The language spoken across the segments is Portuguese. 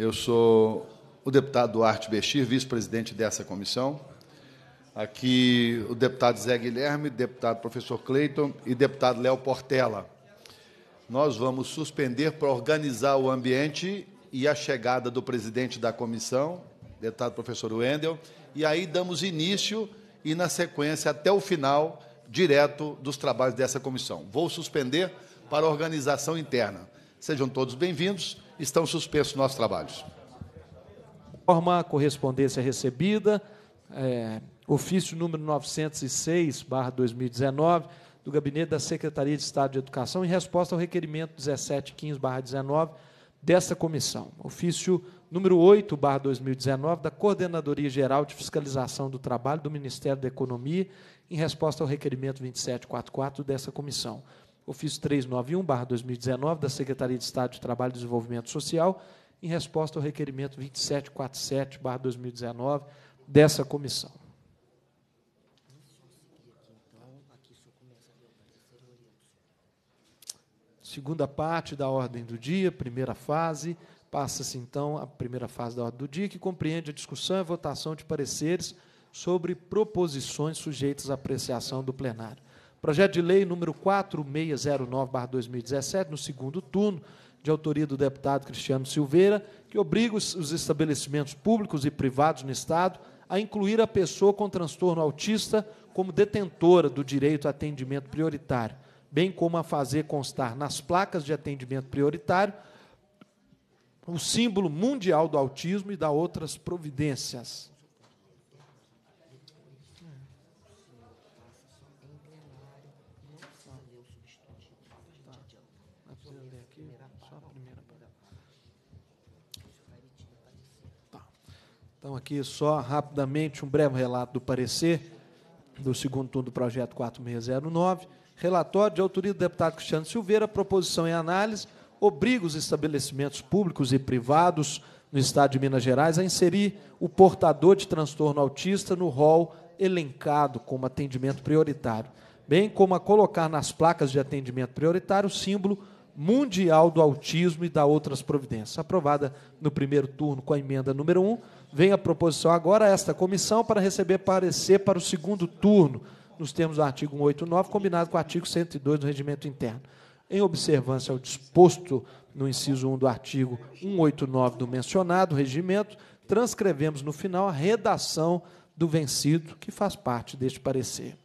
Eu sou o deputado Duarte Bechir, vice-presidente dessa comissão. Aqui o deputado Zé Guilherme, deputado professor Cleiton e deputado Léo Portela. Nós vamos suspender para organizar o ambiente e a chegada do presidente da comissão, deputado professor Wendel, e aí damos início e, na sequência, até o final, direto dos trabalhos dessa comissão. Vou suspender para a organização interna. Sejam todos bem-vindos estão suspensos nossos trabalhos. Forma correspondência recebida, é, ofício número 906, barra 2019, do Gabinete da Secretaria de Estado de Educação, em resposta ao requerimento 1715, barra 19, dessa comissão. Ofício número 8, barra 2019, da Coordenadoria Geral de Fiscalização do Trabalho do Ministério da Economia, em resposta ao requerimento 2744 dessa comissão ofício 391-2019 da Secretaria de Estado de Trabalho e Desenvolvimento Social, em resposta ao requerimento 2747-2019 dessa comissão. Segunda parte da ordem do dia, primeira fase, passa-se então a primeira fase da ordem do dia, que compreende a discussão e a votação de pareceres sobre proposições sujeitas à apreciação do plenário. Projeto de lei número 4609-2017, no segundo turno, de autoria do deputado Cristiano Silveira, que obriga os estabelecimentos públicos e privados no Estado a incluir a pessoa com transtorno autista como detentora do direito a atendimento prioritário, bem como a fazer constar nas placas de atendimento prioritário o símbolo mundial do autismo e da outras providências. Então, aqui só rapidamente um breve relato do parecer do segundo turno do projeto 4609. Relatório de autoria do deputado Cristiano Silveira, proposição em análise, obriga os estabelecimentos públicos e privados no Estado de Minas Gerais a inserir o portador de transtorno autista no rol elencado como atendimento prioritário, bem como a colocar nas placas de atendimento prioritário o símbolo Mundial do Autismo e da Outras Providências, aprovada no primeiro turno com a emenda número 1. Vem a proposição agora a esta comissão para receber parecer para o segundo turno, nos termos do artigo 189, combinado com o artigo 102 do Regimento Interno. Em observância ao disposto no inciso 1 do artigo 189 do mencionado regimento, transcrevemos no final a redação do vencido que faz parte deste parecer.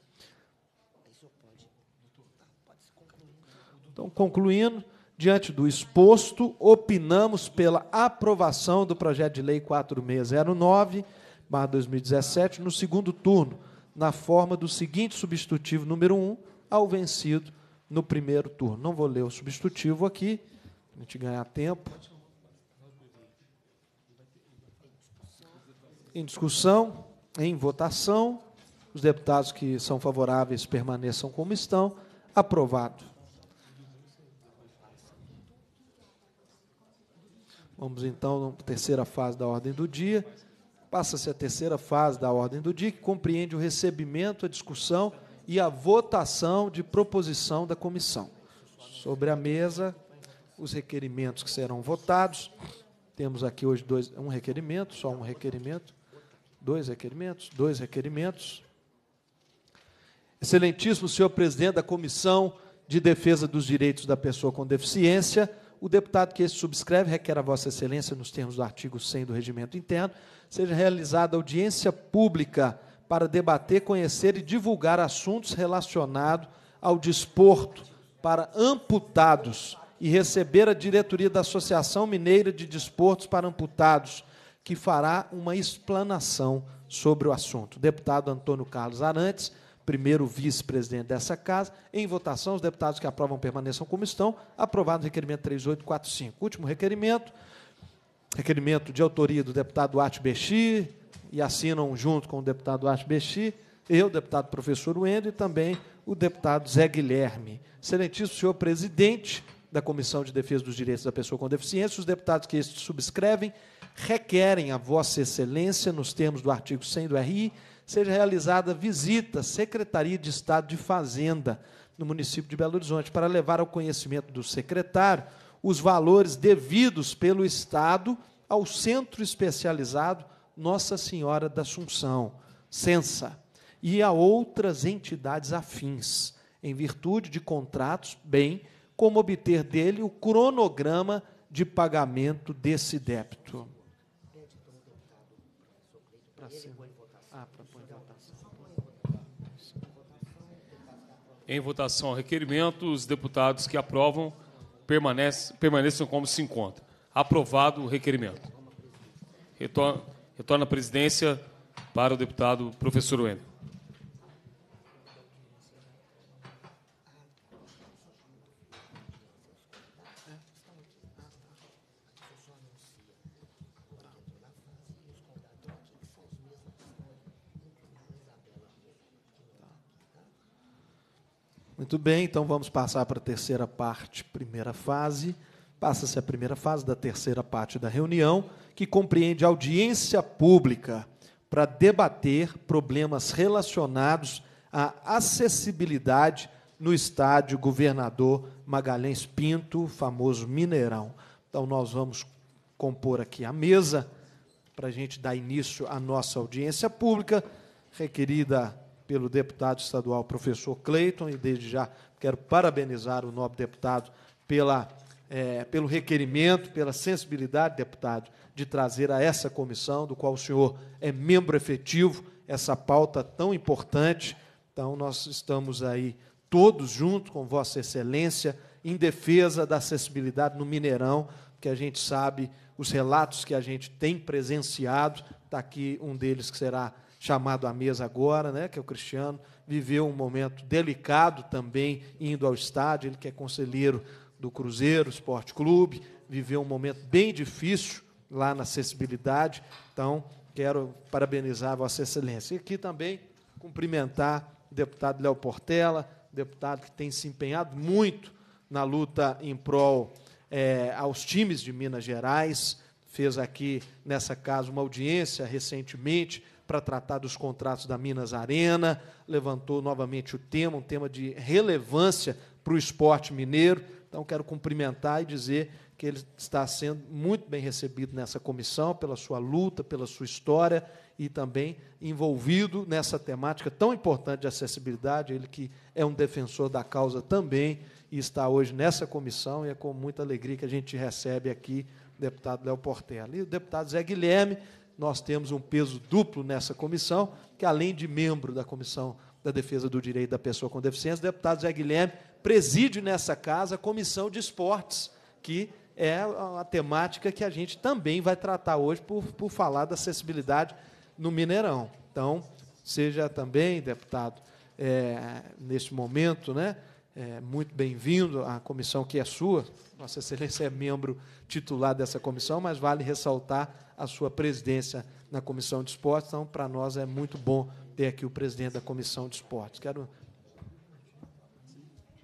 Então, concluindo, diante do exposto, opinamos pela aprovação do projeto de lei 4609, barra 2017, no segundo turno, na forma do seguinte substitutivo número 1 ao vencido no primeiro turno. Não vou ler o substitutivo aqui, para a gente ganhar tempo. Em discussão, em votação, os deputados que são favoráveis permaneçam como estão. Aprovado. Vamos então à terceira fase da ordem do dia. Passa-se a terceira fase da ordem do dia, que compreende o recebimento, a discussão e a votação de proposição da comissão. Sobre a mesa, os requerimentos que serão votados. Temos aqui hoje dois, um requerimento, só um requerimento, dois requerimentos, dois requerimentos. Excelentíssimo senhor presidente da Comissão de Defesa dos Direitos da Pessoa com Deficiência, o deputado que este subscreve requer a Vossa Excelência, nos termos do artigo 100 do Regimento Interno, seja realizada audiência pública para debater, conhecer e divulgar assuntos relacionados ao desporto para amputados e receber a diretoria da Associação Mineira de Desportos para Amputados, que fará uma explanação sobre o assunto. deputado Antônio Carlos Arantes primeiro vice-presidente dessa casa. Em votação, os deputados que aprovam permaneçam como estão. Aprovado o requerimento 3845. Último requerimento, requerimento de autoria do deputado Ati Bexi, e assinam junto com o deputado Ati Bexi, eu, deputado professor Wendel, e também o deputado Zé Guilherme. Excelentíssimo senhor presidente da Comissão de Defesa dos Direitos da Pessoa com Deficiência, os deputados que este subscrevem requerem a Vossa Excelência, nos termos do artigo 100 do RI, seja realizada visita à Secretaria de Estado de Fazenda no município de Belo Horizonte, para levar ao conhecimento do secretário os valores devidos pelo Estado ao Centro Especializado Nossa Senhora da Assunção, Sensa, e a outras entidades afins, em virtude de contratos, bem como obter dele o cronograma de pagamento desse débito. Para Em votação ao requerimento, os deputados que aprovam permanecem, permaneçam como se encontram. Aprovado o requerimento. Retorna, retorna à presidência para o deputado professor Wendel. Muito bem, então vamos passar para a terceira parte, primeira fase. Passa-se a primeira fase da terceira parte da reunião, que compreende audiência pública para debater problemas relacionados à acessibilidade no estádio Governador Magalhães Pinto, famoso Mineirão. Então, nós vamos compor aqui a mesa para a gente dar início à nossa audiência pública. Requerida pelo deputado estadual professor Cleiton, e desde já quero parabenizar o nobre deputado pela, é, pelo requerimento, pela sensibilidade, deputado, de trazer a essa comissão, do qual o senhor é membro efetivo, essa pauta tão importante. Então, nós estamos aí todos juntos com Vossa Excelência em defesa da acessibilidade no Mineirão, que a gente sabe os relatos que a gente tem presenciado, está aqui um deles que será chamado à mesa agora, né, que é o Cristiano, viveu um momento delicado também indo ao estádio, ele que é conselheiro do Cruzeiro Esporte Clube, viveu um momento bem difícil lá na acessibilidade. Então, quero parabenizar Vossa Excelência. E aqui também cumprimentar o deputado Léo Portela, deputado que tem se empenhado muito na luta em prol é, aos times de Minas Gerais, fez aqui nessa casa uma audiência recentemente para tratar dos contratos da Minas Arena, levantou novamente o tema, um tema de relevância para o esporte mineiro. Então, quero cumprimentar e dizer que ele está sendo muito bem recebido nessa comissão, pela sua luta, pela sua história e também envolvido nessa temática tão importante de acessibilidade. Ele que é um defensor da causa também e está hoje nessa comissão, e é com muita alegria que a gente recebe aqui o deputado Léo Portela. E o deputado Zé Guilherme, nós temos um peso duplo nessa comissão, que além de membro da Comissão da Defesa do Direito da Pessoa com Deficiência, o deputado Zé Guilherme preside nessa casa a Comissão de Esportes, que é a temática que a gente também vai tratar hoje por, por falar da acessibilidade no Mineirão. Então, seja também, deputado, é, neste momento, né, é, muito bem-vindo à comissão que é sua. Vossa Excelência é membro titular dessa comissão, mas vale ressaltar a sua presidência na Comissão de Esportes. Então, para nós é muito bom ter aqui o presidente da Comissão de Esportes. Quero,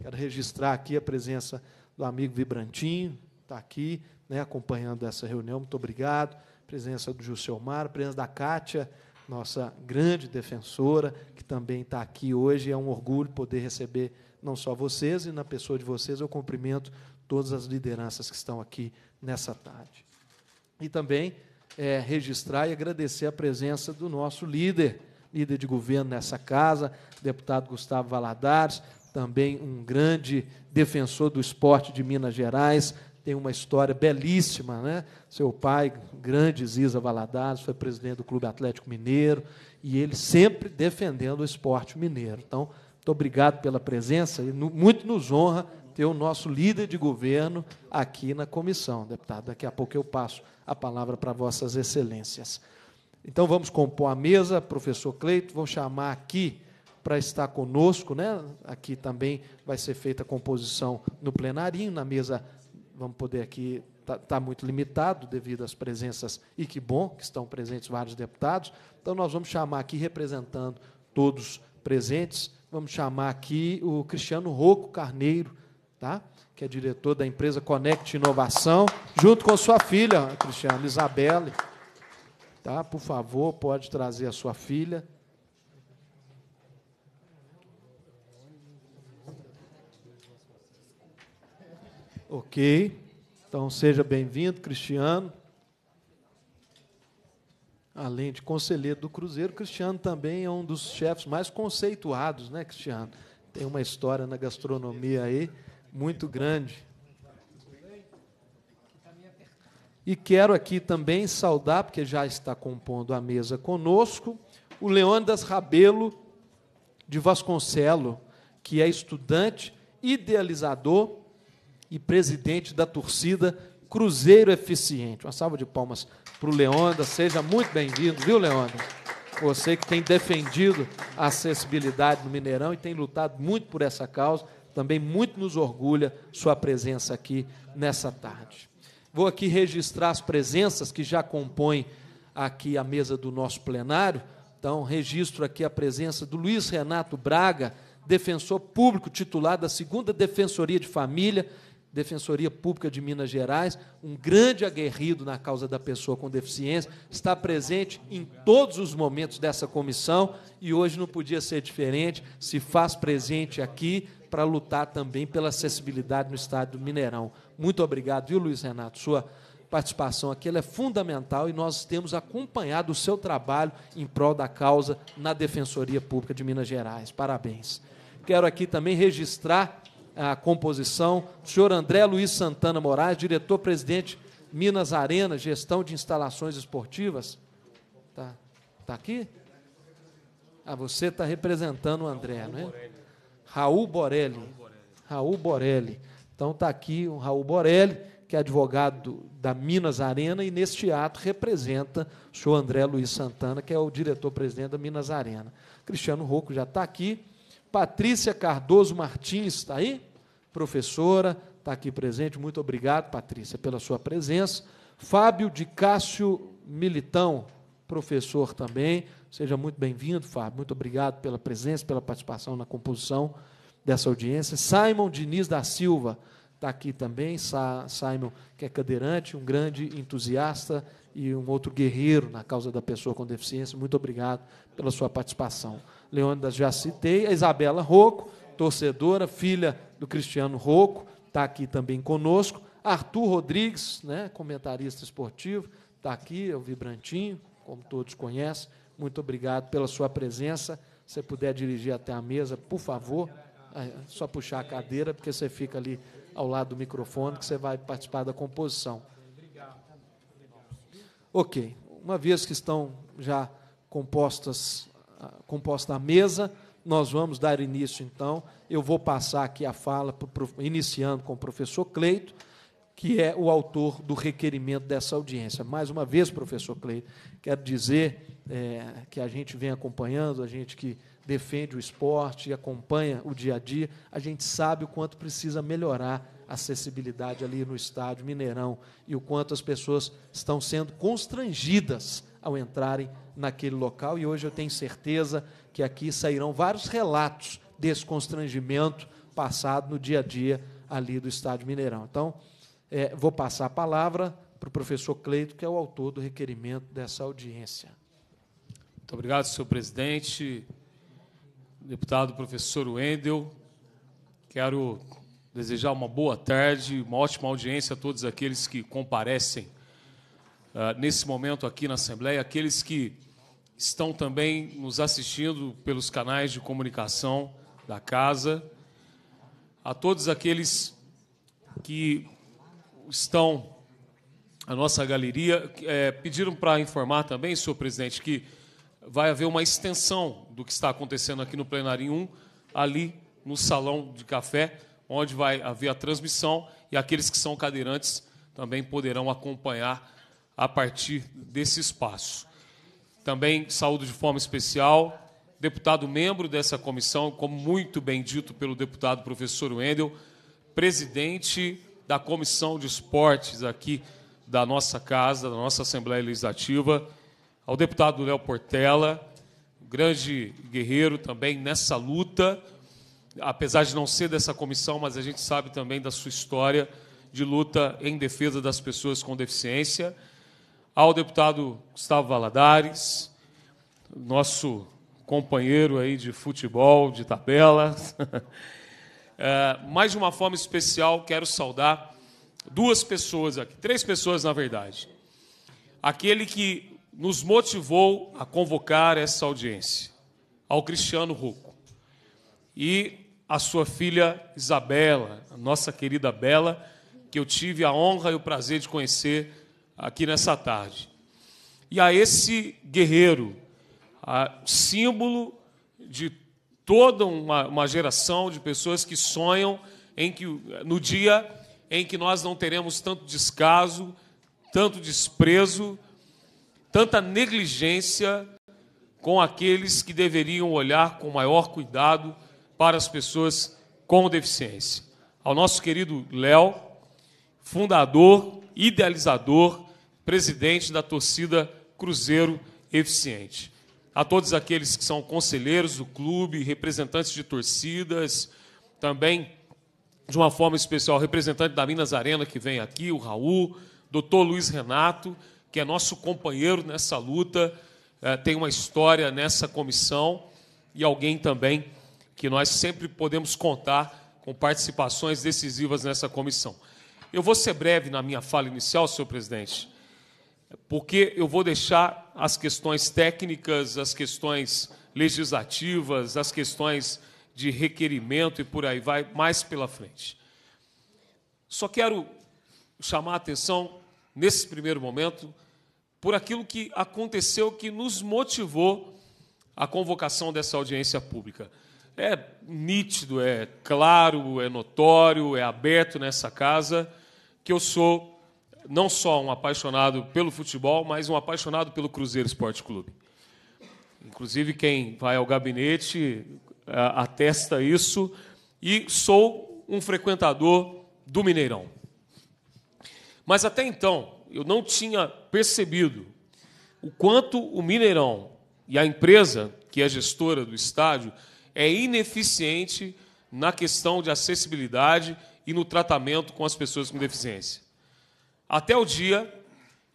quero registrar aqui a presença do amigo Vibrantinho, está aqui, né, acompanhando essa reunião. Muito obrigado. Presença do Jusilmar, presença da Cátia, nossa grande defensora, que também está aqui hoje. É um orgulho poder receber não só vocês, e na pessoa de vocês eu cumprimento todas as lideranças que estão aqui nessa tarde. E também é, registrar e agradecer a presença do nosso líder, líder de governo nessa casa, deputado Gustavo Valadares, também um grande defensor do esporte de Minas Gerais, tem uma história belíssima, né? Seu pai, grande Ziza Valadares, foi presidente do Clube Atlético Mineiro e ele sempre defendendo o esporte mineiro. Então, muito obrigado pela presença e muito nos honra ter o nosso líder de governo aqui na comissão, deputado. Daqui a pouco eu passo a palavra para vossas excelências. Então vamos compor a mesa, professor Cleito, vou chamar aqui para estar conosco, né? Aqui também vai ser feita a composição no plenarinho, na mesa vamos poder aqui está tá muito limitado devido às presenças, e que bom que estão presentes vários deputados. Então, nós vamos chamar aqui, representando todos presentes, vamos chamar aqui o Cristiano Rocco Carneiro, tá? que é diretor da empresa Conect Inovação, junto com sua filha, Cristiano Isabelle. Tá? Por favor, pode trazer a sua filha. Ok. Então seja bem-vindo, Cristiano. Além de conselheiro do Cruzeiro, Cristiano também é um dos chefes mais conceituados, né, Cristiano? Tem uma história na gastronomia aí muito grande. E quero aqui também saudar, porque já está compondo a mesa conosco, o Leônidas Rabelo de Vasconcelo, que é estudante, idealizador e presidente da torcida Cruzeiro Eficiente. Uma salva de palmas para o Leônidas, seja muito bem-vindo, viu, Leônidas? Você que tem defendido a acessibilidade no Mineirão e tem lutado muito por essa causa também muito nos orgulha sua presença aqui nessa tarde. Vou aqui registrar as presenças que já compõem aqui a mesa do nosso plenário. Então, registro aqui a presença do Luiz Renato Braga, defensor público titular da segunda Defensoria de Família, Defensoria Pública de Minas Gerais, um grande aguerrido na causa da pessoa com deficiência, está presente em todos os momentos dessa comissão e hoje não podia ser diferente, se faz presente aqui para lutar também pela acessibilidade no estado do Mineirão. Muito obrigado, viu, Luiz Renato? Sua participação aqui é fundamental e nós temos acompanhado o seu trabalho em prol da causa na Defensoria Pública de Minas Gerais. Parabéns. Quero aqui também registrar a composição do senhor André Luiz Santana Moraes, diretor-presidente Minas Arena, gestão de instalações esportivas. Tá, tá aqui? Ah, você está representando o André, não é? Raul Borelli. Raul Borelli. Então está aqui o Raul Borelli, que é advogado da Minas Arena e neste ato representa o senhor André Luiz Santana, que é o diretor-presidente da Minas Arena. Cristiano Rocco já está aqui. Patrícia Cardoso Martins está aí? Professora, está aqui presente. Muito obrigado, Patrícia, pela sua presença. Fábio de Cássio Militão, professor também. Seja muito bem-vindo, Fábio. Muito obrigado pela presença, pela participação na composição dessa audiência. Simon Diniz da Silva está aqui também. Sa Simon, que é cadeirante, um grande entusiasta e um outro guerreiro na causa da pessoa com deficiência. Muito obrigado pela sua participação. Leônidas já citei. A Isabela Rocco, torcedora, filha do Cristiano Rocco, está aqui também conosco. Arthur Rodrigues, né, comentarista esportivo, está aqui, é o Vibrantinho, como todos conhecem muito obrigado pela sua presença. Se você puder dirigir até a mesa, por favor, é só puxar a cadeira, porque você fica ali ao lado do microfone, que você vai participar da composição. Ok. Uma vez que estão já compostas, ah, composta a mesa, nós vamos dar início, então. Eu vou passar aqui a fala, iniciando com o professor Cleito que é o autor do requerimento dessa audiência. Mais uma vez, professor Cleito, quero dizer é, que a gente vem acompanhando, a gente que defende o esporte e acompanha o dia a dia, a gente sabe o quanto precisa melhorar a acessibilidade ali no estádio Mineirão e o quanto as pessoas estão sendo constrangidas ao entrarem naquele local. E hoje eu tenho certeza que aqui sairão vários relatos desse constrangimento passado no dia a dia ali do estádio Mineirão. Então, é, vou passar a palavra para o professor Cleito, que é o autor do requerimento dessa audiência. Muito obrigado, senhor presidente, deputado professor Wendel. Quero desejar uma boa tarde, uma ótima audiência a todos aqueles que comparecem uh, nesse momento aqui na Assembleia, aqueles que estão também nos assistindo pelos canais de comunicação da casa, a todos aqueles que estão a nossa galeria. É, pediram para informar também, senhor presidente, que vai haver uma extensão do que está acontecendo aqui no Plenário 1, ali no Salão de Café, onde vai haver a transmissão e aqueles que são cadeirantes também poderão acompanhar a partir desse espaço. Também saúdo de forma especial deputado membro dessa comissão, como muito bem dito pelo deputado professor Wendel, presidente da Comissão de Esportes aqui da nossa casa, da nossa Assembleia Legislativa, ao deputado Léo Portela, grande guerreiro também nessa luta, apesar de não ser dessa comissão, mas a gente sabe também da sua história de luta em defesa das pessoas com deficiência. Ao deputado Gustavo Valadares, nosso companheiro aí de futebol, de tabela. É, mais de uma forma especial, quero saudar duas pessoas aqui, três pessoas na verdade. Aquele que nos motivou a convocar essa audiência, ao Cristiano Rocco. E a sua filha Isabela, a nossa querida Bela, que eu tive a honra e o prazer de conhecer aqui nessa tarde. E a esse guerreiro, a símbolo de toda uma, uma geração de pessoas que sonham em que no dia em que nós não teremos tanto descaso, tanto desprezo, tanta negligência com aqueles que deveriam olhar com maior cuidado para as pessoas com deficiência. Ao nosso querido Léo, fundador, idealizador, presidente da torcida Cruzeiro Eficiente a todos aqueles que são conselheiros do clube, representantes de torcidas, também, de uma forma especial, representante da Minas Arena que vem aqui, o Raul, doutor Luiz Renato, que é nosso companheiro nessa luta, eh, tem uma história nessa comissão, e alguém também que nós sempre podemos contar com participações decisivas nessa comissão. Eu vou ser breve na minha fala inicial, senhor presidente, porque eu vou deixar as questões técnicas, as questões legislativas, as questões de requerimento e por aí vai mais pela frente. Só quero chamar a atenção, nesse primeiro momento, por aquilo que aconteceu que nos motivou a convocação dessa audiência pública. É nítido, é claro, é notório, é aberto nessa casa que eu sou não só um apaixonado pelo futebol, mas um apaixonado pelo Cruzeiro Esporte Clube. Inclusive, quem vai ao gabinete é, atesta isso. E sou um frequentador do Mineirão. Mas até então, eu não tinha percebido o quanto o Mineirão e a empresa, que é gestora do estádio, é ineficiente na questão de acessibilidade e no tratamento com as pessoas com deficiência até o dia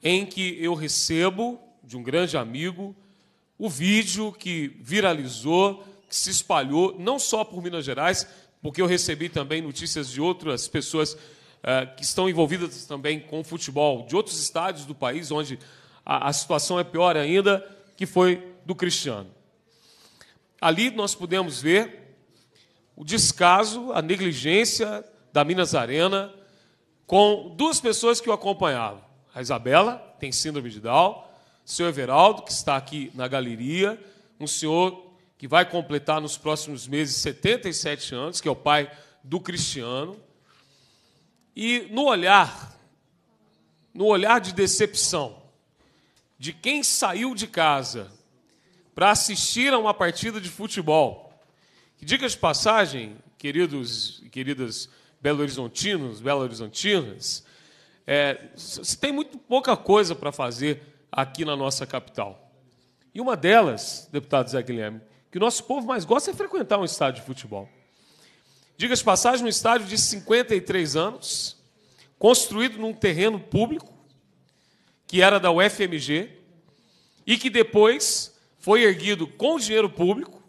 em que eu recebo de um grande amigo o vídeo que viralizou, que se espalhou não só por Minas Gerais, porque eu recebi também notícias de outras pessoas uh, que estão envolvidas também com futebol, de outros estádios do país onde a, a situação é pior ainda, que foi do Cristiano. Ali nós pudemos ver o descaso, a negligência da Minas Arena com duas pessoas que o acompanhavam. A Isabela, tem síndrome de Down, o senhor Everaldo, que está aqui na galeria, um senhor que vai completar nos próximos meses 77 anos, que é o pai do Cristiano. E no olhar, no olhar de decepção, de quem saiu de casa para assistir a uma partida de futebol. Que, dica de passagem, queridos e queridas Belo Horizontinos, Belo Horizontinas, é, se tem muito pouca coisa para fazer aqui na nossa capital. E uma delas, deputado Zé Guilherme, que o nosso povo mais gosta é frequentar um estádio de futebol. Diga-se passagem, um estádio de 53 anos, construído num terreno público, que era da UFMG, e que depois foi erguido com dinheiro público.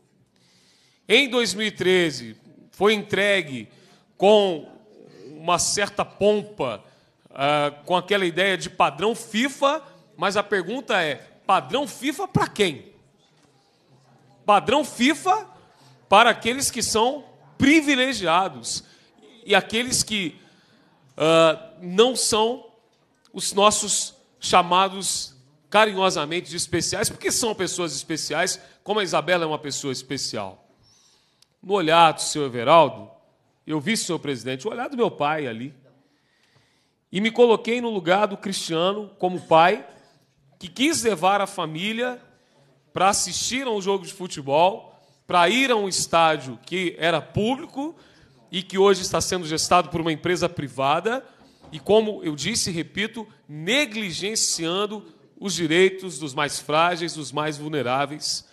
Em 2013, foi entregue com uma certa pompa, uh, com aquela ideia de padrão FIFA, mas a pergunta é: padrão FIFA para quem? Padrão FIFA para aqueles que são privilegiados e aqueles que uh, não são os nossos chamados carinhosamente de especiais, porque são pessoas especiais, como a Isabela é uma pessoa especial. No olhar do senhor Everaldo, eu vi, senhor presidente, o olhar do meu pai ali. E me coloquei no lugar do Cristiano como pai que quis levar a família para assistir a um jogo de futebol, para ir a um estádio que era público e que hoje está sendo gestado por uma empresa privada e, como eu disse e repito, negligenciando os direitos dos mais frágeis, dos mais vulneráveis.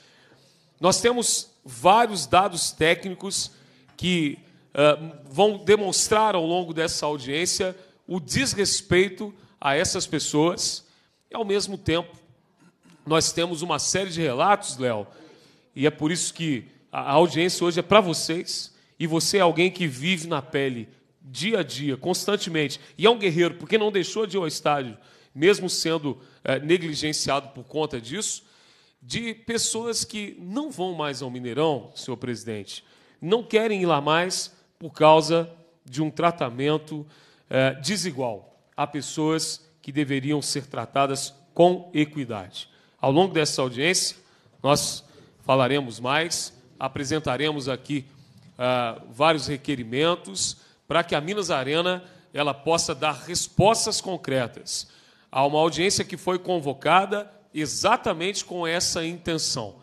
Nós temos vários dados técnicos que ah, vão demonstrar ao longo dessa audiência o desrespeito a essas pessoas. E, ao mesmo tempo, nós temos uma série de relatos, Léo, e é por isso que a audiência hoje é para vocês, e você é alguém que vive na pele dia a dia, constantemente, e é um guerreiro, porque não deixou de ir ao estádio, mesmo sendo é, negligenciado por conta disso, de pessoas que não vão mais ao Mineirão, senhor presidente, não querem ir lá mais por causa de um tratamento eh, desigual a pessoas que deveriam ser tratadas com equidade. Ao longo dessa audiência, nós falaremos mais, apresentaremos aqui eh, vários requerimentos para que a Minas Arena ela possa dar respostas concretas a uma audiência que foi convocada exatamente com essa intenção.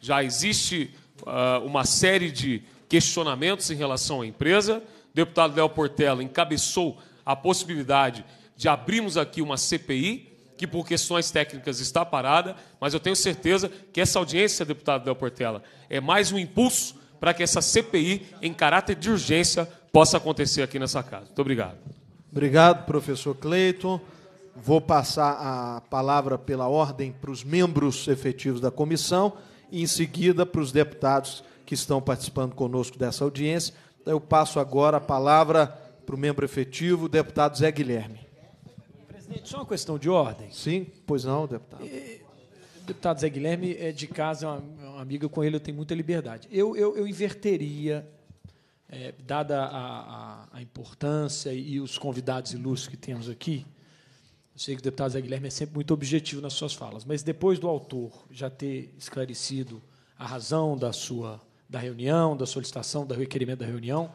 Já existe eh, uma série de questionamentos em relação à empresa. O deputado Léo Portela encabeçou a possibilidade de abrirmos aqui uma CPI, que por questões técnicas está parada, mas eu tenho certeza que essa audiência, deputado Léo Portela, é mais um impulso para que essa CPI, em caráter de urgência, possa acontecer aqui nessa casa. Muito obrigado. Obrigado, professor Cleiton. Vou passar a palavra pela ordem para os membros efetivos da comissão e, em seguida, para os deputados que estão participando conosco dessa audiência. Então, eu passo agora a palavra para o membro efetivo, o deputado Zé Guilherme. Presidente, só uma questão de ordem. Sim, pois não, deputado. deputado Zé Guilherme é de casa, é uma, é uma amiga com ele, eu tenho muita liberdade. Eu, eu, eu inverteria, é, dada a, a, a, importância e os convidados ilustres que temos aqui, eu sei que o deputado Zé Guilherme é sempre muito objetivo nas suas falas, mas depois do autor já ter esclarecido a razão da sua da reunião, da solicitação, do requerimento da reunião,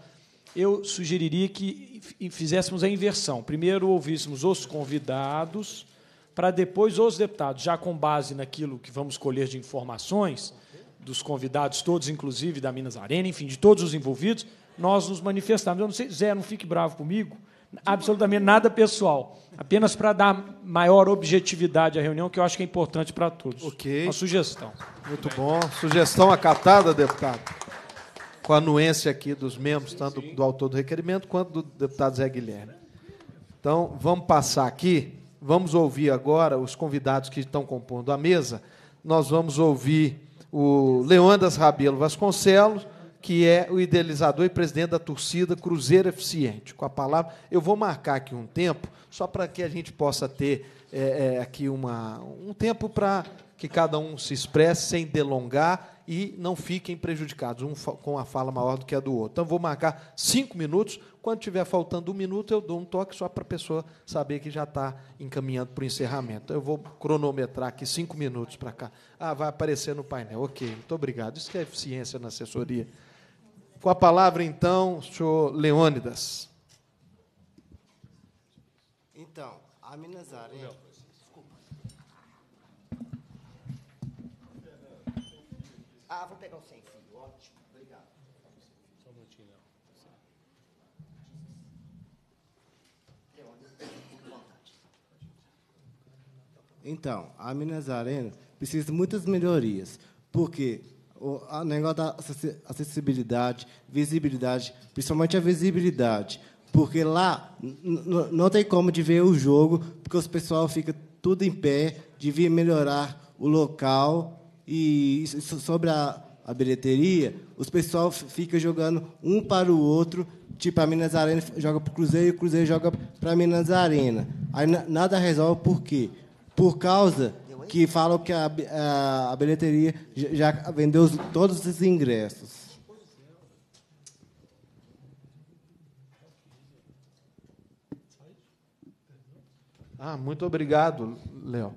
eu sugeriria que fizéssemos a inversão. Primeiro ouvíssemos os convidados, para depois os deputados, já com base naquilo que vamos colher de informações, dos convidados todos, inclusive da Minas Arena, enfim, de todos os envolvidos, nós nos manifestarmos. Eu não sei, Zé, não fique bravo comigo, absolutamente nada pessoal. Apenas para dar maior objetividade à reunião, que eu acho que é importante para todos. Ok. Uma sugestão. Muito bom. Sugestão acatada, deputado. Com a anuência aqui dos membros, tanto do autor do requerimento quanto do deputado Zé Guilherme. Então, vamos passar aqui. Vamos ouvir agora os convidados que estão compondo a mesa. Nós vamos ouvir o Leandas Rabelo Vasconcelos que é o idealizador e presidente da torcida Cruzeiro Eficiente. Com a palavra, eu vou marcar aqui um tempo, só para que a gente possa ter é, é, aqui uma, um tempo para que cada um se expresse sem delongar e não fiquem prejudicados, um com a fala maior do que a do outro. Então, vou marcar cinco minutos. Quando tiver faltando um minuto, eu dou um toque só para a pessoa saber que já está encaminhando para o encerramento. Então, eu vou cronometrar aqui cinco minutos para cá. Ah, vai aparecer no painel. Ok, muito obrigado. Isso que é eficiência na assessoria. Com a palavra, então, senhor Leônidas. Então, a Minas Desculpa. Ah, vou pegar o sem fio, ótimo, obrigado. Só um minutinho, Então, a Minas Arena precisa de muitas melhorias, porque o negócio da acessibilidade, visibilidade, principalmente a visibilidade. Porque lá não tem como de ver o jogo, porque os pessoal fica tudo em pé, devia melhorar o local. E sobre a, a bilheteria, os pessoal fica jogando um para o outro, tipo a Minas Arena joga para o Cruzeiro e o Cruzeiro joga para a Minas Arena. Aí nada resolve por quê? Por causa que falam que a, a, a bilheteria já vendeu todos os ingressos. Ah, muito obrigado, Léo.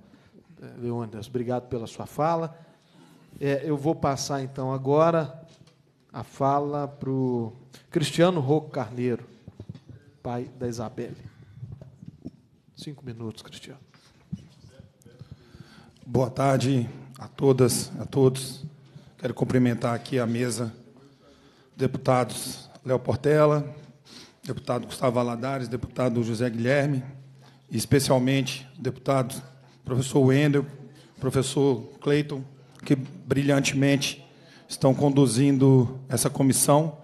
É, Leônidas, obrigado pela sua fala. É, eu vou passar então agora a fala para o Cristiano Rocco Carneiro, pai da Isabelle. Cinco minutos, Cristiano. Boa tarde a todas, a todos. Quero cumprimentar aqui a mesa, deputados Léo Portela, deputado Gustavo Aladares, deputado José Guilherme, e especialmente deputados professor Wendel, professor Cleiton, que brilhantemente estão conduzindo essa comissão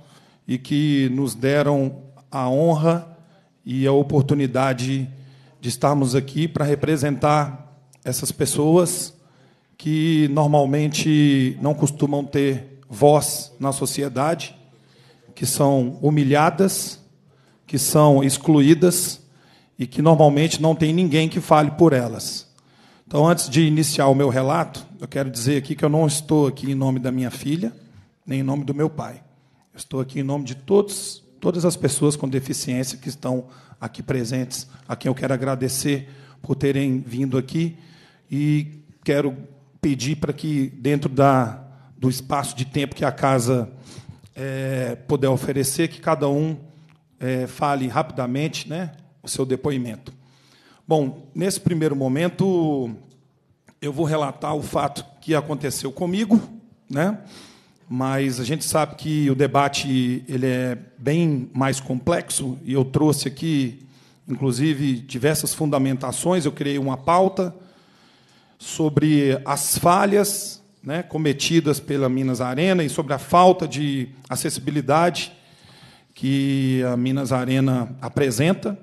e que nos deram a honra e a oportunidade de estarmos aqui para representar essas pessoas que normalmente não costumam ter voz na sociedade, que são humilhadas, que são excluídas e que normalmente não tem ninguém que fale por elas. Então, antes de iniciar o meu relato, eu quero dizer aqui que eu não estou aqui em nome da minha filha, nem em nome do meu pai. Eu estou aqui em nome de todos, todas as pessoas com deficiência que estão aqui presentes, a quem eu quero agradecer por terem vindo aqui e quero pedir para que, dentro da, do espaço de tempo que a casa é, puder oferecer, que cada um é, fale rapidamente né, o seu depoimento. Bom, nesse primeiro momento, eu vou relatar o fato que aconteceu comigo, né? mas a gente sabe que o debate ele é bem mais complexo e eu trouxe aqui, inclusive, diversas fundamentações, eu criei uma pauta, sobre as falhas né, cometidas pela Minas Arena e sobre a falta de acessibilidade que a Minas Arena apresenta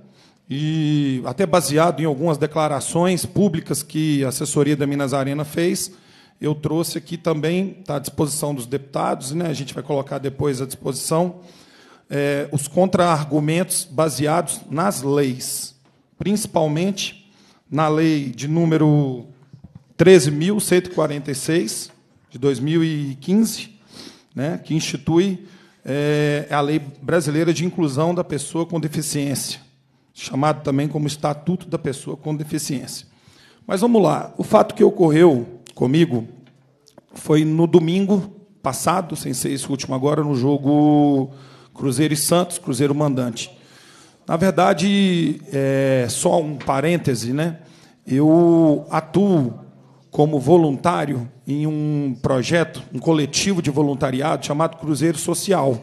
e até baseado em algumas declarações públicas que a assessoria da Minas Arena fez, eu trouxe aqui também, está à disposição dos deputados, né? a gente vai colocar depois à disposição, é, os contra-argumentos baseados nas leis, principalmente na lei de número 13.146, de 2015, né, que institui é, a Lei Brasileira de Inclusão da Pessoa com Deficiência, chamado também como Estatuto da Pessoa com Deficiência. Mas vamos lá. O fato que ocorreu comigo foi no domingo passado, sem ser esse último agora, no jogo Cruzeiro e Santos, Cruzeiro mandante. Na verdade, é, só um parêntese, né? Eu atuo como voluntário em um projeto, um coletivo de voluntariado chamado Cruzeiro Social,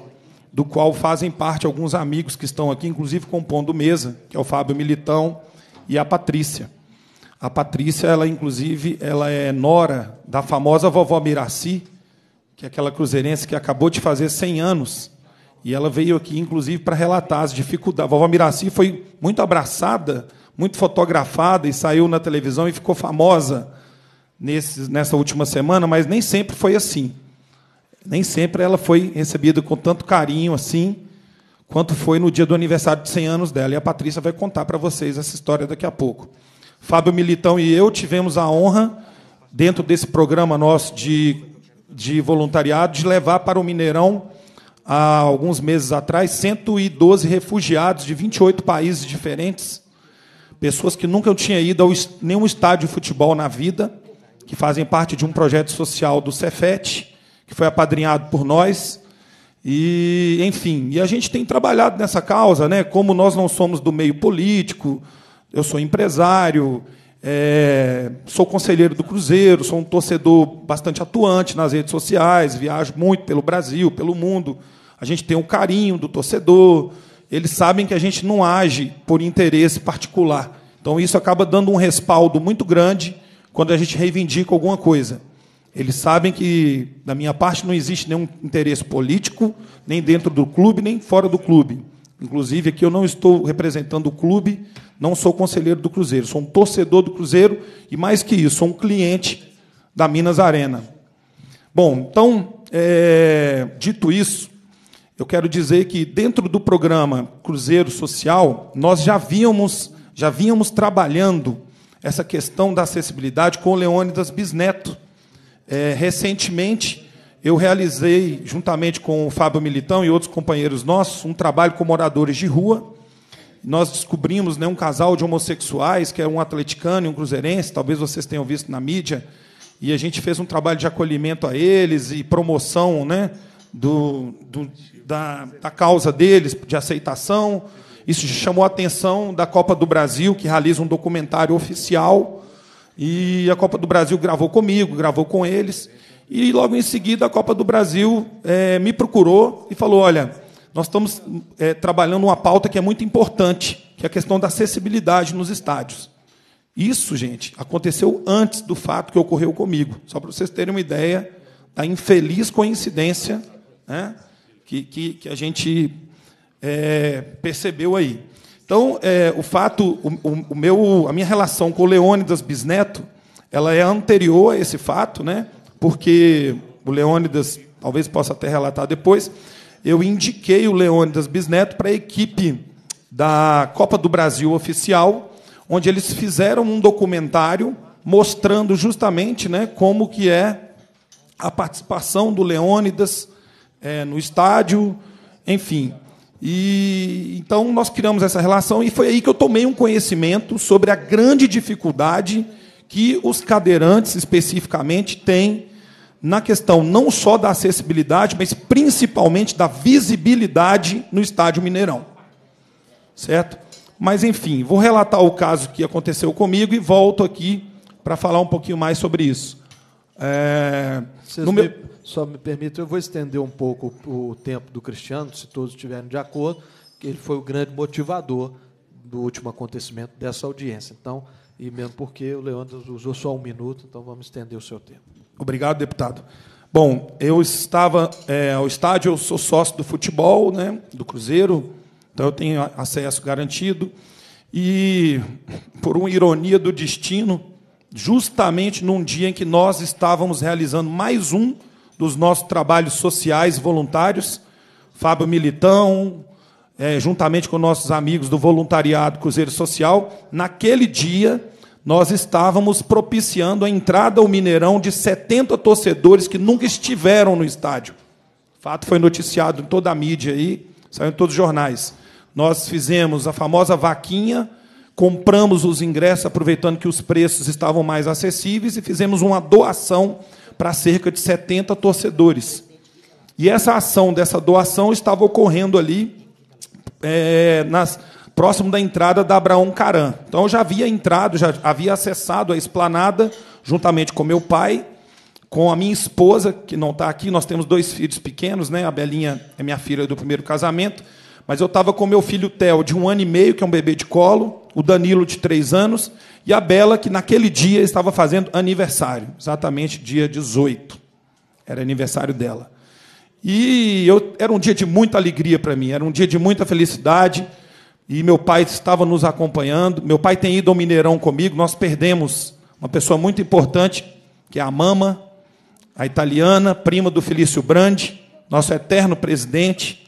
do qual fazem parte alguns amigos que estão aqui, inclusive compondo mesa, que é o Fábio Militão e a Patrícia. A Patrícia, ela inclusive, ela é nora da famosa vovó Miraci, que é aquela cruzeirense que acabou de fazer 100 anos. E ela veio aqui, inclusive, para relatar as dificuldades. A vovó Miraci foi muito abraçada, muito fotografada e saiu na televisão e ficou famosa nesse, nessa última semana, mas nem sempre foi assim. Nem sempre ela foi recebida com tanto carinho assim quanto foi no dia do aniversário de 100 anos dela. E a Patrícia vai contar para vocês essa história daqui a pouco. Fábio Militão e eu tivemos a honra, dentro desse programa nosso de, de voluntariado, de levar para o Mineirão, há alguns meses atrás, 112 refugiados de 28 países diferentes, pessoas que nunca tinham ido a nenhum estádio de futebol na vida, que fazem parte de um projeto social do Cefet, que foi apadrinhado por nós. E, enfim, e a gente tem trabalhado nessa causa, né? Como nós não somos do meio político, eu sou empresário, é, sou conselheiro do Cruzeiro, sou um torcedor bastante atuante nas redes sociais, viajo muito pelo Brasil, pelo mundo. A gente tem o um carinho do torcedor. Eles sabem que a gente não age por interesse particular. Então isso acaba dando um respaldo muito grande quando a gente reivindica alguma coisa. Eles sabem que, da minha parte, não existe nenhum interesse político, nem dentro do clube, nem fora do clube. Inclusive, aqui eu não estou representando o clube, não sou conselheiro do Cruzeiro, sou um torcedor do Cruzeiro e, mais que isso, sou um cliente da Minas Arena. Bom, então, é, dito isso, eu quero dizer que, dentro do programa Cruzeiro Social, nós já vínhamos, já vínhamos trabalhando essa questão da acessibilidade com o Leônidas Bisneto. É, recentemente, eu realizei, juntamente com o Fábio Militão e outros companheiros nossos, um trabalho com moradores de rua. Nós descobrimos né, um casal de homossexuais, que é um atleticano e um cruzeirense, talvez vocês tenham visto na mídia, e a gente fez um trabalho de acolhimento a eles e promoção né, do, do da, da causa deles, de aceitação. Isso chamou a atenção da Copa do Brasil, que realiza um documentário oficial. E a Copa do Brasil gravou comigo, gravou com eles. E logo em seguida a Copa do Brasil é, me procurou e falou: olha, nós estamos é, trabalhando uma pauta que é muito importante, que é a questão da acessibilidade nos estádios. Isso, gente, aconteceu antes do fato que ocorreu comigo. Só para vocês terem uma ideia da infeliz coincidência né, que, que, que a gente é, percebeu aí. Então, é, o fato, o, o, meu, a minha relação com o Leônidas Bisneto, ela é anterior a esse fato, né? Porque o Leônidas, talvez possa até relatar depois, eu indiquei o Leônidas Bisneto para a equipe da Copa do Brasil oficial, onde eles fizeram um documentário mostrando justamente, né, como que é a participação do Leônidas é, no estádio, enfim, e então nós criamos essa relação e foi aí que eu tomei um conhecimento sobre a grande dificuldade que os cadeirantes especificamente têm na questão não só da acessibilidade, mas principalmente da visibilidade no estádio Mineirão. Certo? Mas enfim, vou relatar o caso que aconteceu comigo e volto aqui para falar um pouquinho mais sobre isso. É... no me... meu... Só me permite, eu vou estender um pouco o tempo do Cristiano, se todos estiverem de acordo, que ele foi o grande motivador do último acontecimento dessa audiência. Então, e mesmo porque o Leandro usou só um minuto, então vamos estender o seu tempo. Obrigado, deputado. Bom, eu estava é, ao estádio, eu sou sócio do futebol, né, do Cruzeiro, então eu tenho acesso garantido. E, por uma ironia do destino, justamente num dia em que nós estávamos realizando mais um dos nossos trabalhos sociais voluntários, Fábio Militão, é, juntamente com nossos amigos do Voluntariado Cruzeiro Social, naquele dia nós estávamos propiciando a entrada ao Mineirão de 70 torcedores que nunca estiveram no estádio. O fato foi noticiado em toda a mídia aí, saiu em todos os jornais. Nós fizemos a famosa vaquinha, compramos os ingressos aproveitando que os preços estavam mais acessíveis e fizemos uma doação para cerca de 70 torcedores. E essa ação dessa doação estava ocorrendo ali é, nas, próximo da entrada da Abraão Caran. Então eu já havia entrado, já havia acessado a esplanada, juntamente com meu pai, com a minha esposa, que não está aqui, nós temos dois filhos pequenos, né? A Belinha é minha filha do primeiro casamento, mas eu estava com meu filho Theo, de um ano e meio, que é um bebê de colo, o Danilo, de três anos, e a Bela, que naquele dia estava fazendo aniversário, exatamente dia 18. Era aniversário dela. E eu, era um dia de muita alegria para mim, era um dia de muita felicidade. E meu pai estava nos acompanhando. Meu pai tem ido ao Mineirão comigo. Nós perdemos uma pessoa muito importante, que é a Mama, a italiana, prima do Felício Brandi, nosso eterno presidente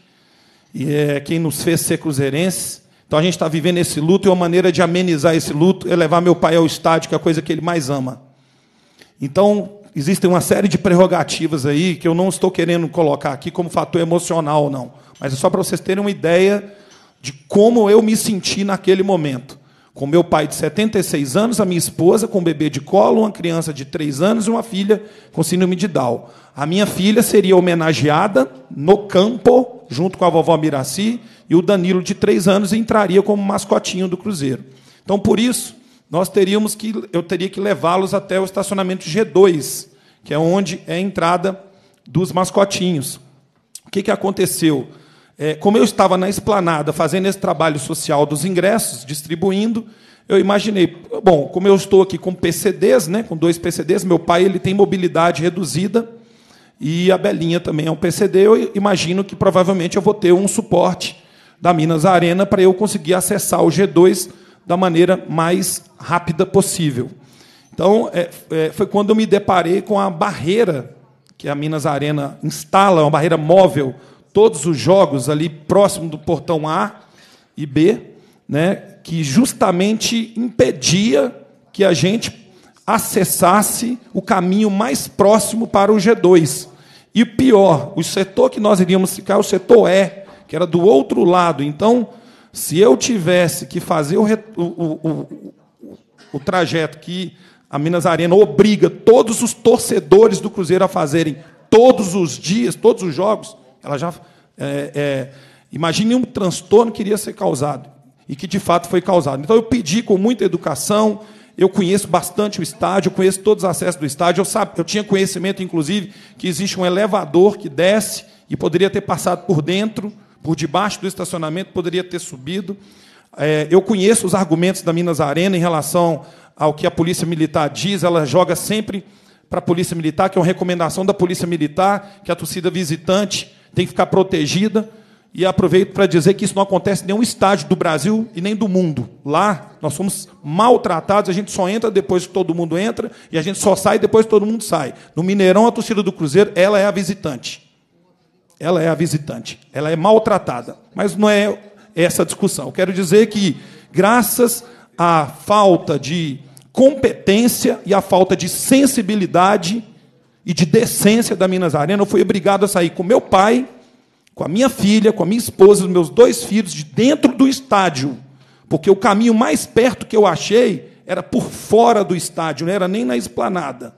e é quem nos fez ser cruzeirenses. Então a gente está vivendo esse luto e uma maneira de amenizar esse luto é levar meu pai ao estádio, que é a coisa que ele mais ama. Então, existem uma série de prerrogativas aí que eu não estou querendo colocar aqui como fator emocional, não. Mas é só para vocês terem uma ideia de como eu me senti naquele momento. Com meu pai de 76 anos, a minha esposa com um bebê de colo, uma criança de 3 anos e uma filha com síndrome de Down. A minha filha seria homenageada no campo junto com a vovó Miraci, e o Danilo, de três anos, entraria como mascotinho do Cruzeiro. Então, por isso, nós teríamos que, eu teria que levá-los até o estacionamento G2, que é onde é a entrada dos mascotinhos. O que, que aconteceu? É, como eu estava na esplanada fazendo esse trabalho social dos ingressos, distribuindo, eu imaginei, bom, como eu estou aqui com PCDs, né, com dois PCDs, meu pai ele tem mobilidade reduzida, e a Belinha também é um PCD. Eu imagino que provavelmente eu vou ter um suporte da Minas Arena para eu conseguir acessar o G2 da maneira mais rápida possível. Então, é, é, foi quando eu me deparei com a barreira que a Minas Arena instala, uma barreira móvel, todos os jogos ali próximo do portão A e B, né, que justamente impedia que a gente acessasse o caminho mais próximo para o G2. E pior, o setor que nós iríamos ficar, o setor E, que era do outro lado. Então, se eu tivesse que fazer o, o, o, o trajeto que a Minas Arena obriga todos os torcedores do Cruzeiro a fazerem todos os dias, todos os jogos, ela já. É, é, imagine um transtorno que iria ser causado e que de fato foi causado. Então eu pedi com muita educação, eu conheço bastante o estádio, conheço todos os acessos do estádio, eu, sabe, eu tinha conhecimento, inclusive, que existe um elevador que desce e poderia ter passado por dentro, por debaixo do estacionamento, poderia ter subido. É, eu conheço os argumentos da Minas Arena em relação ao que a Polícia Militar diz, ela joga sempre para a Polícia Militar, que é uma recomendação da Polícia Militar, que a torcida visitante tem que ficar protegida. E aproveito para dizer que isso não acontece em nenhum estádio do Brasil e nem do mundo. Lá, nós somos maltratados, a gente só entra depois que todo mundo entra e a gente só sai depois que todo mundo sai. No Mineirão, a torcida do Cruzeiro, ela é a visitante. Ela é a visitante. Ela é maltratada. Mas não é essa discussão. quero dizer que, graças à falta de competência e à falta de sensibilidade e de decência da Minas Arena, eu fui obrigado a sair com meu pai com a minha filha, com a minha esposa, os meus dois filhos, de dentro do estádio, porque o caminho mais perto que eu achei era por fora do estádio, não era nem na esplanada,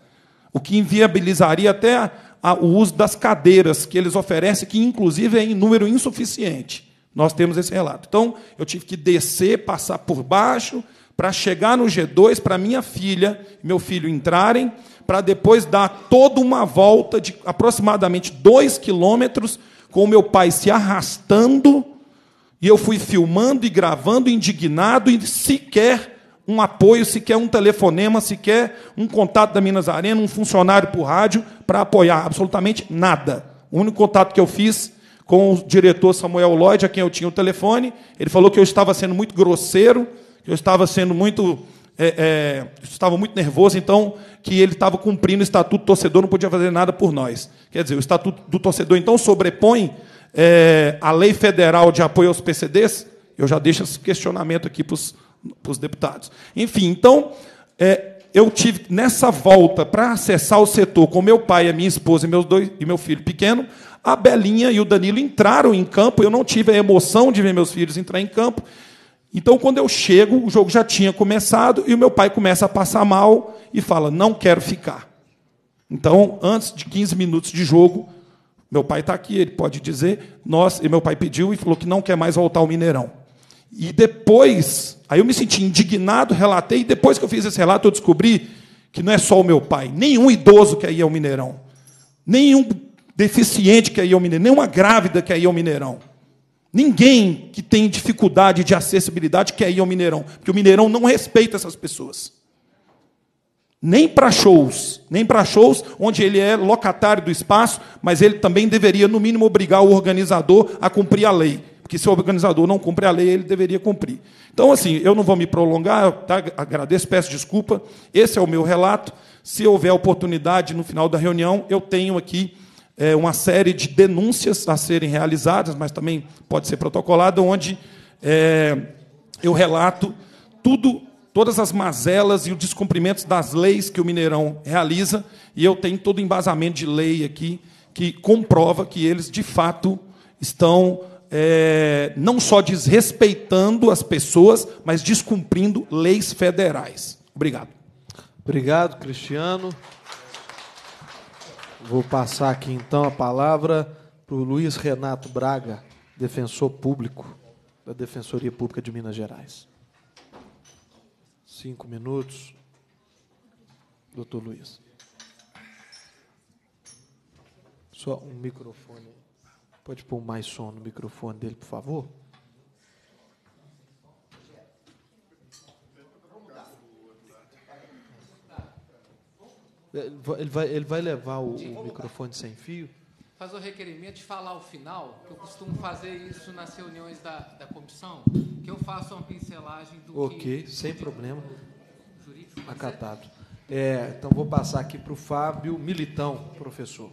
o que inviabilizaria até a, a, o uso das cadeiras que eles oferecem, que inclusive é em número insuficiente. Nós temos esse relato. Então, eu tive que descer, passar por baixo, para chegar no G2, para minha filha e meu filho entrarem, para depois dar toda uma volta de aproximadamente dois quilômetros com o meu pai se arrastando, e eu fui filmando e gravando, indignado, e sequer um apoio, sequer um telefonema, sequer um contato da Minas Arena, um funcionário por rádio para apoiar, absolutamente nada. O único contato que eu fiz com o diretor Samuel Lloyd, a quem eu tinha o telefone, ele falou que eu estava sendo muito grosseiro, que eu estava sendo muito é, é, estava muito nervoso, então que ele estava cumprindo o estatuto do torcedor, não podia fazer nada por nós. Quer dizer, o estatuto do torcedor então sobrepõe é, a lei federal de apoio aos PCDs. Eu já deixo esse questionamento aqui para os deputados. Enfim, então é, eu tive nessa volta para acessar o setor com meu pai, a minha esposa e meus dois e meu filho pequeno. A Belinha e o Danilo entraram em campo. Eu não tive a emoção de ver meus filhos entrar em campo. Então, quando eu chego, o jogo já tinha começado e o meu pai começa a passar mal e fala: Não quero ficar. Então, antes de 15 minutos de jogo, meu pai está aqui, ele pode dizer: Nós, e meu pai pediu e falou que não quer mais voltar ao Mineirão. E depois, aí eu me senti indignado, relatei, e depois que eu fiz esse relato, eu descobri que não é só o meu pai, nenhum idoso quer ir ao Mineirão, nenhum deficiente quer ir ao Mineirão, nenhuma grávida quer ir ao Mineirão. Ninguém que tem dificuldade de acessibilidade quer ir ao Mineirão, porque o Mineirão não respeita essas pessoas. Nem para shows, nem para shows onde ele é locatário do espaço, mas ele também deveria, no mínimo, obrigar o organizador a cumprir a lei. Porque se o organizador não cumpre a lei, ele deveria cumprir. Então, assim, eu não vou me prolongar, tá? agradeço, peço desculpa. Esse é o meu relato. Se houver oportunidade no final da reunião, eu tenho aqui é, uma série de denúncias a serem realizadas, mas também pode ser protocolado onde é, eu relato tudo, todas as mazelas e os descumprimentos das leis que o Mineirão realiza, e eu tenho todo o embasamento de lei aqui que comprova que eles, de fato, estão é, não só desrespeitando as pessoas, mas descumprindo leis federais. Obrigado. Obrigado, Cristiano. Vou passar aqui então a palavra para o Luiz Renato Braga, defensor público da Defensoria Pública de Minas Gerais. Cinco minutos. Doutor Luiz. Só um microfone. Pode pôr mais som no microfone dele, por favor? É, ele vai, ele vai levar o, o microfone sem fio. Faz o requerimento de falar o final, que eu costumo fazer isso nas reuniões da, da comissão, que eu faço uma pincelagem do Ok, que, sem problema. Jurídico, Acatado. É, então, vou passar aqui para o Fábio Militão, professor.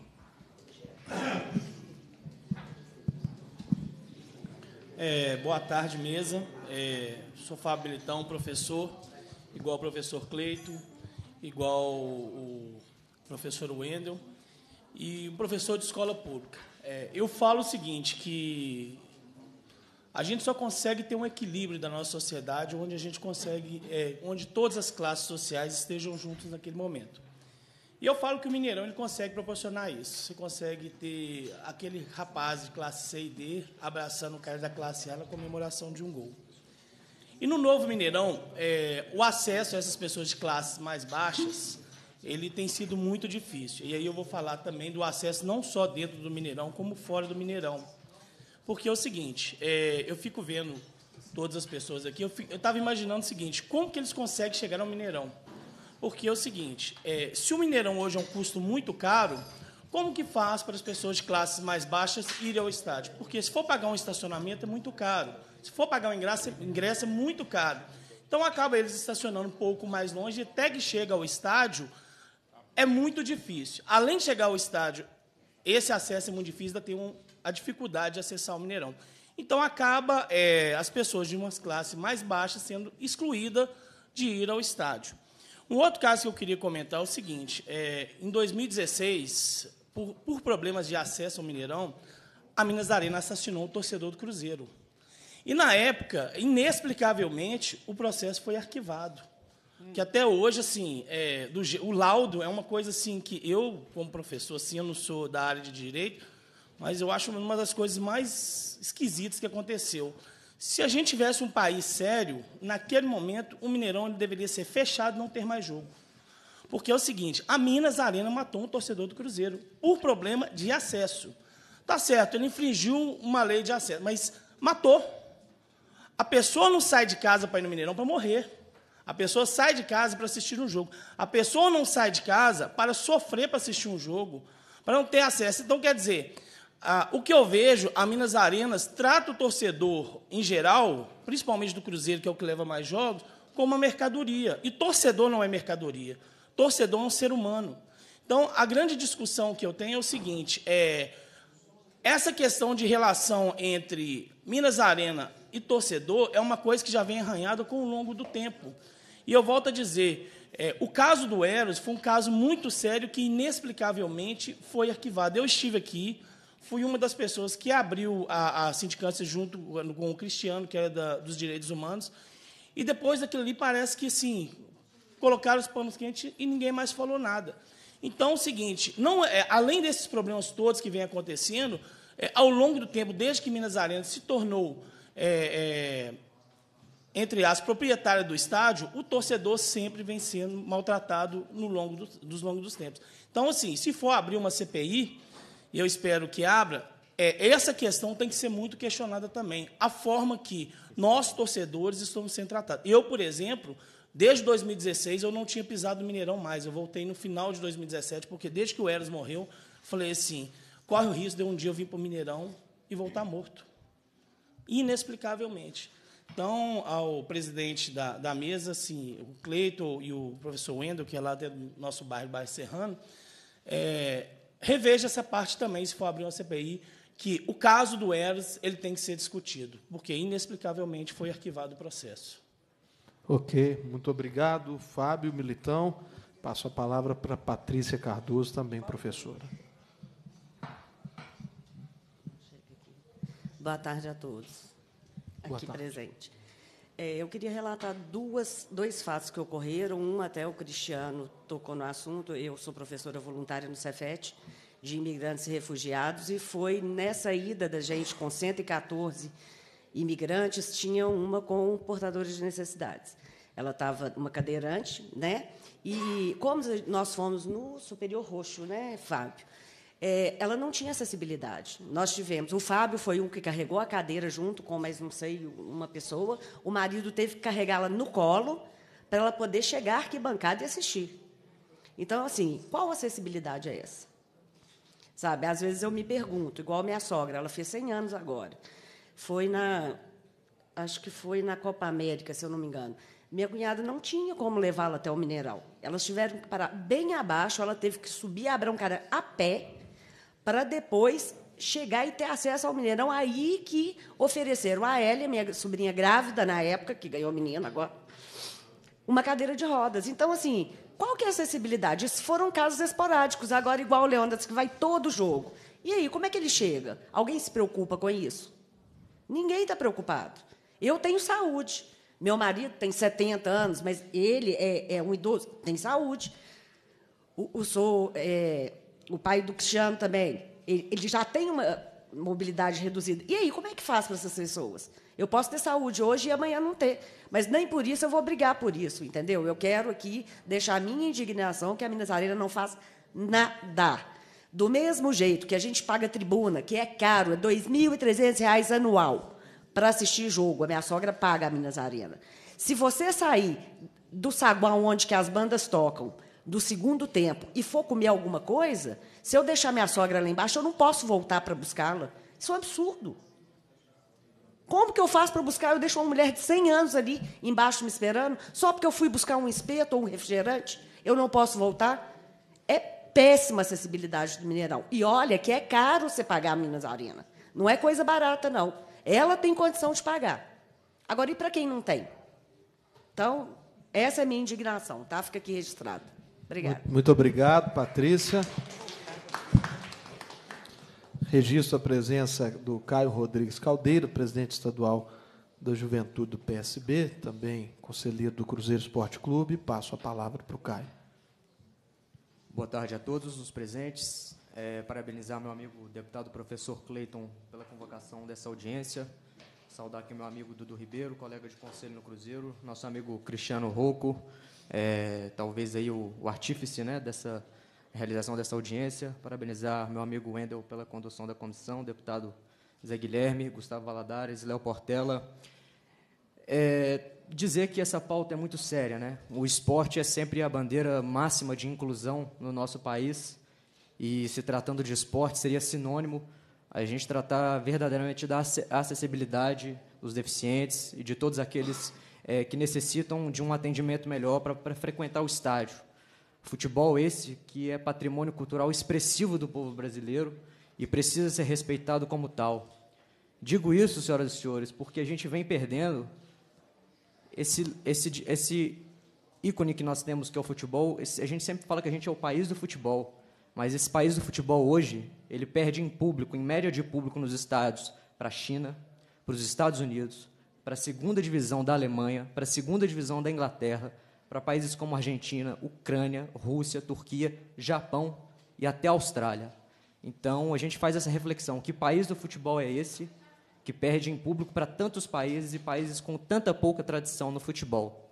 É, boa tarde, mesa. É, sou Fábio Militão, professor, igual ao professor Cleito, igual o professor Wendel, e um professor de escola pública. É, eu falo o seguinte, que a gente só consegue ter um equilíbrio da nossa sociedade onde a gente consegue, é, onde todas as classes sociais estejam juntas naquele momento. E eu falo que o Mineirão ele consegue proporcionar isso. Você consegue ter aquele rapaz de classe C e D abraçando o cara da classe A na comemoração de um gol. E no Novo Mineirão, é, o acesso a essas pessoas de classes mais baixas, ele tem sido muito difícil. E aí eu vou falar também do acesso não só dentro do Mineirão, como fora do Mineirão. Porque é o seguinte, é, eu fico vendo todas as pessoas aqui, eu estava imaginando o seguinte, como que eles conseguem chegar ao Mineirão? Porque é o seguinte, é, se o Mineirão hoje é um custo muito caro, como que faz para as pessoas de classes mais baixas irem ao estádio? Porque se for pagar um estacionamento é muito caro. Se for pagar o ingresso, ingresso é muito caro. Então acaba eles estacionando um pouco mais longe, até que chega ao estádio, é muito difícil. Além de chegar ao estádio, esse acesso é muito difícil, ainda tem um, a dificuldade de acessar o Mineirão. Então acaba é, as pessoas de umas classes mais baixas sendo excluídas de ir ao estádio. Um outro caso que eu queria comentar é o seguinte: é, em 2016, por, por problemas de acesso ao Mineirão, a Minas Arena assassinou o torcedor do Cruzeiro. E na época, inexplicavelmente, o processo foi arquivado. Que até hoje, assim, é, do, o laudo é uma coisa assim que eu, como professor, assim, eu não sou da área de direito, mas eu acho uma das coisas mais esquisitas que aconteceu. Se a gente tivesse um país sério, naquele momento o Mineirão deveria ser fechado, não ter mais jogo. Porque é o seguinte, a Minas Arena matou um torcedor do Cruzeiro por problema de acesso. Tá certo, ele infringiu uma lei de acesso, mas matou. A pessoa não sai de casa para ir no Mineirão para morrer. A pessoa sai de casa para assistir um jogo. A pessoa não sai de casa para sofrer para assistir um jogo, para não ter acesso. Então, quer dizer, ah, o que eu vejo, a Minas Arenas trata o torcedor, em geral, principalmente do Cruzeiro, que é o que leva mais jogos, como uma mercadoria. E torcedor não é mercadoria. Torcedor é um ser humano. Então, a grande discussão que eu tenho é o seguinte: é essa questão de relação entre Minas Arena e torcedor é uma coisa que já vem arranhada com o longo do tempo. E eu volto a dizer, é, o caso do Eros foi um caso muito sério que inexplicavelmente foi arquivado. Eu estive aqui, fui uma das pessoas que abriu a, a sindicância junto com o Cristiano, que era da, dos direitos humanos, e depois daquilo ali parece que, sim, colocaram os panos quentes e ninguém mais falou nada. Então, é o seguinte, não, é, é além desses problemas todos que vêm acontecendo, é, ao longo do tempo, desde que Minas Arena se tornou é, é, entre as proprietárias do estádio, o torcedor sempre vem sendo maltratado no longo do, dos longos dos tempos. Então, assim, se for abrir uma CPI, e eu espero que abra, é, essa questão tem que ser muito questionada também. A forma que nós, torcedores, estamos sendo tratados. Eu, por exemplo, desde 2016, eu não tinha pisado no Mineirão mais. Eu voltei no final de 2017, porque desde que o Eras morreu, falei assim, corre o risco de um dia eu vir para o Mineirão e voltar morto inexplicavelmente. Então, ao presidente da, da mesa, assim, o Cleiton e o professor Wendel, que é lá do nosso bairro, bairro Serrano, é, reveja essa parte também, se for abrir uma CPI, que o caso do Eras ele tem que ser discutido, porque inexplicavelmente foi arquivado o processo. Ok, muito obrigado, Fábio Militão. Passo a palavra para Patrícia Cardoso, também professora. Boa tarde a todos aqui presente. É, eu queria relatar duas, dois fatos que ocorreram. Um, até o Cristiano tocou no assunto. Eu sou professora voluntária no Cefet de imigrantes e refugiados e foi nessa ida da gente com 114 imigrantes tinha uma com portadores de necessidades. Ela estava uma cadeirante, né? E como nós fomos no Superior Roxo, né, Fábio? é, ela não tinha acessibilidade. Nós tivemos. O Fábio foi um que carregou a cadeira junto com mais não sei uma pessoa. O marido teve que carregá-la no colo para ela poder chegar que arquibancada e assistir. Então, assim, qual acessibilidade é essa? Sabe, às vezes eu me pergunto, igual minha sogra, ela fez 100 anos agora. Foi na acho que foi na Copa América, se eu não me engano. Minha cunhada não tinha como levá-la até o mineral. Elas tiveram que parar bem abaixo, ela teve que subir a Abrão Cara a pé para depois chegar e ter acesso ao Mineirão. Aí que ofereceram a Elia, minha sobrinha grávida na época, que ganhou menina agora, uma cadeira de rodas. Então, assim, qual que é a acessibilidade? Isso foram casos esporádicos, agora igual o Leandro, que vai todo jogo. E aí, como é que ele chega? Alguém se preocupa com isso? Ninguém está preocupado. Eu tenho saúde. Meu marido tem 70 anos, mas ele é, é um idoso, tem saúde. O, o sou... É, o pai do Cristiano também, ele já tem uma mobilidade reduzida. E aí, como é que faz para essas pessoas? Eu posso ter saúde hoje e amanhã não ter, mas nem por isso eu vou brigar por isso, entendeu? Eu quero aqui deixar a minha indignação que a Minas Areia não faz nada. Do mesmo jeito que a gente paga tribuna, que é caro, é R$ 2.300 anual para assistir jogo. A minha sogra paga a Minas Arena. Se você sair do saguão onde que as bandas tocam do segundo tempo e for comer alguma coisa, se eu deixar minha sogra lá embaixo, eu não posso voltar para buscá-la. Isso é um absurdo. Como que eu faço para buscar? Eu deixo uma mulher de 100 anos ali embaixo me esperando, só porque eu fui buscar um espeto ou um refrigerante, eu não posso voltar? É péssima acessibilidade do mineral. E olha que é caro você pagar a Minas Arena. Não é coisa barata, não. Ela tem condição de pagar. Agora, e para quem não tem? Então, essa é a minha indignação, tá? Fica aqui registrado. Obrigada. Muito, muito obrigado, Patrícia. Registro a presença do Caio Rodrigues Caldeiro, presidente estadual da Juventude do PSB, também conselheiro do Cruzeiro Esporte Clube. Passo a palavra para o Caio. Boa tarde a todos os presentes. É, parabenizar meu amigo deputado professor Cleiton pela convocação dessa audiência. Saudar aqui meu amigo Dudu Ribeiro, colega de conselho no Cruzeiro, nosso amigo Cristiano Rocco, é, talvez aí o, o artífice né, dessa realização dessa audiência. Parabenizar meu amigo Wendel pela condução da comissão, deputado Zé Guilherme, Gustavo Valadares, Léo Portela. É, dizer que essa pauta é muito séria, né? O esporte é sempre a bandeira máxima de inclusão no nosso país e se tratando de esporte seria sinônimo a gente tratar verdadeiramente da acessibilidade dos deficientes e de todos aqueles é, que necessitam de um atendimento melhor para frequentar o estádio. Futebol esse que é patrimônio cultural expressivo do povo brasileiro e precisa ser respeitado como tal. Digo isso, senhoras e senhores, porque a gente vem perdendo esse, esse, esse ícone que nós temos, que é o futebol. Esse, a gente sempre fala que a gente é o país do futebol, mas esse país do futebol hoje, ele perde em público, em média de público nos estados para a China, para os Estados Unidos, para a segunda divisão da Alemanha, para a segunda divisão da Inglaterra, para países como Argentina, Ucrânia, Rússia, Turquia, Japão e até Austrália. Então a gente faz essa reflexão: que país do futebol é esse que perde em público para tantos países e países com tanta pouca tradição no futebol?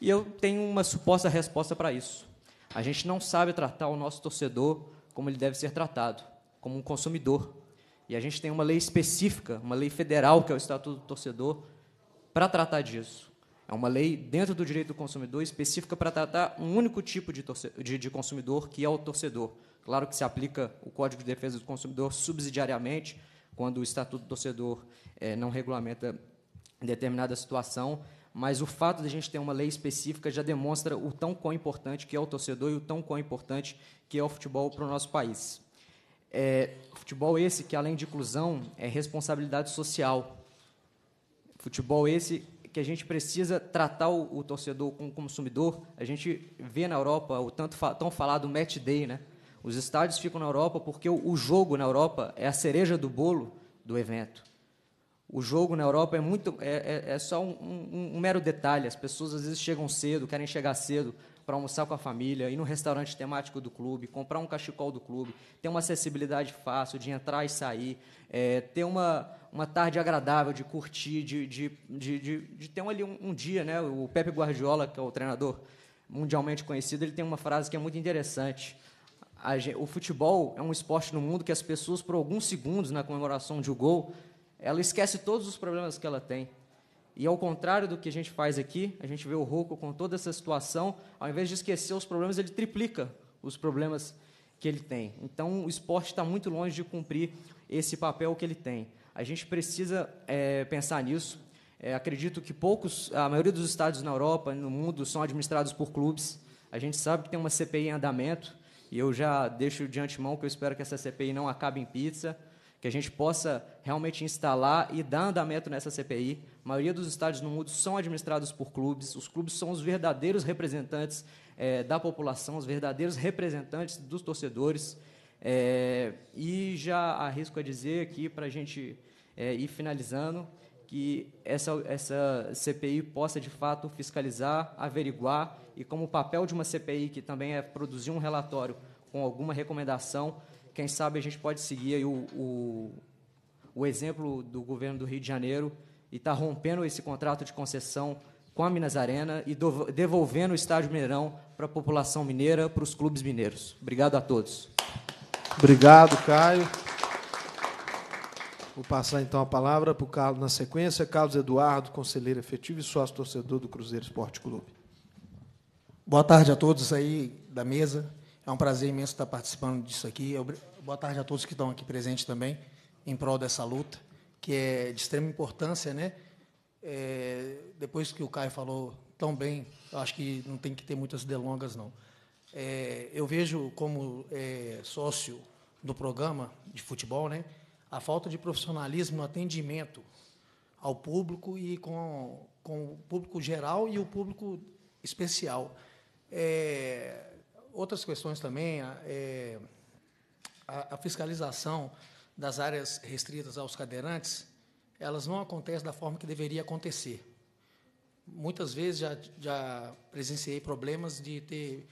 E eu tenho uma suposta resposta para isso. A gente não sabe tratar o nosso torcedor como ele deve ser tratado, como um consumidor. E a gente tem uma lei específica, uma lei federal, que é o Estatuto do Torcedor, para tratar disso. É uma lei dentro do direito do consumidor específica para tratar um único tipo de, de, de, consumidor, que é o torcedor. Claro que se aplica o Código de Defesa do Consumidor subsidiariamente, quando o Estatuto do Torcedor é, não regulamenta determinada situação, mas o fato de a gente ter uma lei específica já demonstra o tão quão importante que é o torcedor e o tão quão importante que é o futebol para o nosso país. É, futebol esse que, além de inclusão, é responsabilidade social Futebol esse que a gente precisa tratar o, o torcedor como consumidor. A gente vê na Europa o tanto fa tão falado match day, né? Os estádios ficam na Europa porque o, o jogo na Europa é a cereja do bolo do evento. O jogo na Europa é muito é, é, é só um, um, um, mero detalhe. As pessoas às vezes chegam cedo, querem chegar cedo para almoçar com a família, ir no restaurante temático do clube, comprar um cachecol do clube, ter uma acessibilidade fácil de entrar e sair, é, ter uma uma tarde agradável de curtir, de, de, de, de, ter ali um, dia. Né? O Pepe Guardiola, que é o treinador mundialmente conhecido, ele tem uma frase que é muito interessante. o futebol é um esporte no mundo que as pessoas, por alguns segundos, na comemoração de um gol, ela esquece todos os problemas que ela tem. E ao contrário do que a gente faz aqui, a gente vê o Rouco com toda essa situação, ao invés de esquecer os problemas, ele triplica os problemas que ele tem. Então, o esporte está muito longe de cumprir esse papel que ele tem. A gente precisa é, pensar nisso. É, acredito que poucos, a maioria dos estados na Europa, no mundo, são administrados por clubes. A gente sabe que tem uma CPI em andamento e eu já deixo de antemão que eu espero que essa CPI não acabe em pizza, que a gente possa realmente instalar e dar andamento nessa CPI. A maioria dos estádios no mundo são administrados por clubes. Os clubes são os verdadeiros representantes é, da população, os verdadeiros representantes dos torcedores. É, e já arrisco a dizer aqui, para a gente é, ir finalizando, que essa, essa CPI possa, de fato, fiscalizar, averiguar, e como o papel de uma CPI, que também é produzir um relatório com alguma recomendação, quem sabe a gente pode seguir o, o, o exemplo do governo do Rio de Janeiro e está rompendo esse contrato de concessão com a Minas Arena e devolvendo o estádio Mineirão para a população mineira, para os clubes mineiros. Obrigado a todos. Obrigado, Caio. Vou passar então a palavra para o Carlos na sequência. Carlos Eduardo, conselheiro efetivo e sócio-torcedor do Cruzeiro Esporte Clube. Boa tarde a todos aí da mesa. É um prazer imenso estar participando disso aqui. Boa tarde a todos que estão aqui presentes também, em prol dessa luta, que é de extrema importância, né? É, depois que o Caio falou tão bem, eu acho que não tem que ter muitas delongas, não. É, eu vejo como é, sócio do programa de futebol, né, a falta de profissionalismo no atendimento ao público e com, com o público geral e o público especial. É, outras questões também, a, é, a, a fiscalização das áreas restritas aos cadeirantes, elas não acontecem da forma que deveria acontecer. Muitas vezes já, já presenciei problemas de ter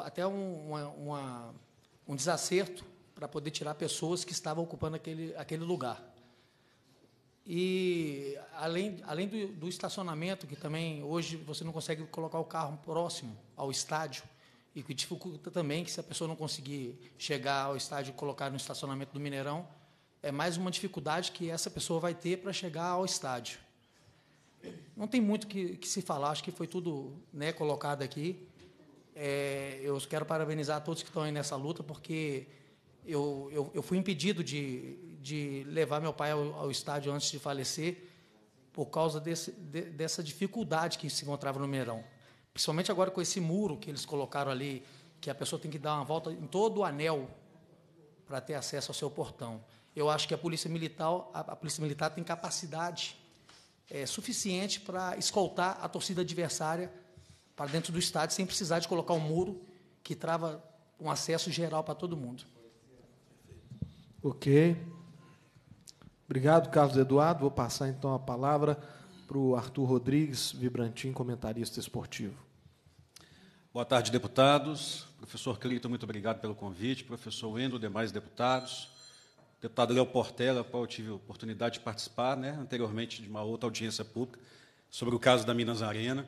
até um, uma, uma, um desacerto para poder tirar pessoas que estavam ocupando aquele, aquele lugar. E, além, além do, do estacionamento, que também hoje você não consegue colocar o carro próximo ao estádio, e que dificulta também que se a pessoa não conseguir chegar ao estádio e colocar no estacionamento do Mineirão, é mais uma dificuldade que essa pessoa vai ter para chegar ao estádio. Não tem muito que, que se falar, acho que foi tudo né, colocado aqui. É, eu quero parabenizar a todos que estão aí nessa luta, porque eu, eu, eu fui impedido de, de levar meu pai ao, ao estádio antes de falecer, por causa desse, de, dessa dificuldade que se encontrava no Mineirão. Principalmente agora com esse muro que eles colocaram ali, que a pessoa tem que dar uma volta em todo o anel para ter acesso ao seu portão. Eu acho que a Polícia Militar, a, a polícia militar tem capacidade é, suficiente para escoltar a torcida adversária para dentro do estádio sem precisar de colocar um muro que trava um acesso geral para todo mundo. Ok. Obrigado, Carlos Eduardo. Vou passar então a palavra para o Arthur Rodrigues, Vibrantim, comentarista esportivo. Boa tarde, deputados. Professor Cleiton, muito obrigado pelo convite. Professor Wendel, demais deputados. Deputado Léo Portela, qual eu tive a oportunidade de participar né, anteriormente de uma outra audiência pública sobre o caso da Minas Arena.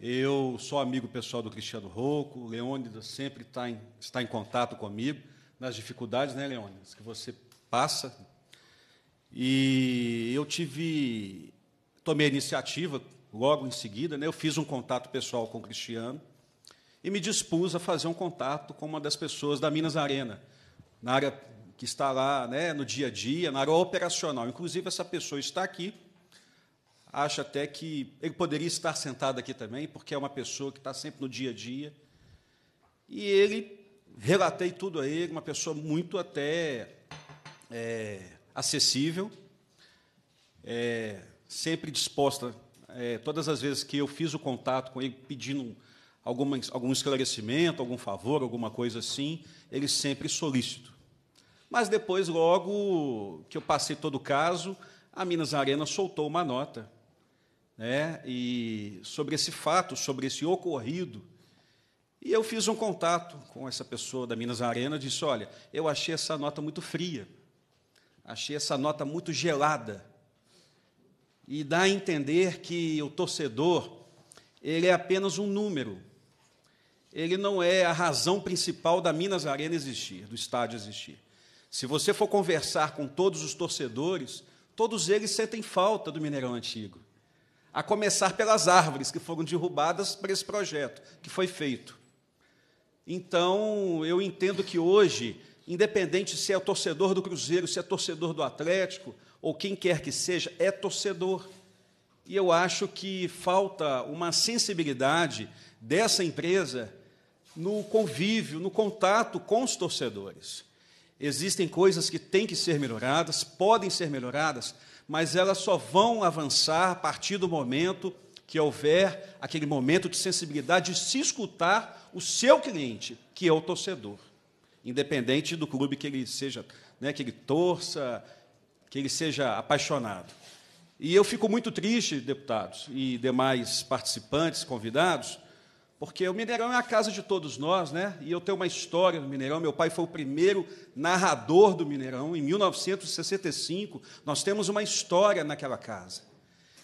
Eu sou amigo pessoal do Cristiano Rouco, Leônidas sempre está em, está em contato comigo, nas dificuldades, né, Leônidas, que você passa. E eu tive, tomei a iniciativa logo em seguida, né, eu fiz um contato pessoal com o Cristiano e me dispus a fazer um contato com uma das pessoas da Minas Arena, na área que está lá né, no dia a dia, na área operacional. Inclusive, essa pessoa está aqui, Acho até que ele poderia estar sentado aqui também, porque é uma pessoa que está sempre no dia a dia. E ele, relatei tudo a ele, uma pessoa muito até é, acessível, é, sempre disposta. É, todas as vezes que eu fiz o contato com ele, pedindo alguma, algum esclarecimento, algum favor, alguma coisa assim, ele sempre solícito. Mas depois, logo que eu passei todo o caso, a Minas Arena soltou uma nota né, e sobre esse fato, sobre esse ocorrido. E eu fiz um contato com essa pessoa da Minas Arena, disse: "Olha, eu achei essa nota muito fria. Achei essa nota muito gelada. E dá a entender que o torcedor, ele é apenas um número. Ele não é a razão principal da Minas Arena existir, do estádio existir. Se você for conversar com todos os torcedores, todos eles sentem falta do Mineirão antigo a começar pelas árvores que foram derrubadas para esse projeto que foi feito. Então, eu entendo que hoje, independente se é torcedor do Cruzeiro, se é torcedor do Atlético, ou quem quer que seja, é torcedor. E eu acho que falta uma sensibilidade dessa empresa no convívio, no contato com os torcedores. Existem coisas que têm que ser melhoradas, podem ser melhoradas, mas elas só vão avançar a partir do momento que houver aquele momento de sensibilidade de se escutar o seu cliente, que é o torcedor, independente do clube que ele seja, né, que ele torça, que ele seja apaixonado. E eu fico muito triste, deputados e demais participantes, convidados, porque o Mineirão é a casa de todos nós, né? E eu tenho uma história do Mineirão. Meu pai foi o primeiro narrador do Mineirão em 1965. Nós temos uma história naquela casa.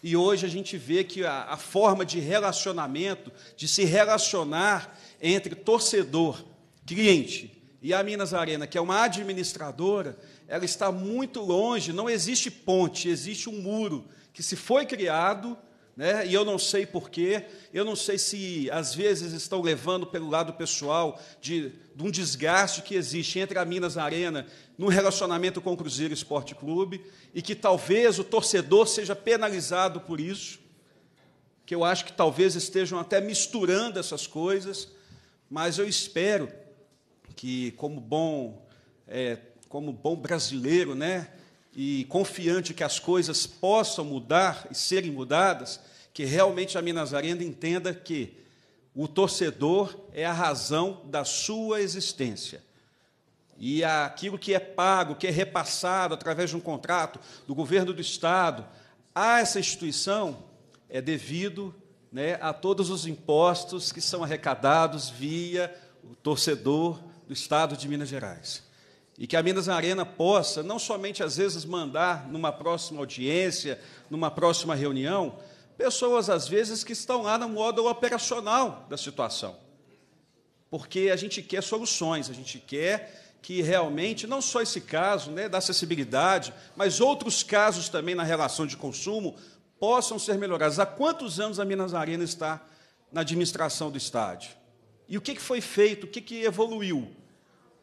E hoje a gente vê que a, a forma de relacionamento, de se relacionar entre torcedor, cliente e a Minas Arena, que é uma administradora, ela está muito longe. Não existe ponte, existe um muro que se foi criado né? e eu não sei porquê, eu não sei se às vezes estão levando pelo lado pessoal de, de um desgaste que existe entre a Minas Arena, no relacionamento com o Cruzeiro Esporte Clube, e que talvez o torcedor seja penalizado por isso, que eu acho que talvez estejam até misturando essas coisas, mas eu espero que, como bom, é, como bom brasileiro, né? e confiante que as coisas possam mudar e serem mudadas, que realmente a Minas Arena entenda que o torcedor é a razão da sua existência. E aquilo que é pago, que é repassado através de um contrato do governo do Estado a essa instituição é devido né, a todos os impostos que são arrecadados via o torcedor do Estado de Minas Gerais e que a Minas Arena possa, não somente às vezes mandar numa próxima audiência, numa próxima reunião, pessoas às vezes que estão lá no modo operacional da situação. Porque a gente quer soluções, a gente quer que realmente, não só esse caso né, da acessibilidade, mas outros casos também na relação de consumo possam ser melhorados. Há quantos anos a Minas Arena está na administração do estádio? E o que foi feito, o que evoluiu?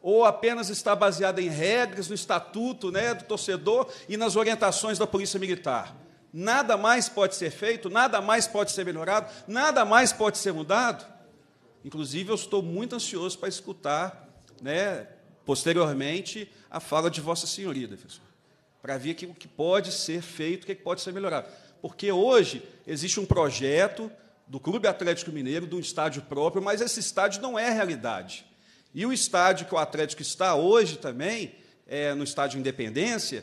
ou apenas está baseada em regras, no estatuto né, do torcedor e nas orientações da Polícia Militar. Nada mais pode ser feito, nada mais pode ser melhorado, nada mais pode ser mudado. Inclusive, eu estou muito ansioso para escutar, né, posteriormente, a fala de Vossa Senhoria, professor, para ver o que pode ser feito, o que pode ser melhorado. Porque hoje existe um projeto do Clube Atlético Mineiro, de um estádio próprio, mas esse estádio não é realidade. E o estádio que o Atlético está hoje também, é, no estádio Independência,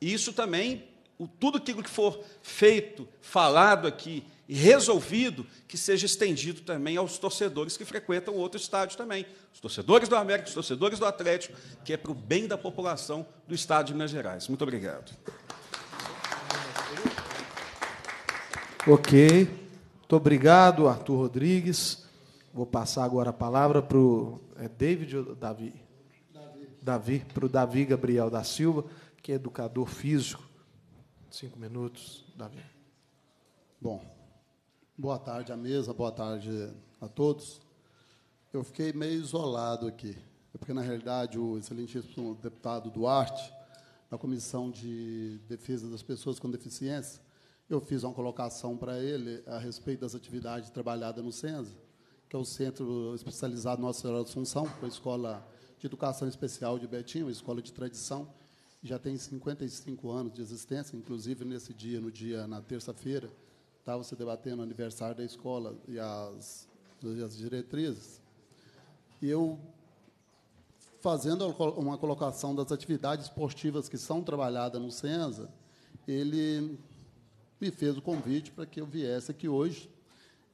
isso também, o, tudo aquilo que for feito, falado aqui e resolvido, que seja estendido também aos torcedores que frequentam outro estádio também. Os torcedores do América, os torcedores do Atlético, que é para o bem da população do estado de Minas Gerais. Muito obrigado. Ok. Muito obrigado, Arthur Rodrigues. Vou passar agora a palavra para o é David ou Davi? Davi. Davi, para o Davi Gabriel da Silva, que é educador físico. Cinco minutos, Davi. Bom, boa tarde à mesa, boa tarde a todos. Eu fiquei meio isolado aqui, é porque, na realidade, o excelentíssimo deputado Duarte, na Comissão de Defesa das Pessoas com Deficiência, eu fiz uma colocação para ele a respeito das atividades trabalhadas no CENSA, que é o centro especializado Nossa Senhora da Assunção, com a escola de educação especial de Betim, uma escola de tradição, já tem 55 anos de existência, inclusive nesse dia, no dia na terça-feira, estava tá se debatendo o aniversário da escola e as, e as diretrizes. E eu fazendo uma colocação das atividades esportivas que são trabalhadas no CENSA, ele me fez o convite para que eu viesse aqui hoje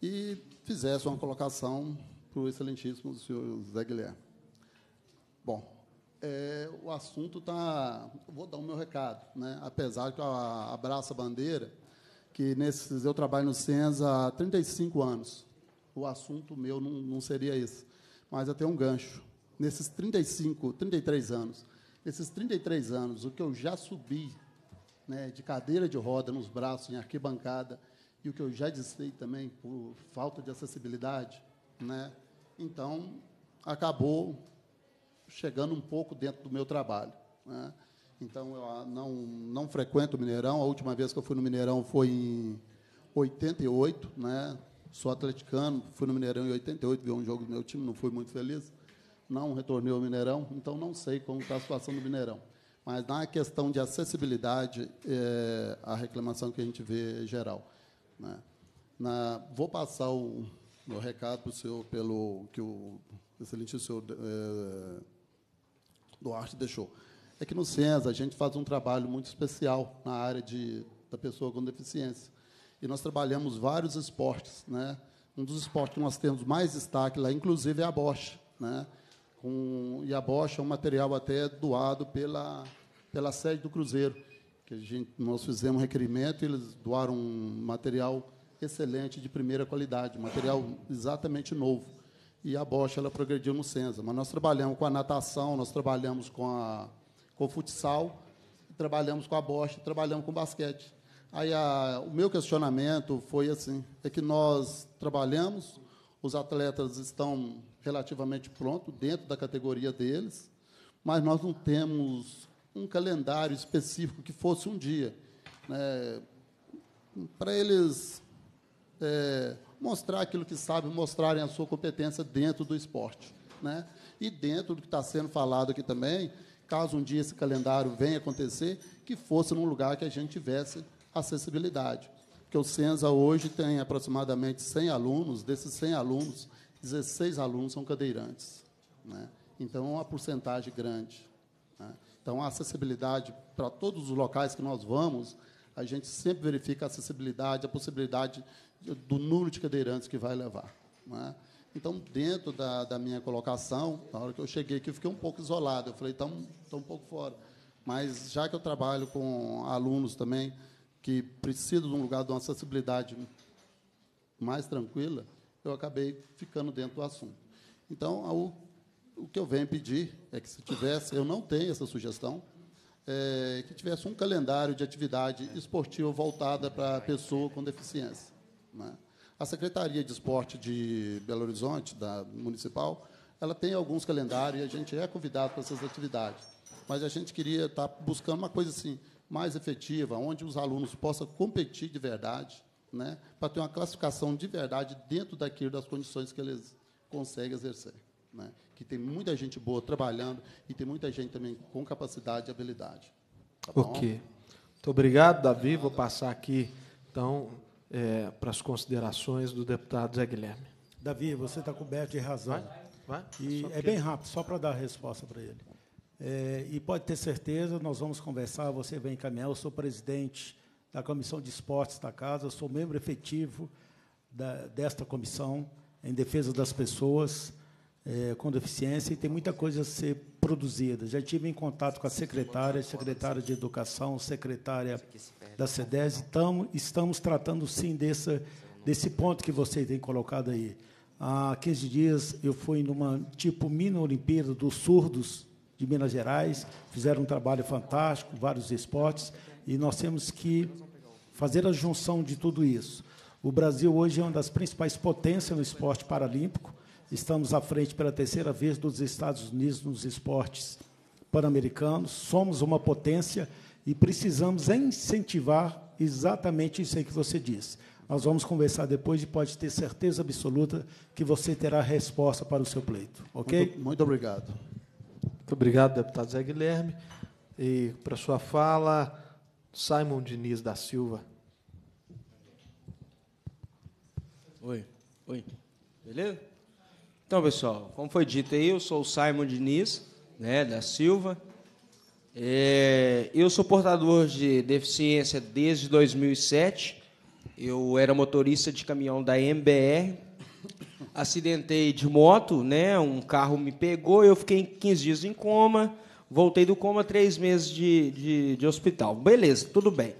e fizesse uma colocação para o excelentíssimo senhor Zé Guilherme. Bom, é, o assunto está. Vou dar o meu recado, né? apesar que a Bandeira, que nesses, eu trabalho no CENSA há 35 anos, o assunto meu não, não seria esse, mas até um gancho. Nesses 35, 33 anos, nesses 33 anos, o que eu já subi né, de cadeira de roda nos braços, em arquibancada, e o que eu já disse também, por falta de acessibilidade, né? então acabou chegando um pouco dentro do meu trabalho. Né? Então, eu ah, não, não frequento o Mineirão. A última vez que eu fui no Mineirão foi em 88, né? sou atleticano, fui no Mineirão em 88, vi um jogo do meu time, não fui muito feliz, não retornei ao Mineirão, então não sei como está a situação do Mineirão. Mas na questão de acessibilidade, é, a reclamação que a gente vê é geral. Né? Na, vou passar o meu recado para o senhor pelo que o excelente senhor é, Duarte deixou. É que no SENS a gente faz um trabalho muito especial na área de, da pessoa com deficiência. E nós trabalhamos vários esportes. Né? Um dos esportes que nós temos mais destaque lá, inclusive, é a Bosch. Né? Com, e a Bosch é um material até doado pela, pela sede do Cruzeiro que a gente, nós fizemos um requerimento e eles doaram um material excelente, de primeira qualidade, material exatamente novo. E a Bosch ela progrediu no Senza. Mas nós trabalhamos com a natação, nós trabalhamos com, a, com o futsal, trabalhamos com a Bosch, trabalhamos com o basquete. Aí a, o meu questionamento foi assim: é que nós trabalhamos, os atletas estão relativamente prontos dentro da categoria deles, mas nós não temos um calendário específico que fosse um dia, né, para eles é, mostrar aquilo que sabem, mostrarem a sua competência dentro do esporte. Né? E dentro do que está sendo falado aqui também, caso um dia esse calendário venha acontecer, que fosse num lugar que a gente tivesse acessibilidade. Porque o Senza hoje tem aproximadamente 100 alunos, desses 100 alunos, 16 alunos são cadeirantes. Né? Então, é uma porcentagem grande. Então, a acessibilidade para todos os locais que nós vamos, a gente sempre verifica a acessibilidade, a possibilidade do número de cadeirantes que vai levar. É? Então, dentro da, da, minha colocação, na hora que eu cheguei aqui, eu fiquei um pouco isolado. Eu falei, estou um pouco fora. Mas, já que eu trabalho com alunos também que precisam de um lugar de uma acessibilidade mais tranquila, eu acabei ficando dentro do assunto. Então, o o que eu venho pedir é que se tivesse, eu não tenho essa sugestão, é, que tivesse um calendário de atividade esportiva voltada para a pessoa com deficiência. Né? A Secretaria de Esporte de Belo Horizonte, da municipal, ela tem alguns calendários e a gente é convidado para essas atividades. Mas a gente queria estar tá buscando uma coisa assim mais efetiva, onde os alunos possam competir de verdade, né, para ter uma classificação de verdade dentro daquilo das condições que eles conseguem exercer. Né que tem muita gente boa trabalhando e tem muita gente também com capacidade e habilidade. Tá ok. Muito obrigado, Davi. Vou passar aqui, então, é, para as considerações do deputado Zé Guilherme. Davi, você está coberto de razão. Vai? Vai? E é bem rápido, só para dar a resposta para ele. É, e pode ter certeza, nós vamos conversar, você vem encaminhar. Eu sou presidente da Comissão de Esportes da Casa, eu sou membro efetivo da, desta comissão em defesa das pessoas é, com deficiência e tem muita coisa a ser produzida. Já tive em contato com a secretária, secretária de Educação, secretária da SEDES, estamos tratando sim desse ponto que você tem colocado aí. Há 15 dias eu fui numa tipo mini Olimpíada dos surdos de Minas Gerais, fizeram um trabalho fantástico, vários esportes, e nós temos que fazer a junção de tudo isso. O Brasil hoje é uma das principais potências no esporte paralímpico, Estamos à frente pela terceira vez dos Estados Unidos nos esportes pan-americanos. Somos uma potência e precisamos incentivar exatamente isso aí que você disse. Nós vamos conversar depois e pode ter certeza absoluta que você terá resposta para o seu pleito. Ok? Muito, muito obrigado. Muito obrigado, deputado Zé Guilherme. E para sua fala, Simon Diniz da Silva. Oi. Oi. Beleza? Então, pessoal, como foi dito aí, eu sou o Simon Diniz, né, da Silva. É, eu sou portador de deficiência desde 2007. Eu era motorista de caminhão da MBR. Acidentei de moto, né? Um carro me pegou, eu fiquei 15 dias em coma. Voltei do coma, três meses de, de, de hospital. Beleza, tudo bem.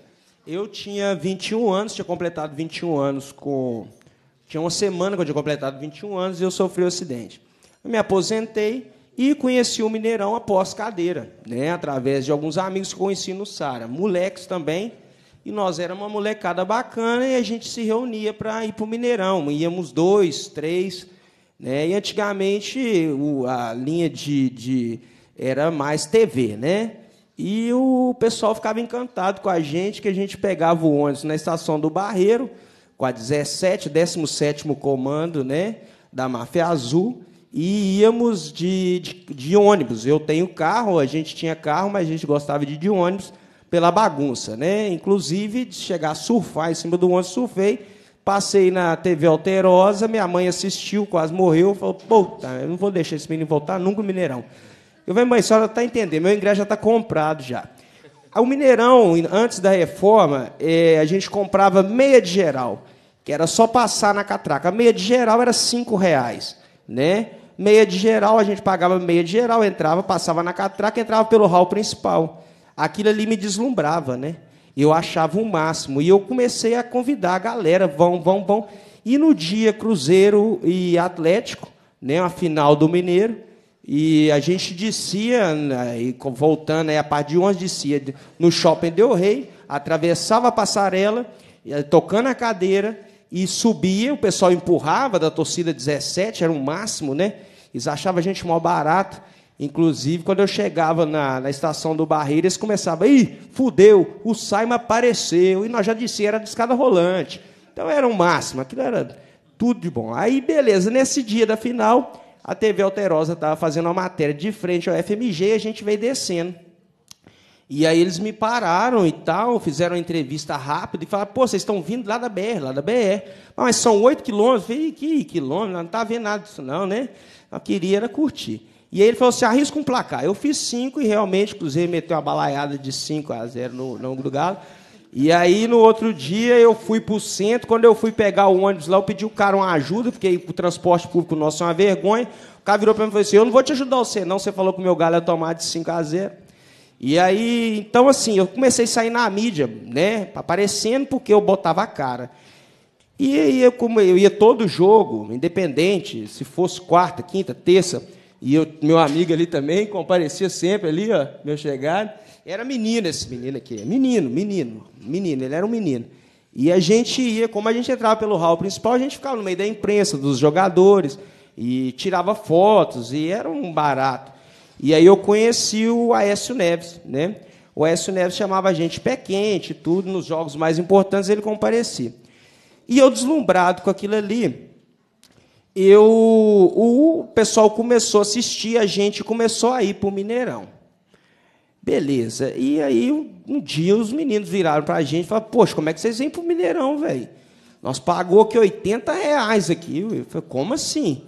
Eu tinha 21 anos, tinha completado 21 anos com tinha uma semana que eu tinha completado 21 anos e eu sofri um acidente. Eu me aposentei e conheci o Mineirão após cadeira, né? através de alguns amigos que conheci no Sara, moleques também. E nós era uma molecada bacana e a gente se reunia para ir para o Mineirão. Íamos dois, três. Né? E antigamente o, a linha de, de era mais TV, né? E o pessoal ficava encantado com a gente, que a gente pegava o ônibus na estação do Barreiro, com a 17, 17 Comando né, da Máfia Azul, e íamos de, de, de, ônibus. Eu tenho carro, a gente tinha carro, mas a gente gostava de ir de ônibus pela bagunça. Né? Inclusive, de chegar a surfar em cima do ônibus, surfei. Passei na TV Alterosa, minha mãe assistiu, quase morreu, falou, puta, eu não vou deixar esse menino voltar nunca no Mineirão. Eu falei, mãe, a senhora está entendendo, meu ingresso já está comprado já. O Mineirão, antes da reforma, é, a gente comprava meia de geral que era só passar na catraca. A meia de geral era cinco reais, né? Meia de geral, a gente pagava meia de geral, entrava, passava na catraca, entrava pelo hall principal. Aquilo ali me deslumbrava, né? Eu achava o máximo. E eu comecei a convidar a galera, vão, vão, vão. E no dia Cruzeiro e Atlético, né, a final do Mineiro, e a gente descia, né? e voltando aí a parte de 11, descia no shopping Del Rey, atravessava a passarela, eh, tocando a cadeira, e subia, o pessoal empurrava da torcida 17, era o máximo, né? Eles achavam a gente mal barato. Inclusive, quando eu chegava na, na estação do Barreiro, eles começavam, ih, fudeu, o Saima apareceu, e nós já disse, era de escada rolante. Então era o um máximo, aquilo era tudo de bom. Aí, beleza, nesse dia da final, a TV Alterosa estava fazendo uma matéria de frente ao FMG e a gente veio descendo. E aí eles me pararam e tal, fizeram uma entrevista rápida e falaram, pô, vocês estão vindo lá da BR, lá da BR. Mas são oito quilômetros. Eu falei, que quilômetro? Não está vendo nada disso não, né? Eu queria era curtir. E aí ele falou assim, arrisca um placar. Eu fiz cinco e realmente o meteu uma balaiada de 5 a 0 no, no do Galo. E aí, no outro dia, eu fui para o centro. Quando eu fui pegar o ônibus lá, eu pedi o cara uma ajuda, porque o transporte público nosso é uma vergonha. O cara virou para mim e falou assim: Eu não vou te ajudar você, não. Você falou que o meu galo ia é tomar de 5 a 0. E aí, então assim, eu comecei a sair na mídia, né, aparecendo porque eu botava a cara. E aí eu, eu ia todo jogo, independente, se fosse quarta, quinta, terça, e eu, meu amigo ali também comparecia sempre ali, ó, meu chegado. Era menino esse menino aqui, menino, menino, menino, ele era um menino. E a gente ia, como a gente entrava pelo hall principal, a gente ficava no meio da imprensa, dos jogadores, e tirava fotos, e era um barato. E aí eu conheci o Aécio Neves, né? O Aécio Neves chamava a gente pé quente, tudo, nos jogos mais importantes ele comparecia. E eu deslumbrado com aquilo ali, eu o pessoal começou a assistir, a gente começou a ir para o Mineirão. Beleza. E aí um, um dia os meninos viraram para a gente e falaram, poxa, como é que vocês vêm para o Mineirão, velho? Nós pagou aqui 80 reais aqui. Eu falei, como assim?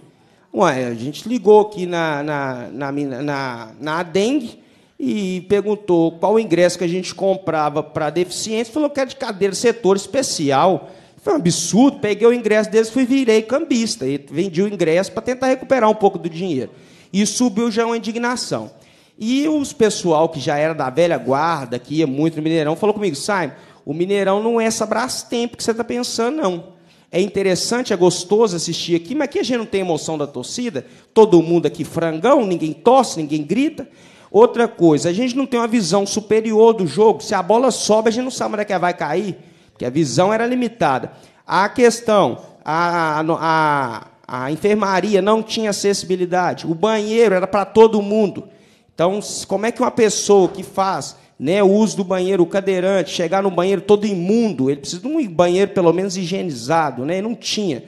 Ué, a gente ligou aqui na, na, na, na, na ADENG e perguntou qual o ingresso que a gente comprava para deficientes. Falou que era de cadeira setor especial. Foi um absurdo. Peguei o ingresso deles e virei cambista. E vendi o ingresso para tentar recuperar um pouco do dinheiro. E subiu já uma indignação. E os pessoal que já era da velha guarda, que ia muito no Mineirão, falou comigo, sai, o Mineirão não é essa tempo que você está pensando, não. É interessante, é gostoso assistir aqui, mas aqui a gente não tem emoção da torcida. Todo mundo aqui frangão, ninguém torce, ninguém grita. Outra coisa, a gente não tem uma visão superior do jogo. Se a bola sobe, a gente não sabe onde é que ela vai cair, porque a visão era limitada. A questão, a, a, a, a enfermaria não tinha acessibilidade. O banheiro era para todo mundo. Então, como é que uma pessoa que faz né, o uso do banheiro, o cadeirante, chegar no banheiro todo imundo, ele precisa de um banheiro pelo menos higienizado, né? não tinha.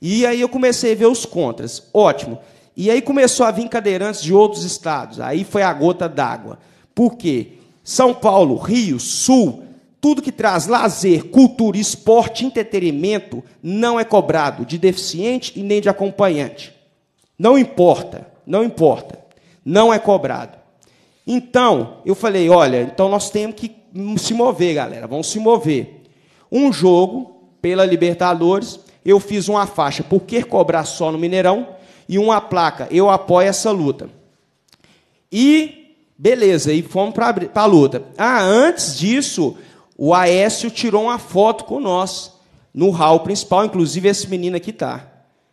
E aí eu comecei a ver os contras. Ótimo. E aí começou a vir cadeirantes de outros estados. Aí foi a gota d'água. Por quê? São Paulo, Rio, Sul, tudo que traz lazer, cultura, esporte, entretenimento não é cobrado de deficiente e nem de acompanhante. Não importa, não importa. Não é cobrado. Então, eu falei, olha, então nós temos que se mover, galera, vamos se mover. Um jogo pela Libertadores, eu fiz uma faixa, por que cobrar só no Mineirão? E uma placa, eu apoio essa luta. E, beleza, e fomos para a luta. Ah, antes disso, o Aécio tirou uma foto com nós, no hall principal, inclusive esse menino aqui tá.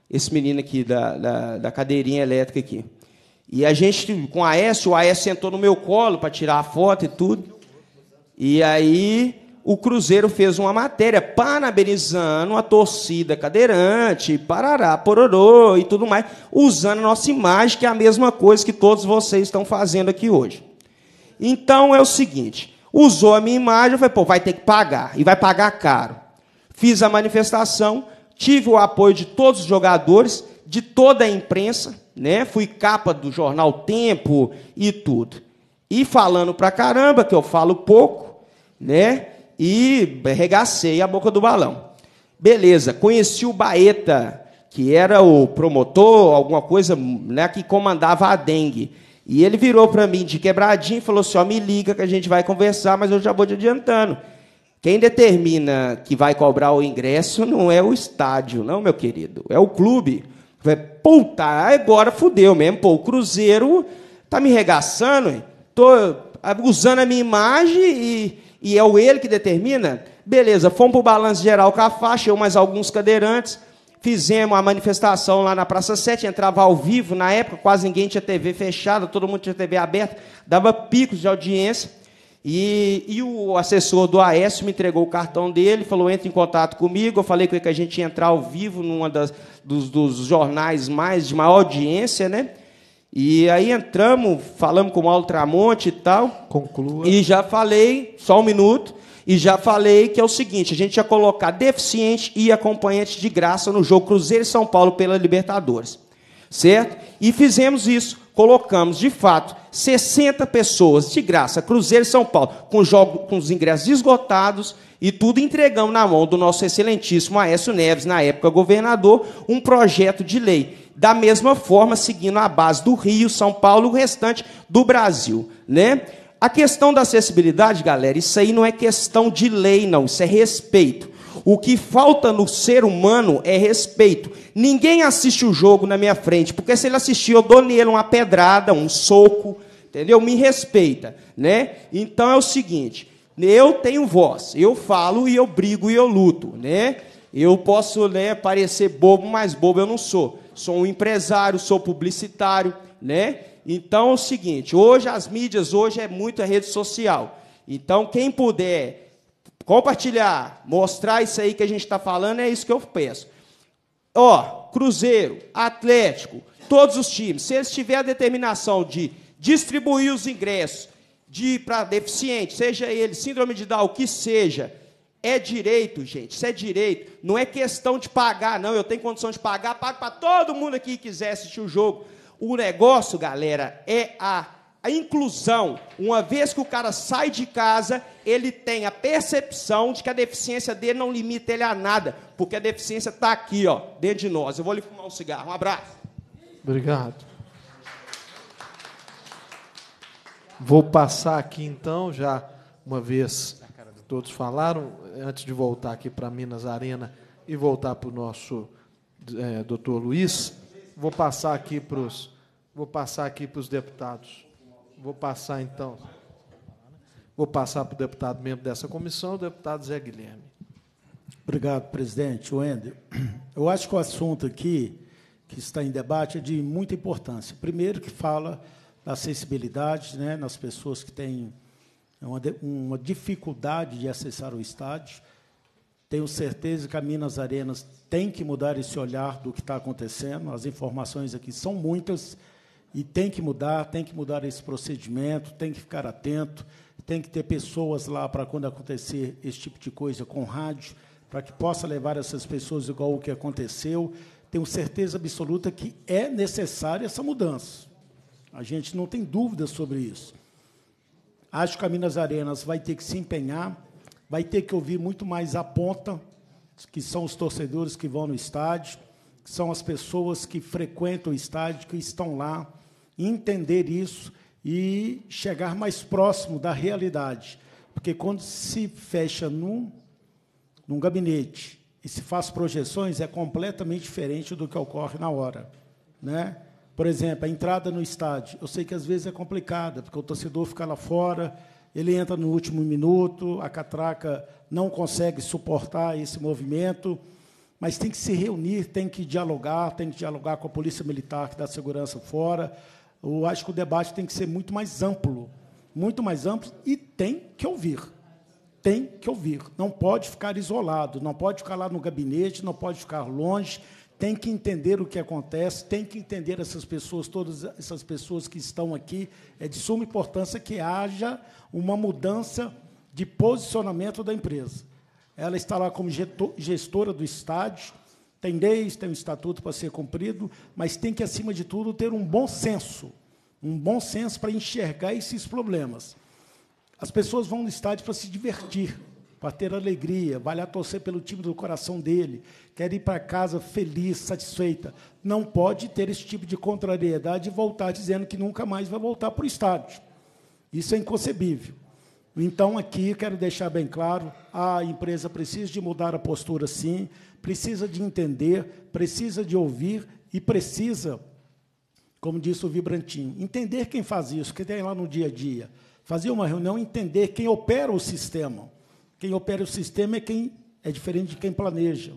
Esse menino aqui da, da, da cadeirinha elétrica aqui. E a gente, com a S, o Aécio sentou no meu colo para tirar a foto e tudo. E aí o Cruzeiro fez uma matéria parabenizando a torcida cadeirante, parará, pororô e tudo mais, usando a nossa imagem, que é a mesma coisa que todos vocês estão fazendo aqui hoje. Então é o seguinte, usou a minha imagem, eu falei, pô, vai ter que pagar, e vai pagar caro. Fiz a manifestação, tive o apoio de todos os jogadores, de toda a imprensa, né? Fui capa do jornal Tempo e tudo. E falando pra caramba, que eu falo pouco, né? E regacei a boca do balão. Beleza, conheci o Baeta, que era o promotor, alguma coisa, né, que comandava a dengue. E ele virou para mim de quebradinho e falou assim: ó, me liga que a gente vai conversar, mas eu já vou te adiantando. Quem determina que vai cobrar o ingresso não é o estádio, não, meu querido, é o clube. Puta, agora fudeu mesmo. Pô, o Cruzeiro tá me regaçando, tô usando a minha imagem e, e é o ele que determina. Beleza, fomos para o balanço geral com a faixa, eu mais alguns cadeirantes. Fizemos a manifestação lá na Praça 7, entrava ao vivo, na época quase ninguém tinha TV fechada, todo mundo tinha TV aberta, dava picos de audiência. E, e, o assessor do Aécio me entregou o cartão dele, falou: entre em contato comigo. Eu falei que a gente ia entrar ao vivo num dos, dos, jornais mais de maior audiência, né? E aí entramos, falamos com o Mauro Tramonte e tal. Conclua. E já falei, só um minuto, e já falei que é o seguinte: a gente ia colocar deficiente e acompanhante de graça no jogo Cruzeiro e São Paulo pela Libertadores. Certo? E fizemos isso colocamos, de fato, 60 pessoas de graça, Cruzeiro e São Paulo, com, jogo, com os ingressos esgotados e tudo entregamos na mão do nosso excelentíssimo Aécio Neves, na época governador, um projeto de lei. Da mesma forma, seguindo a base do Rio, São Paulo e o restante do Brasil. Né? A questão da acessibilidade, galera, isso aí não é questão de lei, não, isso é respeito. O que falta no ser humano é respeito. Ninguém assiste o jogo na minha frente, porque se ele assistir, eu dou nele uma pedrada, um soco, entendeu? Me respeita, né? Então é o seguinte, eu tenho voz, eu falo e eu brigo e eu luto, né? Eu posso né, parecer bobo, mas bobo eu não sou. Sou um empresário, sou publicitário, né? Então é o seguinte, hoje as mídias hoje é muito a rede social. Então quem puder compartilhar, mostrar isso aí que a gente está falando, é isso que eu peço. Ó, Cruzeiro, Atlético, todos os times, se eles tiverem a determinação de distribuir os ingressos de para deficiente, seja ele síndrome de Down, o que seja, é direito, gente, isso é direito. Não é questão de pagar, não. Eu tenho condição de pagar, pago para todo mundo aqui que quiser assistir o jogo. O negócio, galera, é a a inclusão, uma vez que o cara sai de casa, ele tem a percepção de que a deficiência dele não limita ele a nada, porque a deficiência está aqui, ó, dentro de nós. Eu vou lhe fumar um cigarro. Um abraço. Obrigado. Vou passar aqui então, já uma vez todos falaram, antes de voltar aqui para Minas Arena e voltar para o nosso é, doutor Luiz, vou passar aqui para os deputados. Vou passar então. Vou passar para o deputado membro dessa comissão, o deputado Zé Guilherme. Obrigado, presidente. Wender, eu acho que o assunto aqui que está em debate é de muita importância. Primeiro, que fala da acessibilidade né, nas pessoas que têm uma, uma dificuldade de acessar o estádio. Tenho certeza que a Minas Arenas tem que mudar esse olhar do que está acontecendo. As informações aqui são muitas, e tem que mudar, tem que mudar esse procedimento, tem que ficar atento, tem que ter pessoas lá para quando acontecer esse tipo de coisa com rádio, para que possa levar essas pessoas igual o que aconteceu. Tenho certeza absoluta que é necessária essa mudança. A gente não tem dúvidas sobre isso. Acho que a Minas Arenas vai ter que se empenhar, vai ter que ouvir muito mais a ponta, que são os torcedores que vão no estádio, que são as pessoas que frequentam o estádio, que estão lá, entender isso e chegar mais próximo da realidade. Porque quando se fecha num, num gabinete e se faz projeções, é completamente diferente do que ocorre na hora. Né? Por exemplo, a entrada no estádio, eu sei que às vezes é complicada, porque o torcedor fica lá fora, ele entra no último minuto, a catraca não consegue suportar esse movimento, mas tem que se reunir, tem que dialogar, tem que dialogar com a polícia militar que dá segurança fora, eu acho que o debate tem que ser muito mais amplo, muito mais amplo e tem que ouvir. Tem que ouvir. Não pode ficar isolado, não pode ficar lá no gabinete, não pode ficar longe. Tem que entender o que acontece, tem que entender essas pessoas, todas essas pessoas que estão aqui. É de suma importância que haja uma mudança de posicionamento da empresa. Ela está lá como gestora do estádio, tem leis, tem um estatuto para ser cumprido, mas tem que, acima de tudo, ter um bom senso. Um bom senso para enxergar esses problemas. As pessoas vão no estádio para se divertir, para ter alegria, vai lá torcer pelo time do coração dele, quer ir para casa feliz, satisfeita. Não pode ter esse tipo de contrariedade e voltar dizendo que nunca mais vai voltar para o estádio. Isso é inconcebível. Então, aqui, quero deixar bem claro: a empresa precisa de mudar a postura, sim, precisa de entender, precisa de ouvir e precisa, como disse o Vibrantinho, entender quem faz isso, que tem lá no dia a dia. Fazer uma reunião, entender quem opera o sistema. Quem opera o sistema é quem é diferente de quem planeja.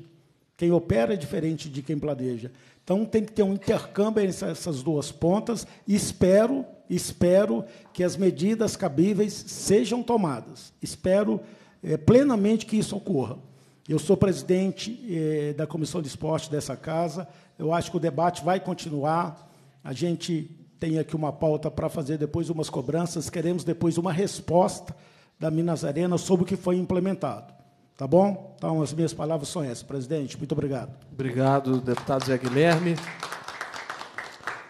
Quem opera é diferente de quem planeja. Então, tem que ter um intercâmbio entre essas duas pontas. E espero espero que as medidas cabíveis sejam tomadas. Espero é, plenamente que isso ocorra. Eu sou presidente é, da Comissão de Esporte dessa casa, eu acho que o debate vai continuar. A gente tem aqui uma pauta para fazer depois umas cobranças, queremos depois uma resposta da Minas Arena sobre o que foi implementado. Tá bom? Então, as minhas palavras são essas. Presidente, muito obrigado. Obrigado, deputado Zé Guilherme.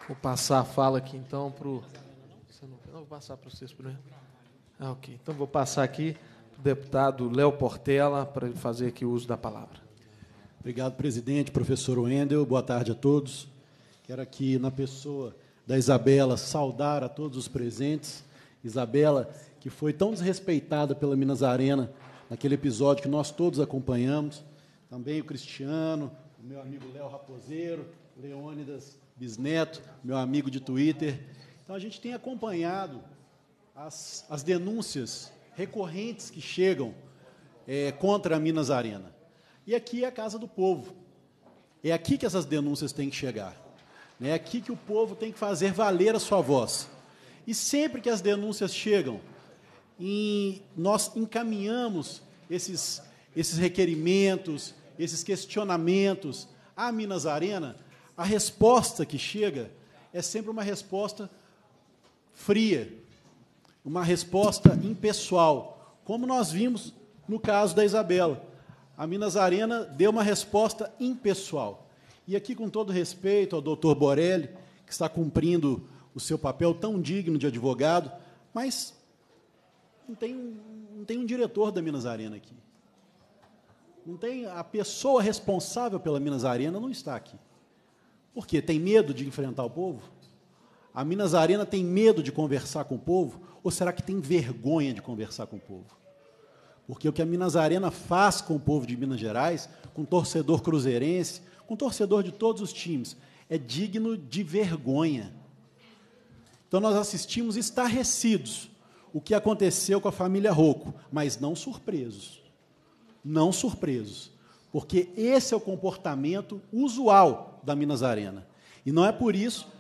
Vou passar a fala aqui, então, para o vou passar para vocês primeiro. Ah, ok. Então vou passar aqui para o deputado Léo Portela para ele fazer aqui o uso da palavra. Obrigado, presidente, professor Wendel. Boa tarde a todos. Quero aqui, na pessoa da Isabela, saudar a todos os presentes. Isabela, que foi tão desrespeitada pela Minas Arena naquele episódio que nós todos acompanhamos. Também o Cristiano, o meu amigo Léo Raposeiro, Leônidas Bisneto, meu amigo de Twitter, então a gente tem acompanhado as, as denúncias recorrentes que chegam é, contra a Minas Arena. E aqui é a casa do povo. É aqui que essas denúncias têm que chegar. Né? É aqui que o povo tem que fazer valer a sua voz. E sempre que as denúncias chegam, nós encaminhamos esses, esses requerimentos, esses questionamentos à Minas Arena, a resposta que chega é sempre uma resposta fria, uma resposta impessoal, como nós vimos no caso da Isabela. A Minas Arena deu uma resposta impessoal. E aqui, com todo respeito ao doutor Borelli, que está cumprindo o seu papel tão digno de advogado, mas não tem, não tem um diretor da Minas Arena aqui. Não tem a pessoa responsável pela Minas Arena não está aqui. Por quê? Tem medo de enfrentar o povo? A Minas Arena tem medo de conversar com o povo ou será que tem vergonha de conversar com o povo? Porque o que a Minas Arena faz com o povo de Minas Gerais, com o torcedor cruzeirense, com o torcedor de todos os times, é digno de vergonha. Então nós assistimos estarrecidos o que aconteceu com a família Rocco, mas não surpresos. Não surpresos. Porque esse é o comportamento usual da Minas Arena. E não é por isso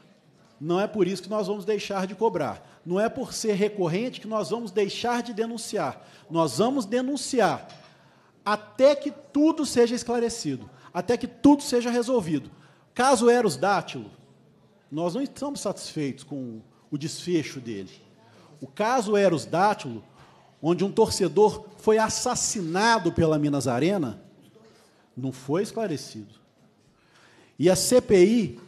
não é por isso que nós vamos deixar de cobrar. Não é por ser recorrente que nós vamos deixar de denunciar. Nós vamos denunciar até que tudo seja esclarecido, até que tudo seja resolvido. Caso Eros Dátilo, nós não estamos satisfeitos com o desfecho dele. O caso Eros Dátilo, onde um torcedor foi assassinado pela Minas Arena, não foi esclarecido. E a CPI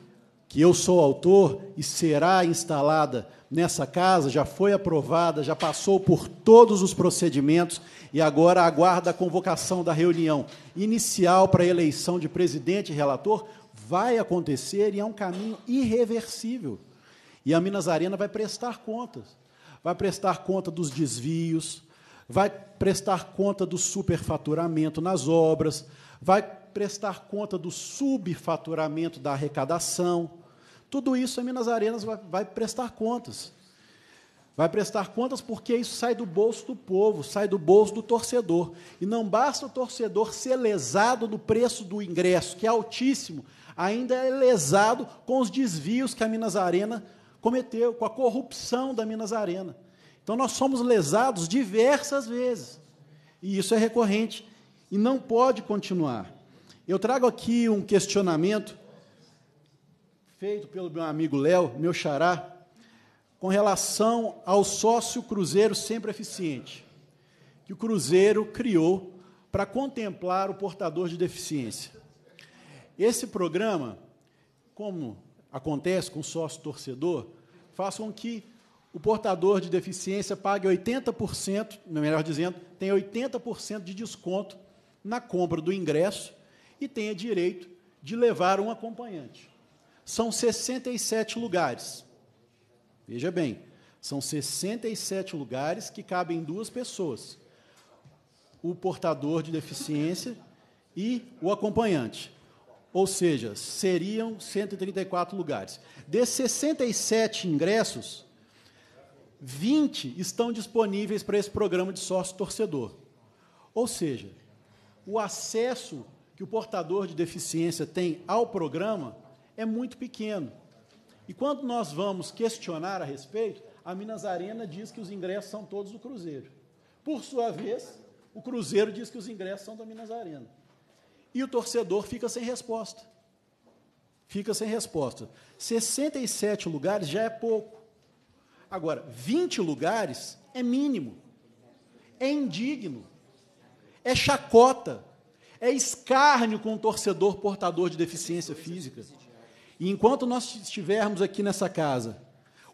que eu sou autor e será instalada nessa casa, já foi aprovada, já passou por todos os procedimentos e agora aguarda a convocação da reunião inicial para a eleição de presidente e relator, vai acontecer e é um caminho irreversível. E a Minas Arena vai prestar contas. Vai prestar conta dos desvios, vai prestar conta do superfaturamento nas obras, vai prestar conta do subfaturamento da arrecadação, tudo isso a Minas Arenas vai, vai prestar contas. Vai prestar contas porque isso sai do bolso do povo, sai do bolso do torcedor. E não basta o torcedor ser lesado no preço do ingresso, que é altíssimo, ainda é lesado com os desvios que a Minas Arena cometeu, com a corrupção da Minas Arena. Então nós somos lesados diversas vezes. E isso é recorrente e não pode continuar. Eu trago aqui um questionamento feito pelo meu amigo Léo, meu xará, com relação ao sócio Cruzeiro Sempre Eficiente, que o Cruzeiro criou para contemplar o portador de deficiência. Esse programa, como acontece com o sócio torcedor, faz com que o portador de deficiência pague 80%, melhor dizendo, tenha 80% de desconto na compra do ingresso e tenha direito de levar um acompanhante são 67 lugares. Veja bem, são 67 lugares que cabem duas pessoas: o portador de deficiência e o acompanhante. Ou seja, seriam 134 lugares. Desses 67 ingressos, 20 estão disponíveis para esse programa de sócio torcedor. Ou seja, o acesso que o portador de deficiência tem ao programa é muito pequeno. E quando nós vamos questionar a respeito, a Minas Arena diz que os ingressos são todos do Cruzeiro. Por sua vez, o Cruzeiro diz que os ingressos são da Minas Arena. E o torcedor fica sem resposta. Fica sem resposta. 67 lugares já é pouco. Agora, 20 lugares é mínimo. É indigno. É chacota. É escárnio com o torcedor portador de deficiência física. E enquanto nós estivermos aqui nessa casa,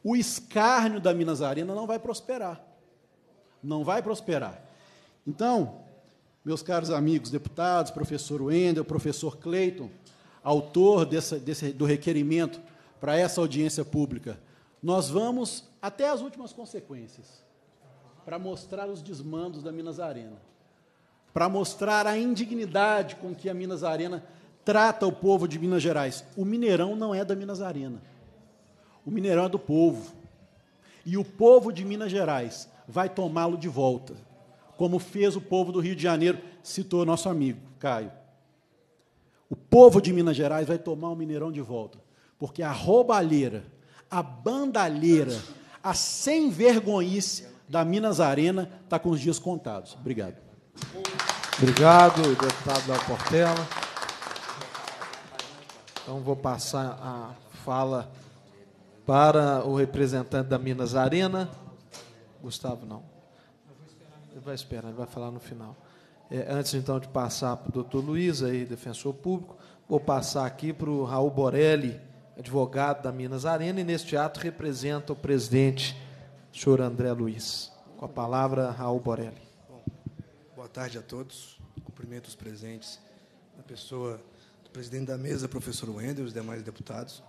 o escárnio da Minas Arena não vai prosperar. Não vai prosperar. Então, meus caros amigos deputados, professor Wendel, professor Cleiton, autor desse, do requerimento para essa audiência pública, nós vamos até as últimas consequências para mostrar os desmandos da Minas Arena, para mostrar a indignidade com que a Minas Arena trata o povo de Minas Gerais. O Mineirão não é da Minas Arena. O Mineirão é do povo. E o povo de Minas Gerais vai tomá-lo de volta, como fez o povo do Rio de Janeiro, citou nosso amigo Caio. O povo de Minas Gerais vai tomar o Mineirão de volta, porque a roubalheira, a bandalheira, a sem vergonhice da Minas Arena está com os dias contados. Obrigado. Obrigado, deputado da Portela. Então vou passar a fala para o representante da Minas Arena. Gustavo, não. Ele vai esperar, ele vai falar no final. É, antes então de passar para o doutor Luiz, aí, defensor público, vou passar aqui para o Raul Borelli, advogado da Minas Arena, e neste ato representa o presidente, o senhor André Luiz. Com a palavra, Raul Borelli. Bom, boa tarde a todos. Cumprimento os presentes, a pessoa presidente da mesa, professor Wendel, os demais deputados.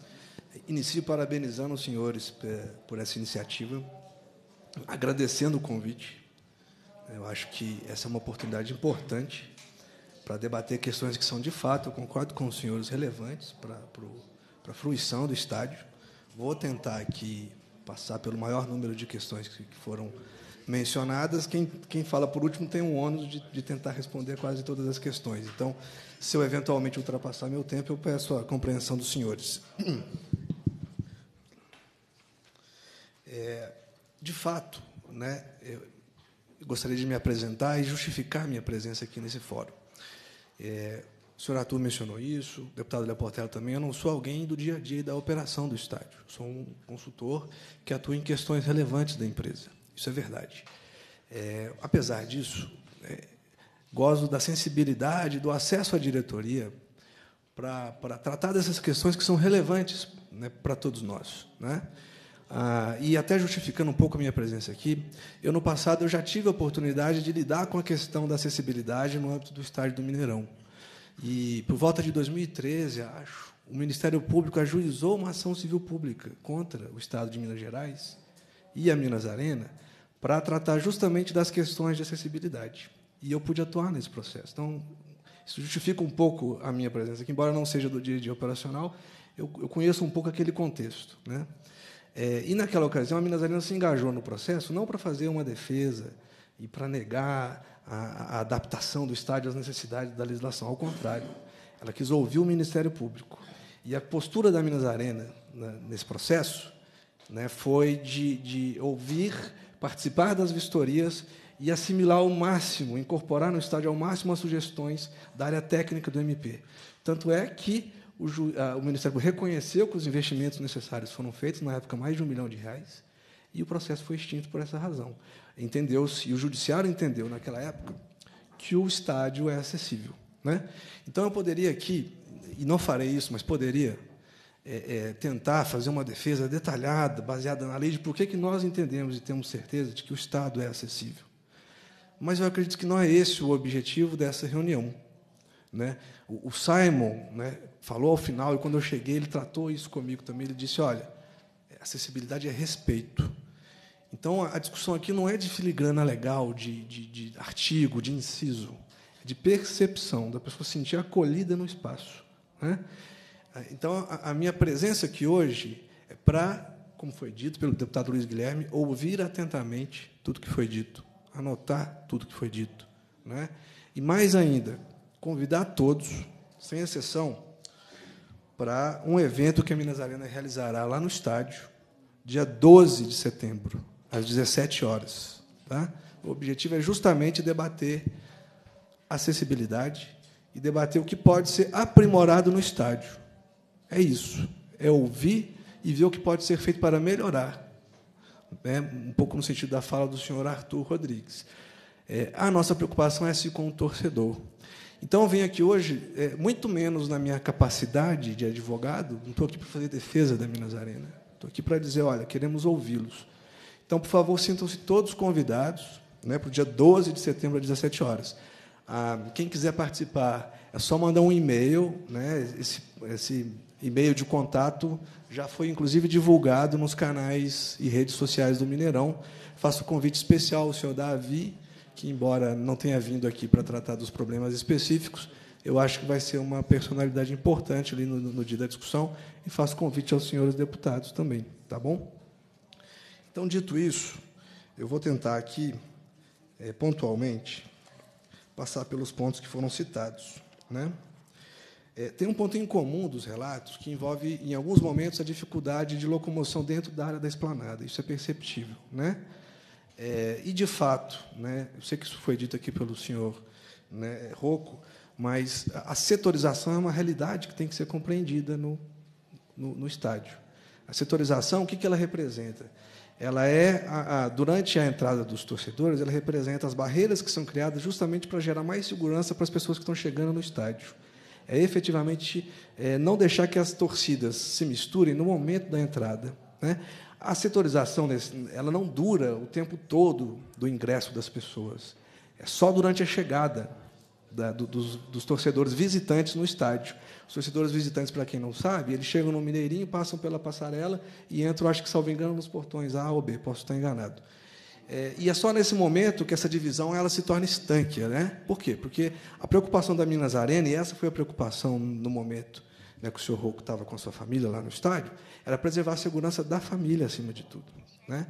Inicio parabenizando os senhores eh, por essa iniciativa, agradecendo o convite. Eu acho que essa é uma oportunidade importante para debater questões que são, de fato, eu concordo com os senhores, relevantes para, para a fruição do estádio. Vou tentar aqui passar pelo maior número de questões que foram mencionadas. Quem, quem fala por último tem um ônus de, de tentar responder quase todas as questões. Então, se eu eventualmente ultrapassar meu tempo, eu peço a compreensão dos senhores. É, de fato, né, eu gostaria de me apresentar e justificar minha presença aqui nesse fórum. É, o senhor Arthur mencionou isso, o deputado Leportela também. Eu não sou alguém do dia a dia e da operação do estádio. Sou um consultor que atua em questões relevantes da empresa. Isso é verdade. É, apesar disso, é, gozo da sensibilidade, do acesso à diretoria para, para tratar dessas questões que são relevantes né, para todos nós. Né? Ah, e até justificando um pouco a minha presença aqui, eu no passado eu já tive a oportunidade de lidar com a questão da acessibilidade no âmbito do estádio do Mineirão. E por volta de 2013, acho, o Ministério Público ajuizou uma ação civil pública contra o Estado de Minas Gerais e a Minas Arena para tratar justamente das questões de acessibilidade. E eu pude atuar nesse processo. Então, isso justifica um pouco a minha presença aqui, embora não seja do dia a dia operacional, eu, eu conheço um pouco aquele contexto. Né? É, e, naquela ocasião, a Minas Arena se engajou no processo não para fazer uma defesa e para negar a, a adaptação do estádio às necessidades da legislação, ao contrário. Ela quis ouvir o Ministério Público. E a postura da Minas Arena né, nesse processo né, foi de, de ouvir participar das vistorias e assimilar ao máximo, incorporar no estádio ao máximo as sugestões da área técnica do MP. Tanto é que o, ju, a, ah, o Ministério reconheceu que os investimentos necessários foram feitos, na época, mais de um milhão de reais, e o processo foi extinto por essa razão. Entendeu-se, e o Judiciário entendeu, naquela época, que o estádio é acessível. Né? Então, eu poderia aqui, e não farei isso, mas poderia é, é, tentar fazer uma defesa detalhada, baseada na lei, de por que, que nós entendemos e temos certeza de que o Estado é acessível. Mas eu acredito que não é esse o objetivo dessa reunião. Né? O, o Simon né, falou ao final, e quando eu cheguei, ele tratou isso comigo também. Ele disse: olha, acessibilidade é respeito. Então, a discussão aqui não é de filigrana legal, de, de, de, artigo, de inciso, é de percepção, da pessoa se sentir acolhida no espaço. Né? Ah, então, a, minha presença aqui hoje é para, como foi dito pelo deputado Luiz Guilherme, ouvir atentamente tudo que foi dito, anotar tudo que foi dito. Né? E, mais ainda, convidar todos, sem exceção, para um evento que a Minas Arena realizará lá no estádio, dia 12 de setembro, às 17 horas. Tá? O objetivo é justamente debater acessibilidade e debater o que pode ser aprimorado no estádio. É isso. É ouvir e ver o que pode ser feito para melhorar. Né? Um pouco no sentido da fala do senhor Arthur Rodrigues. É, a nossa preocupação é se com o torcedor. Então, eu venho aqui hoje, é, muito menos na minha capacidade de advogado, não estou aqui para fazer defesa da Minas Arena. Estou aqui para dizer: olha, queremos ouvi-los. Então, por favor, sintam-se todos convidados né, para o dia 12 de setembro, às 17 horas. Ah, quem quiser participar, é só mandar um e-mail. Né, esse, esse e-mail de contato já foi inclusive divulgado nos canais e redes sociais do Mineirão. Faço convite especial ao senhor Davi, que embora não tenha vindo aqui para tratar dos problemas específicos, eu acho que vai ser uma personalidade importante ali no, no dia da discussão e faço convite aos senhores deputados também, tá bom? Então, dito isso, eu vou tentar aqui, é, pontualmente, passar pelos pontos que foram citados. Né? É, tem um ponto em comum dos relatos que envolve, em alguns momentos, a dificuldade de locomoção dentro da área da esplanada. Isso é perceptível. Né? É, e, de fato, né, eu sei que isso foi dito aqui pelo senhor né, Rocco, mas a setorização é uma realidade que tem que ser compreendida no, no, no estádio. A setorização, o que, que ela representa? Ela é, a, a, durante a entrada dos torcedores, ela representa as barreiras que são criadas justamente para gerar mais segurança para as pessoas que estão chegando no estádio é efetivamente é, não deixar que as torcidas se misturem no momento da entrada. Né? A setorização ela não dura o tempo todo do ingresso das pessoas. É só durante a chegada da, do, dos, dos, torcedores visitantes no estádio. Os torcedores visitantes, para quem não sabe, eles chegam no Mineirinho, passam pela passarela e entram, acho que, salvo engano, nos portões A ou B, posso estar enganado. É, e é só nesse momento que essa divisão ela se torna estanque. Né? Por quê? Porque a preocupação da Minas Arena, e essa foi a preocupação no momento né, que o senhor Rocco estava com a sua família lá no estádio, era preservar a segurança da família, acima de tudo. Né?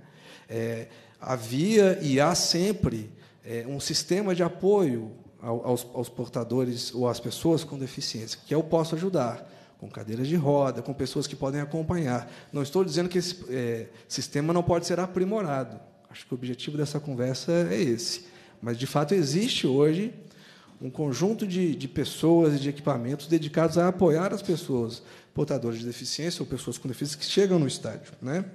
É, havia e há sempre é, um sistema de apoio aos, aos portadores ou às pessoas com deficiência, que eu é Posso Ajudar com cadeiras de roda, com pessoas que podem acompanhar. Não estou dizendo que esse é, sistema não pode ser aprimorado, Acho que o objetivo dessa conversa é esse. Mas, de fato, existe hoje um conjunto de, de pessoas e de equipamentos dedicados a apoiar as pessoas portadoras de deficiência ou pessoas com deficiência que chegam no estádio. Né?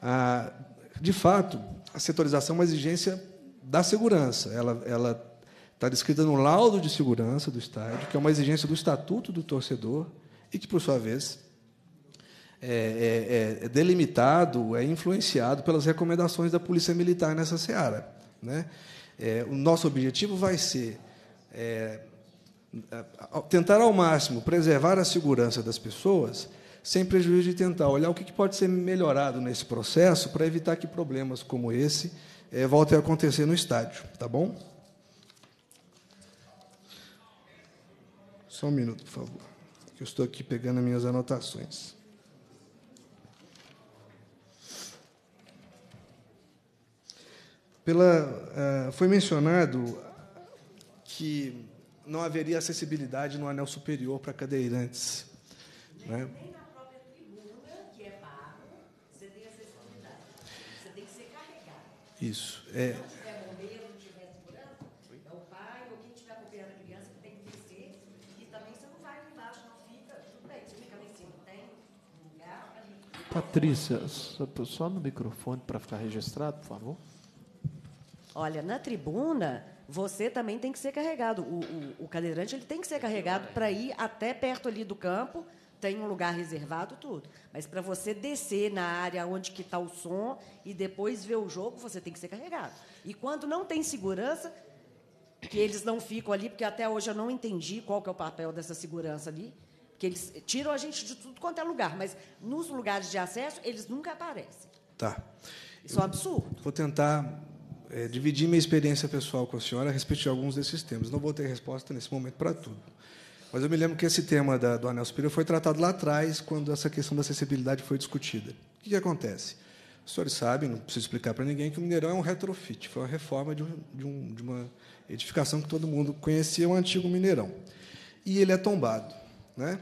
Ah, de fato, a setorização é uma exigência da segurança. Ela, ela está descrita no laudo de segurança do estádio, que é uma exigência do estatuto do torcedor e que, por sua vez, é, é, é, é delimitado, é influenciado pelas recomendações da Polícia Militar nessa seara. Né? É, o nosso objetivo vai ser é, tentar ao máximo preservar a segurança das pessoas, sem prejuízo de tentar olhar o que pode ser melhorado nesse processo para evitar que problemas como esse voltem a acontecer no estádio, tá bom? Só um minuto, por favor, que eu estou aqui pegando as minhas anotações. Pela, é, foi mencionado que não haveria acessibilidade no anel superior para cadeirantes. Nem, né? nem na própria tribuna, que é barro, você tem acessibilidade. Você tem que ser carregado. Isso. É... Se não tiver não tiver segurança, é o pai ou quem estiver criança que tem que descer. E também você não vai embaixo, não fica. Tudo bem, você fica lá em cima, tem lugar Patrícia, só no microfone para ficar registrado, por favor. Olha, na tribuna, você também tem que ser carregado. O, o, o cadeirante ele tem que ser carregado para ir até perto ali do campo, tem um lugar reservado, tudo. Mas para você descer na área onde que está o som e depois ver o jogo, você tem que ser carregado. E quando não tem segurança, que eles não ficam ali, porque até hoje eu não entendi qual que é o papel dessa segurança ali, porque eles tiram a gente de tudo quanto é lugar, mas nos lugares de acesso eles nunca aparecem. Tá. Isso eu é um absurdo. Vou tentar é, dividir minha experiência pessoal com a senhora a respeito de alguns desses temas. Não vou ter resposta nesse momento para tudo. Mas eu me lembro que esse tema da, do anel superior foi tratado lá atrás, quando essa questão da acessibilidade foi discutida. O que, que acontece? Os senhores sabem, não preciso explicar para ninguém, que o Mineirão é um retrofit, foi uma reforma de, um, de, um, de uma edificação que todo mundo conhecia, o um antigo Mineirão. E ele é tombado. Né?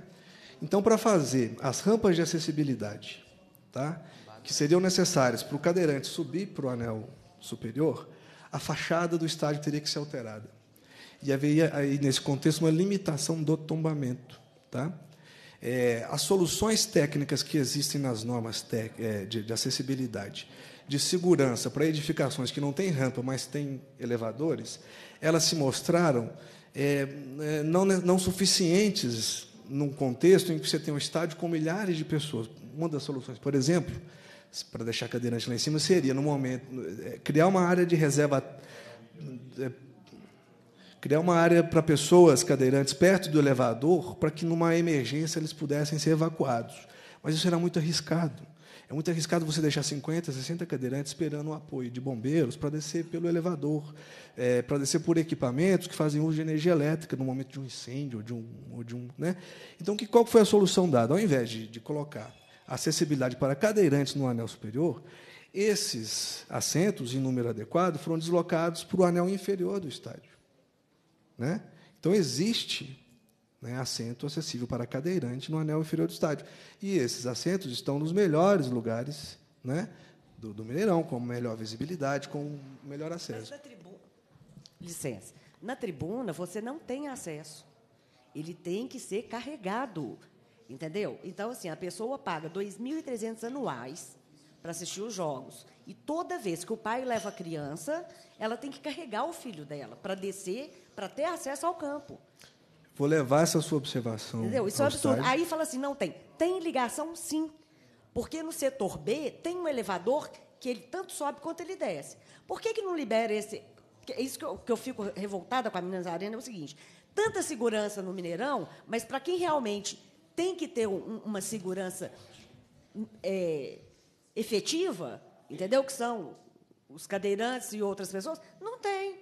Então, para fazer as rampas de acessibilidade, tá? que seriam necessárias para o cadeirante subir para o anel superior, a fachada do estádio teria que ser alterada. E haveria aí, nesse contexto, uma limitação do tombamento. Tá? É, as soluções técnicas que existem nas normas é, de, de acessibilidade, de segurança para edificações que não têm rampa, mas têm elevadores, elas se mostraram é, é não, né, não suficientes num contexto em que você tem um estádio com milhares de pessoas. Uma das soluções, por exemplo, para deixar cadeirante lá em cima seria, no momento, é, criar uma área de reserva, é, criar uma área para pessoas cadeirantes perto do elevador, para que numa emergência eles pudessem ser evacuados. Mas isso era muito arriscado. É muito arriscado você deixar 50, 60 cadeirantes esperando o apoio de bombeiros para descer pelo elevador, é, para descer por equipamentos que fazem uso de energia elétrica no momento de um incêndio ou de um. Ou de um né? Então, que, qual foi a solução dada? Ao invés de, de colocar acessibilidade para cadeirantes no anel superior, esses assentos, em número adequado, foram deslocados para o anel inferior do estádio. Né? Então, existe né, assento acessível para cadeirante no anel inferior do estádio. E esses assentos estão nos melhores lugares né, do, do, Mineirão, com melhor visibilidade, com melhor acesso. Mas na tribuna... Licença. Na tribuna, você não tem acesso. Ele tem que ser carregado. Entendeu? Então, assim, a pessoa paga 2.300 anuais para assistir os jogos. E toda vez que o pai leva a criança, ela tem que carregar o filho dela para descer, para ter acesso ao campo. Vou levar essa sua observação. Entendeu? Isso é absurdo. Aí fala assim: não tem. Tem ligação, sim. Porque no setor B tem um elevador que ele tanto sobe quanto ele desce. Por que, que não libera esse. É isso que eu, que eu fico revoltada com a Minas Arena é o seguinte: tanta segurança no Mineirão, mas para quem realmente tem que ter um, uma segurança é, efetiva, entendeu? Que são os cadeirantes e outras pessoas. Não tem.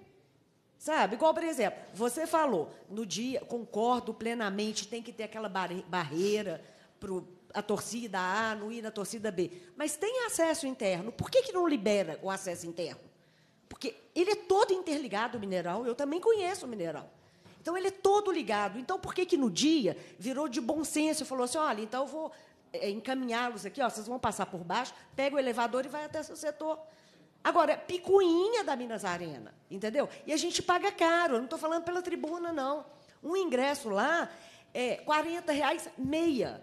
Sabe? Igual, por exemplo, você falou, no dia, concordo plenamente, tem que ter aquela barreira para a torcida A não ir na torcida B. Mas tem acesso interno. Por que, que não libera o acesso interno? Porque ele é todo interligado, o mineral. Eu também conheço o mineral. Então, ele é todo ligado. Então, por que, que no dia virou de bom senso e falou assim: olha, então eu vou eh, encaminhá-los aqui, ó, vocês vão passar por baixo, pega o elevador e vai até seu setor. Agora, picuinha da Minas Arena, entendeu? E a gente paga caro, eu não estou falando pela tribuna, não. Um ingresso lá é 40 reais meia.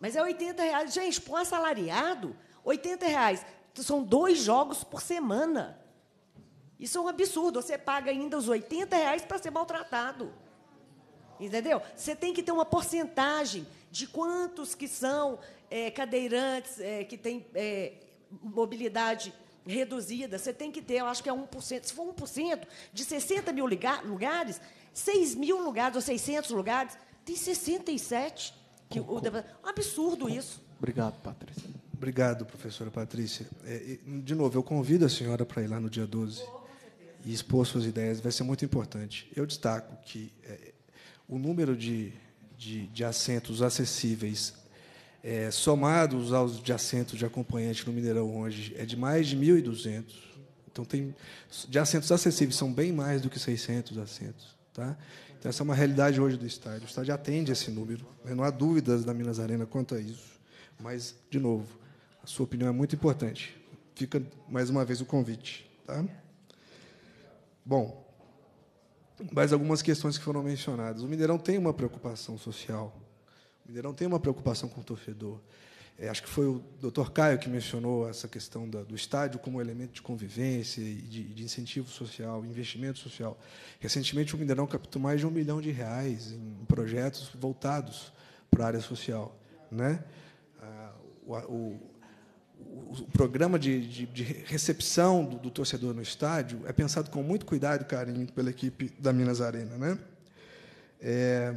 Mas é 80 reais. Gente, para um assalariado, 80 reais. São dois jogos por semana. Isso é um absurdo. Você paga ainda os 80 reais para ser maltratado. Entendeu? Você tem que ter uma porcentagem de quantos que são é, cadeirantes, é, que têm é, mobilidade reduzida. Você tem que ter, eu acho que é 1%. Se for 1% de 60 mil lugar, lugares, 6 mil lugares ou 600 lugares, tem 67. Que com, o, Um absurdo isso. Obrigado, Patrícia. Obrigado, professora Patrícia. É, de novo, eu convido a senhora para ir lá no dia 12 e expor suas ideias vai ser muito importante. Eu destaco que é, o número de, de, de assentos acessíveis, é, somados aos de assentos de acompanhante no Mineirão hoje, é de mais de 1.200. Então, tem, de assentos acessíveis, são bem mais do que 600 assentos. Tá? Então, essa é uma realidade hoje do estádio. O estádio atende esse número. Né? Não há dúvidas da Minas Arena quanto a isso. Mas, de novo, a sua opinião é muito importante. Fica, mais uma vez, o convite. Tá? Bom, mais algumas questões que foram mencionadas. O Mineirão tem uma preocupação social. O Mineirão tem uma preocupação com o torcedor. É, acho que foi o Dr. Caio que mencionou essa questão da, do estádio como elemento de convivência e de, de, incentivo social, investimento social. Recentemente, o Mineirão captou mais de um milhão de reais em projetos voltados para a área social, né? Ah, o, o o, programa de, de, de recepção do, do, torcedor no estádio é pensado com muito cuidado e carinho pela equipe da Minas Arena. Né? É,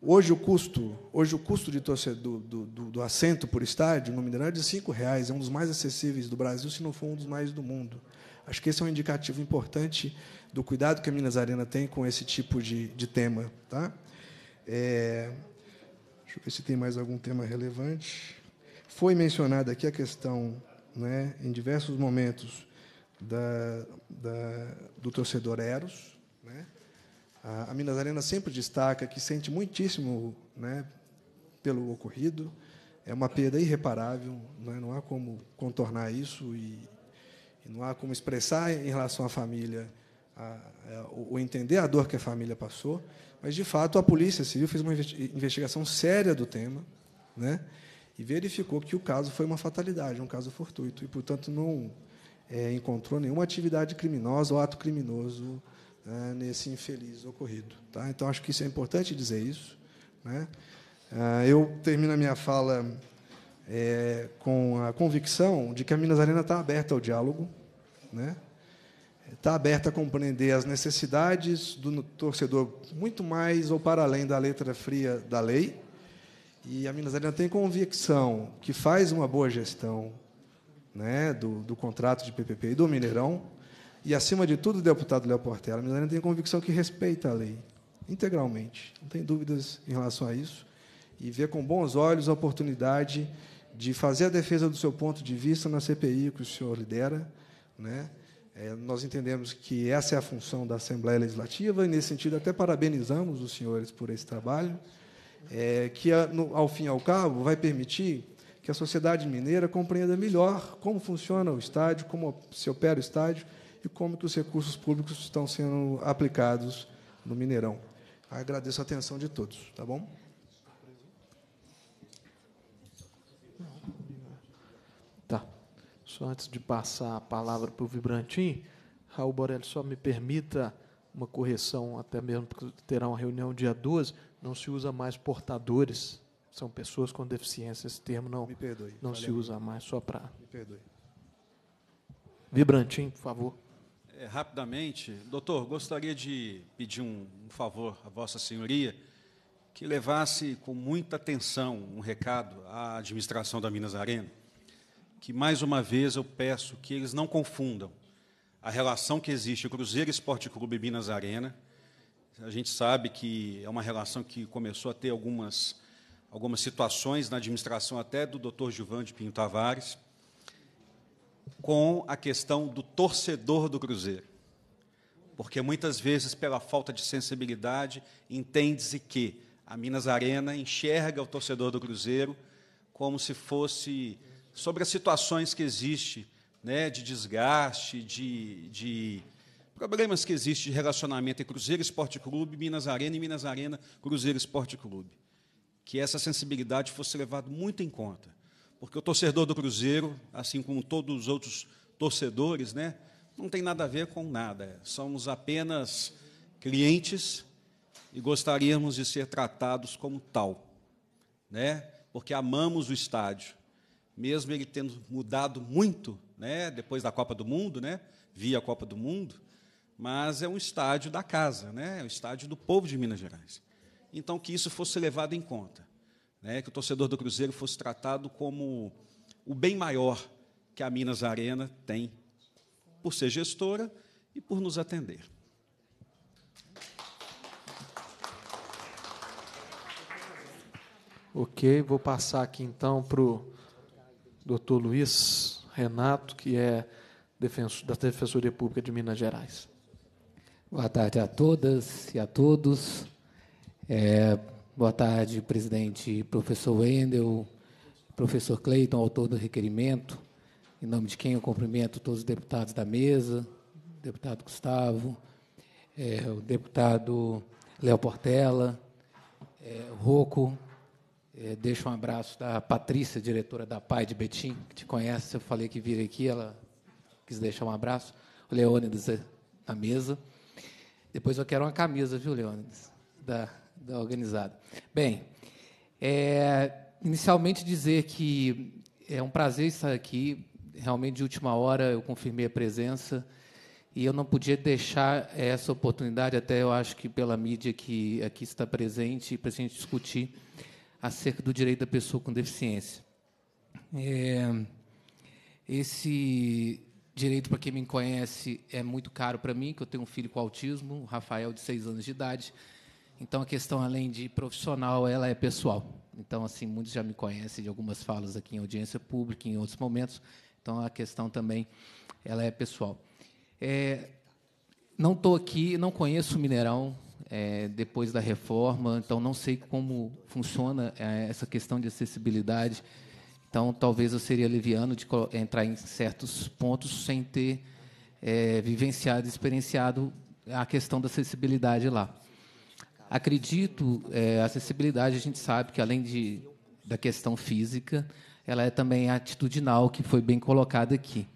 hoje, o custo, hoje o custo de torcedor, do, do, do assento por estádio no Mineirão é de R$ reais, é um dos mais acessíveis do Brasil, se não for um dos mais do mundo. Acho que esse é um indicativo importante do cuidado que a Minas Arena tem com esse tipo de, de tema. Tá? É, deixa eu ver se tem mais algum tema relevante. Foi mencionada aqui a questão, né, em diversos momentos, da, da, do torcedor Eros. Né? A, a Minas Arena sempre destaca que sente muitíssimo né, pelo ocorrido. É uma perda irreparável, né? não há como contornar isso e, e, não há como expressar em relação à família a, a, o entender a dor que a família passou. Mas, de fato, a Polícia Civil fez uma investigação séria do tema. Né? e verificou que o caso foi uma fatalidade, um caso fortuito, e, portanto, não é, encontrou nenhuma atividade criminosa ou ato criminoso né, nesse infeliz ocorrido. Tá? Então, acho que isso é importante dizer isso. Né? É, eu termino a minha fala é, com a convicção de que a Minas Arena está aberta ao diálogo, né? está aberta a compreender as necessidades do torcedor muito mais ou para além da letra fria da lei, e a Minas Arena tem convicção que faz uma boa gestão né, do, do contrato de PPP e do Mineirão. E, acima de tudo, o deputado Léo Portela, a Minas Arena tem convicção que respeita a lei, integralmente. Não tem dúvidas em relação a isso. E vê com bons olhos a oportunidade de fazer a defesa do seu ponto de vista na CPI que o senhor lidera. Né? É, nós entendemos que essa é a função da Assembleia Legislativa, e, nesse sentido, até parabenizamos os senhores por esse trabalho é, que, ao fim e ao cabo, vai permitir que a sociedade mineira compreenda melhor como funciona o estádio, como se opera o estádio e como que os recursos públicos estão sendo aplicados no Mineirão. Agradeço a atenção de todos, tá bom? Tá. Só antes de passar a palavra para o Vibrantim, Raul Borelli, só me permita uma correção, até mesmo porque terá uma reunião dia 12 não se usa mais portadores, são pessoas com deficiência. Esse termo não, perdoe, não se usa mais só para. Me perdoe. Vibrantinho, por favor. É, rapidamente, doutor, gostaria de pedir um, um favor à Vossa Senhoria que levasse com muita atenção um recado à administração da Minas Arena, que mais uma vez eu peço que eles não confundam a relação que existe Cruzeiro Esporte Clube Minas Arena a gente sabe que é uma relação que começou a ter algumas, algumas situações na administração até do doutor Gilvan de Pinho Tavares, com a questão do torcedor do Cruzeiro. Porque muitas vezes, pela falta de sensibilidade, entende-se que a Minas Arena enxerga o torcedor do Cruzeiro como se fosse sobre as situações que existem né, de desgaste, de, de Problemas que existem de relacionamento entre Cruzeiro Esporte Clube, Minas Arena e Minas Arena, Cruzeiro Esporte Clube. Que essa sensibilidade fosse levada muito em conta. Porque o torcedor do Cruzeiro, assim como todos os outros torcedores, né, não tem nada a ver com nada. Somos apenas clientes e gostaríamos de ser tratados como tal, né? Porque amamos o estádio, mesmo ele tendo mudado muito, né? Depois da Copa do Mundo, né? Via a Copa do Mundo, mas é um estádio da casa, né? é o estádio do povo de Minas Gerais. Então, que isso fosse levado em conta, né? que o torcedor do Cruzeiro fosse tratado como o bem maior que a Minas Arena tem, por ser gestora e por nos atender. Ok, vou passar aqui então para o doutor Luiz Renato, que é da Defensoria Pública de Minas Gerais. Boa tarde a todas e a todos. É, boa tarde, presidente professor Wendel, professor Cleiton, autor do requerimento. Em nome de quem eu cumprimento todos os deputados da mesa, deputado Gustavo, é, o deputado Léo Portela, é, Rocco. É, deixo um abraço da Patrícia, diretora da PAI de Betim, que te conhece. Eu falei que vir aqui, ela quis deixar um abraço. O Leônidas é na mesa. Depois eu quero uma camisa, viu, Leônidas, da, da organizada. Bem, é, inicialmente dizer que é um prazer estar aqui. Realmente, de última hora, eu confirmei a presença e eu não podia deixar essa oportunidade, até eu acho que pela mídia que aqui está presente, para a gente discutir acerca do direito da pessoa com deficiência. É, esse Direito, para quem me conhece, é muito caro para mim, que eu tenho um filho com autismo, o Rafael, de seis anos de idade. Então, a questão, além de profissional, ela é pessoal. Então, assim, muitos já me conhecem de algumas falas aqui em audiência pública, em outros momentos. Então, a questão também, ela é pessoal. É, não estou aqui, não conheço o Mineirão é, depois da reforma, então não sei como funciona é, essa questão de acessibilidade então, talvez eu seria aliviando de entrar em certos pontos sem ter é, vivenciado, experienciado a questão da acessibilidade lá. Acredito, é, a acessibilidade a gente sabe que além de, da questão física, ela é também atitudinal, que foi bem colocada aqui.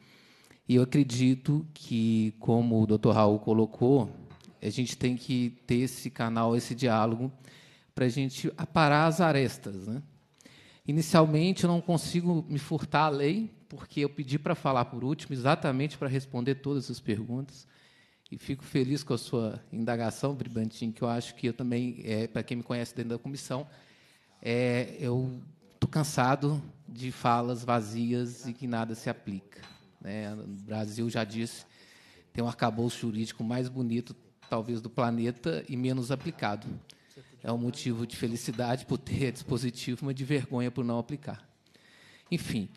E eu acredito que, como o Dr. Raul colocou, a gente tem que ter esse canal, esse diálogo, para a gente aparar as arestas, né? Inicialmente, eu não consigo me furtar à lei, porque eu pedi para falar por último, exatamente para responder todas as perguntas. E fico feliz com a sua indagação, Bribantin, que eu acho que eu também, é, para quem me conhece dentro da comissão, é, eu estou cansado de falas vazias e que nada se aplica. Né? O Brasil já disse tem um arcabouço jurídico mais bonito, talvez, do planeta e menos aplicado é um motivo de felicidade por ter dispositivo, mas de vergonha por não aplicar. Enfim,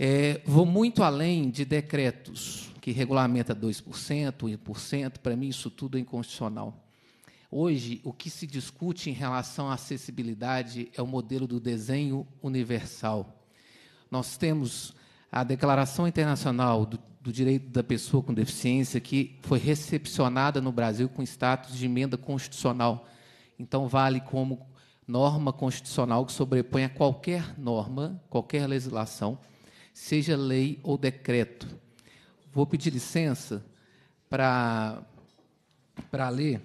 é, vou muito além de decretos que regulamenta 2%, 1%, para mim isso tudo é inconstitucional. Hoje, o que se discute em relação à acessibilidade é o modelo do desenho universal. Nós temos a Declaração Internacional do, do Direito da Pessoa com Deficiência, que foi recepcionada no Brasil com status de emenda constitucional então vale como norma constitucional que sobrepõe a qualquer norma, qualquer legislação, seja lei ou decreto. Vou pedir licença para, para ler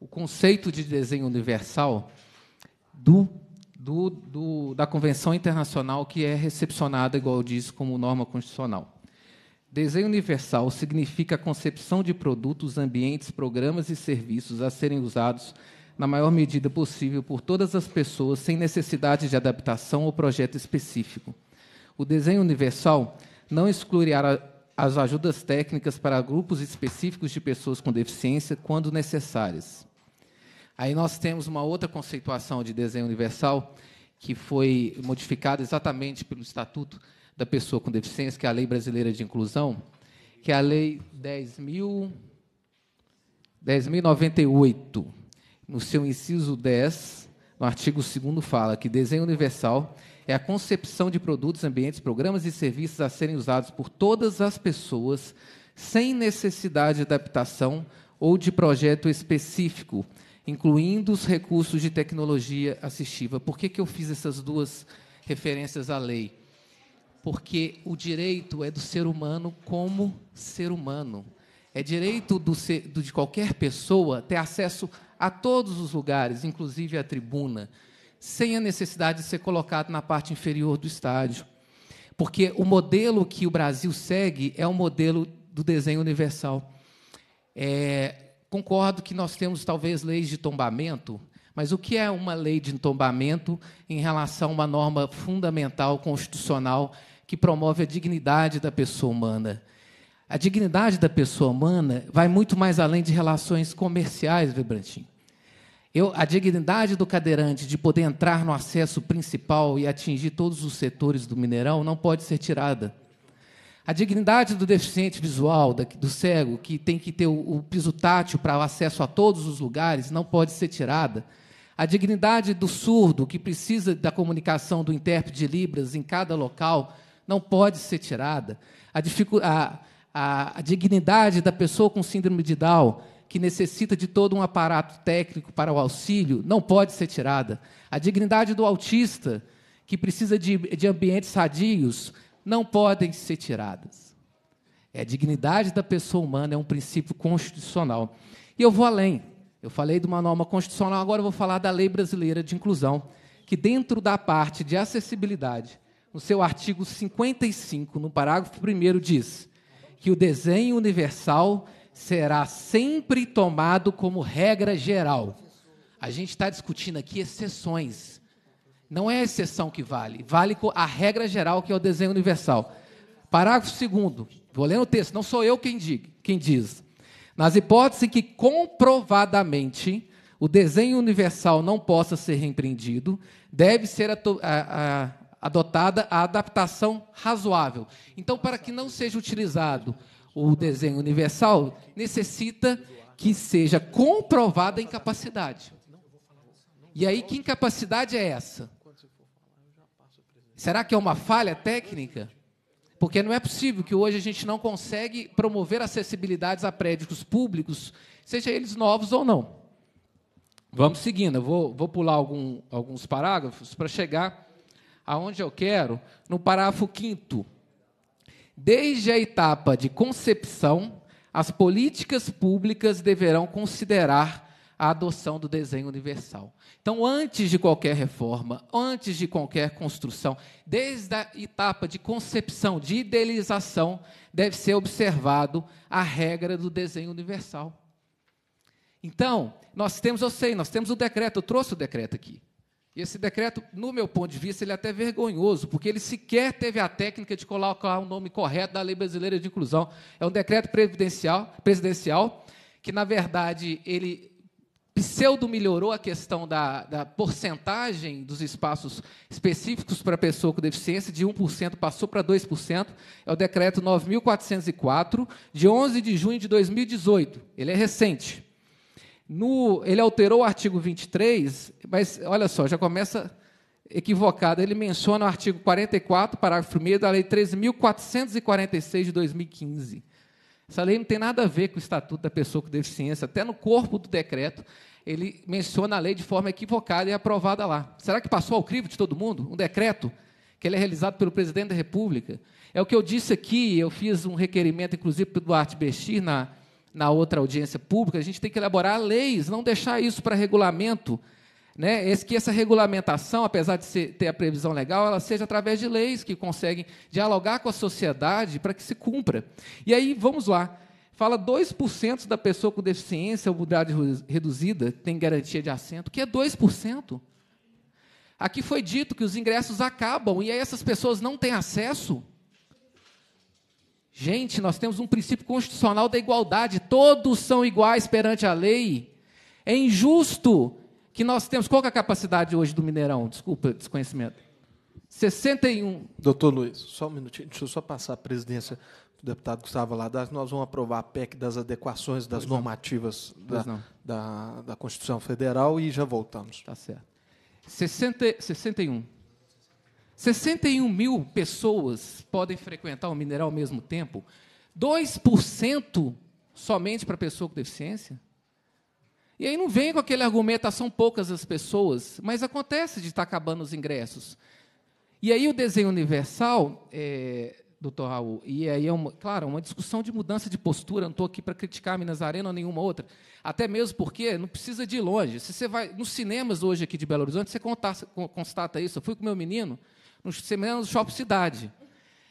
o conceito de desenho universal do, do, do, da Convenção Internacional que é recepcionada, igual diz, como norma constitucional. Desenho universal significa a concepção de produtos, ambientes, programas e serviços a serem usados na maior medida possível, por todas as pessoas, sem necessidade de adaptação ou projeto específico. O desenho universal não excluirá as ajudas técnicas para grupos específicos de pessoas com deficiência quando necessárias. Aí nós temos uma outra conceituação de desenho universal que foi modificada exatamente pelo Estatuto da Pessoa com Deficiência, que é a Lei Brasileira de Inclusão, que é a Lei 10.098, 10 no seu inciso 10, no artigo 2 fala que desenho universal é a concepção de produtos, ambientes, programas e serviços a serem usados por todas as pessoas sem necessidade de adaptação ou de projeto específico, incluindo os recursos de tecnologia assistiva. Por que, que eu fiz essas duas referências à lei? Porque o direito é do ser humano como ser humano. É direito do, do, de qualquer pessoa ter acesso a todos os lugares, inclusive à tribuna, sem a necessidade de ser colocado na parte inferior do estádio. Porque o modelo que o Brasil segue é o modelo do desenho universal. É, concordo que nós temos talvez leis de tombamento, mas o que é uma lei de tombamento em relação a uma norma fundamental constitucional que promove a dignidade da pessoa humana? A dignidade da pessoa humana vai muito mais além de relações comerciais, Vibrantinho. Eu, a dignidade do cadeirante de poder entrar no acesso principal e atingir todos os setores do Mineirão não pode ser tirada. A dignidade do deficiente visual, da, do cego, que tem que ter o, o piso tátil para o acesso a todos os lugares, não pode ser tirada. A dignidade do surdo, que precisa da comunicação do intérprete de Libras em cada local, não pode ser tirada. A dificuldade a, a dignidade da pessoa com síndrome de Down, que necessita de todo um aparato técnico para o auxílio, não pode ser tirada. A dignidade do autista, que precisa de, de ambientes sadios, não podem ser tiradas. É a dignidade da pessoa humana é um princípio constitucional. E eu vou além. Eu falei de uma norma constitucional, agora vou falar da Lei Brasileira de Inclusão, que dentro da parte de acessibilidade, no seu artigo 55, no parágrafo 1 diz: que o desenho universal será sempre tomado como regra geral. A gente está discutindo aqui exceções. Não é a exceção que vale, vale a regra geral que é o desenho universal. Parágrafo 2. Vou ler o texto, não sou eu quem, diga, quem diz. Nas hipóteses que comprovadamente o desenho universal não possa ser reempreendido, deve ser a, a, adotada a adaptação razoável. Então, para que não seja utilizado o desenho universal, necessita que seja comprovada a incapacidade. E aí, que incapacidade é essa? Será que é uma falha técnica? Porque não é possível que hoje a gente não consegue promover acessibilidades a prédios públicos, seja eles novos ou não. Vamos seguindo, eu vou, vou pular algum, alguns parágrafos para chegar aonde eu quero, no parágrafo 5 Desde a etapa de concepção, as políticas públicas deverão considerar a adoção do desenho universal. Então, antes de qualquer reforma, antes de qualquer construção, desde a etapa de concepção, de idealização, deve ser observado a regra do desenho universal. Então, nós temos, eu sei, nós temos o decreto, eu trouxe o decreto aqui. E esse decreto, no meu ponto de vista, ele é até vergonhoso, porque ele sequer teve a técnica de colocar o nome correto da Lei Brasileira de Inclusão. É um decreto presidencial, presidencial que, na verdade, ele pseudo melhorou a questão da, da porcentagem dos espaços específicos para pessoa com deficiência, de 1% passou para 2%, é o decreto 9.404, de 11 de junho de 2018. Ele é recente. No, ele alterou o artigo 23 mas olha só, já começa equivocado. Ele menciona o artigo 44, parágrafo 1 da Lei 13.446 de 2015. Essa lei não tem nada a ver com o Estatuto da Pessoa com Deficiência. Até no corpo do decreto, ele menciona a lei de forma equivocada e é aprovada lá. Será que passou ao crivo de todo mundo? Um decreto que ele é realizado pelo presidente da República. É o que eu disse aqui, eu fiz um requerimento, inclusive, para o Duarte Bechir, na, na outra audiência pública. A gente tem que elaborar leis, não deixar isso para regulamento né, esse, que essa regulamentação, apesar de ser, ter a previsão legal, ela seja através de leis que conseguem dialogar com a sociedade para que se cumpra. E aí, vamos lá. Fala 2% da pessoa com deficiência ou mobilidade reduzida tem garantia de assento, que é 2%. Aqui foi dito que os ingressos acabam e aí essas pessoas não têm acesso. Gente, nós temos um princípio constitucional da igualdade, todos são iguais perante a lei. É injusto que nós temos. Qual é a capacidade hoje do Mineirão? Desculpa, desconhecimento. 61. Doutor Luiz, só um minutinho, deixa eu só passar a presidência do deputado Gustavo Ladares. Nós vamos aprovar a PEC das adequações das pois normativas da, da, da, Constituição Federal e já voltamos. Tá certo. 60, 61. 61 mil pessoas podem frequentar o Mineirão ao mesmo tempo. 2% somente para pessoa com deficiência? E aí não vem com aquele argumento, ah, são poucas as pessoas, mas acontece de estar tá acabando os ingressos. E aí o desenho universal, é, doutor Raul, e aí é, uma, claro, uma discussão de mudança de postura, não estou aqui para criticar a Minas Arena ou nenhuma outra, até mesmo porque não precisa de ir longe. Se você vai nos cinemas hoje aqui de Belo Horizonte, você constata, constata isso. Eu fui com meu menino no cinema do Shopping Cidade.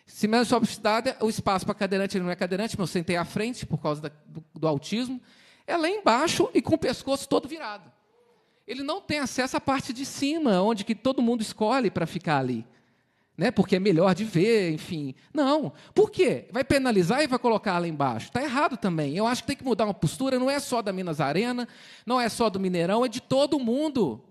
Cinema do Shopping Cidade, o espaço para cadeirante ele não é cadeirante, mas eu sentei à frente por causa da, do, do autismo, é lá embaixo e com o pescoço todo virado. Ele não tem acesso à parte de cima, onde que todo mundo escolhe para ficar ali. Né? Porque é melhor de ver, enfim. Não. Por quê? Vai penalizar e vai colocar lá embaixo. Está errado também. Eu acho que tem que mudar uma postura, não é só da Minas Arena, não é só do Mineirão, é de todo mundo.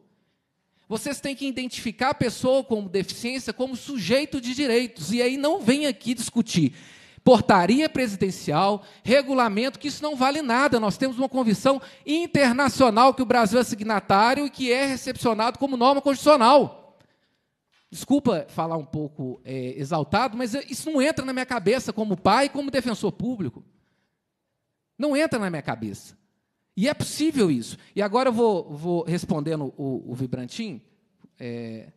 Vocês têm que identificar a pessoa com deficiência como sujeito de direitos. E aí não vem aqui discutir portaria presidencial, regulamento, que isso não vale nada. Nós temos uma convenção internacional que o Brasil é signatário e que é recepcionado como norma constitucional. Desculpa falar um pouco é, exaltado, mas isso não entra na minha cabeça como pai, como defensor público. Não entra na minha cabeça. E é possível isso. E agora eu vou, vou respondendo o, o Vibrantim. É,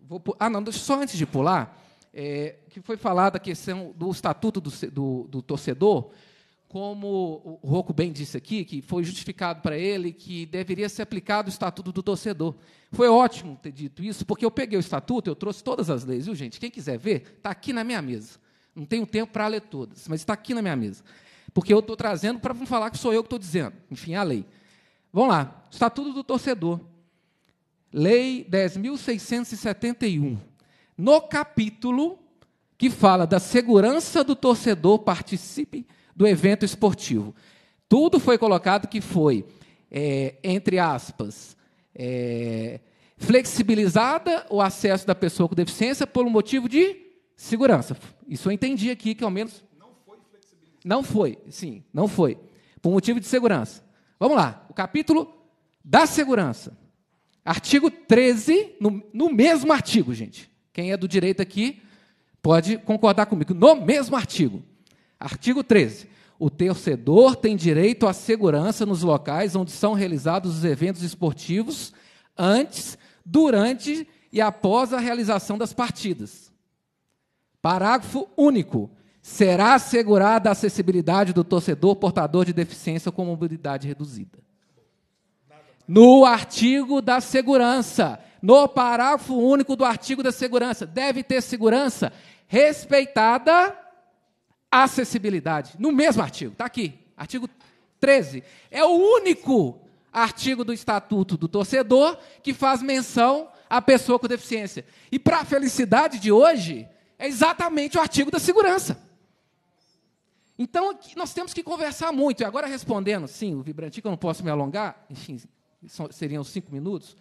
vou, ah, não, só antes de pular é, que foi falada a questão do estatuto do, do, do torcedor, como o Rocco bem disse aqui, que foi justificado para ele que deveria ser aplicado o Estatuto do Torcedor. Foi ótimo ter dito isso, porque eu peguei o Estatuto, eu trouxe todas as leis, viu, gente? Quem quiser ver, está aqui na minha mesa. Não tenho tempo para ler todas, mas está aqui na minha mesa. Porque eu estou trazendo para falar que sou eu que estou dizendo. Enfim, a lei. Vamos lá. Estatuto do Torcedor. Lei 10.671 no capítulo que fala da segurança do torcedor participe do evento esportivo. Tudo foi colocado que foi, é, entre aspas, é, flexibilizada o acesso da pessoa com deficiência por um motivo de segurança. Isso eu entendi aqui, que ao menos. Não foi flexibilizado. Não foi, sim, não foi. Por um motivo de segurança. Vamos lá, o capítulo da segurança. Artigo 13, no, no mesmo artigo, gente. Quem é do direito aqui pode concordar comigo. No mesmo artigo, artigo 13. O torcedor tem direito à segurança nos locais onde são realizados os eventos esportivos antes, durante e após a realização das partidas. Parágrafo único. Será assegurada a acessibilidade do torcedor portador de deficiência com mobilidade reduzida. No artigo da segurança, no parágrafo único do artigo da segurança. Deve ter segurança respeitada acessibilidade. No mesmo artigo, está aqui, artigo 13. É o único artigo do Estatuto do Torcedor que faz menção à pessoa com deficiência. E para a felicidade de hoje, é exatamente o artigo da segurança. Então, nós temos que conversar muito. E agora, respondendo, sim, o que eu não posso me alongar, enfim, seriam cinco minutos.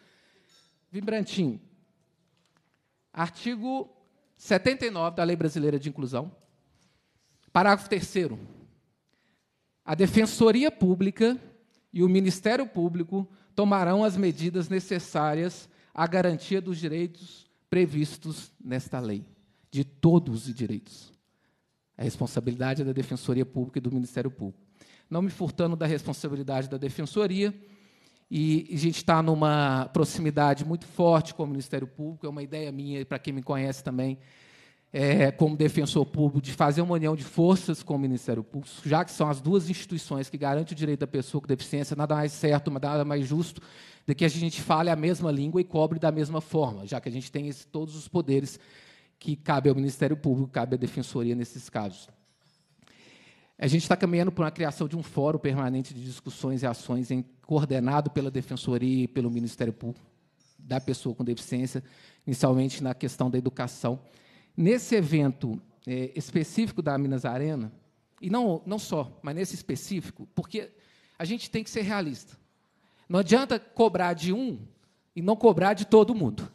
Vibrantinho, Artigo 79 da Lei Brasileira de Inclusão. Parágrafo 3. A Defensoria Pública e o Ministério Público tomarão as medidas necessárias à garantia dos direitos previstos nesta lei, de todos os direitos. A é responsabilidade é da Defensoria Pública e do Ministério Público. Não me furtando da responsabilidade da Defensoria, e a gente está numa proximidade muito forte com o Ministério Público, é uma ideia minha, para quem me conhece também, é, como defensor público, de fazer uma união de forças com o Ministério Público, já que são as duas instituições que garantem o direito da pessoa com deficiência, nada mais certo, nada mais justo de que a gente fale a mesma língua e cobre da mesma forma, já que a gente tem esse, todos os poderes que cabe ao Ministério Público, cabe à Defensoria nesses casos. A gente está caminhando para a criação de um fórum permanente de discussões e ações em, coordenado pela Defensoria e pelo Ministério Público da Pessoa com Deficiência, inicialmente na questão da educação. Nesse evento é, específico da Minas Arena, e não, não só, mas nesse específico, porque a gente tem que ser realista. Não adianta cobrar de um e não cobrar de todo mundo.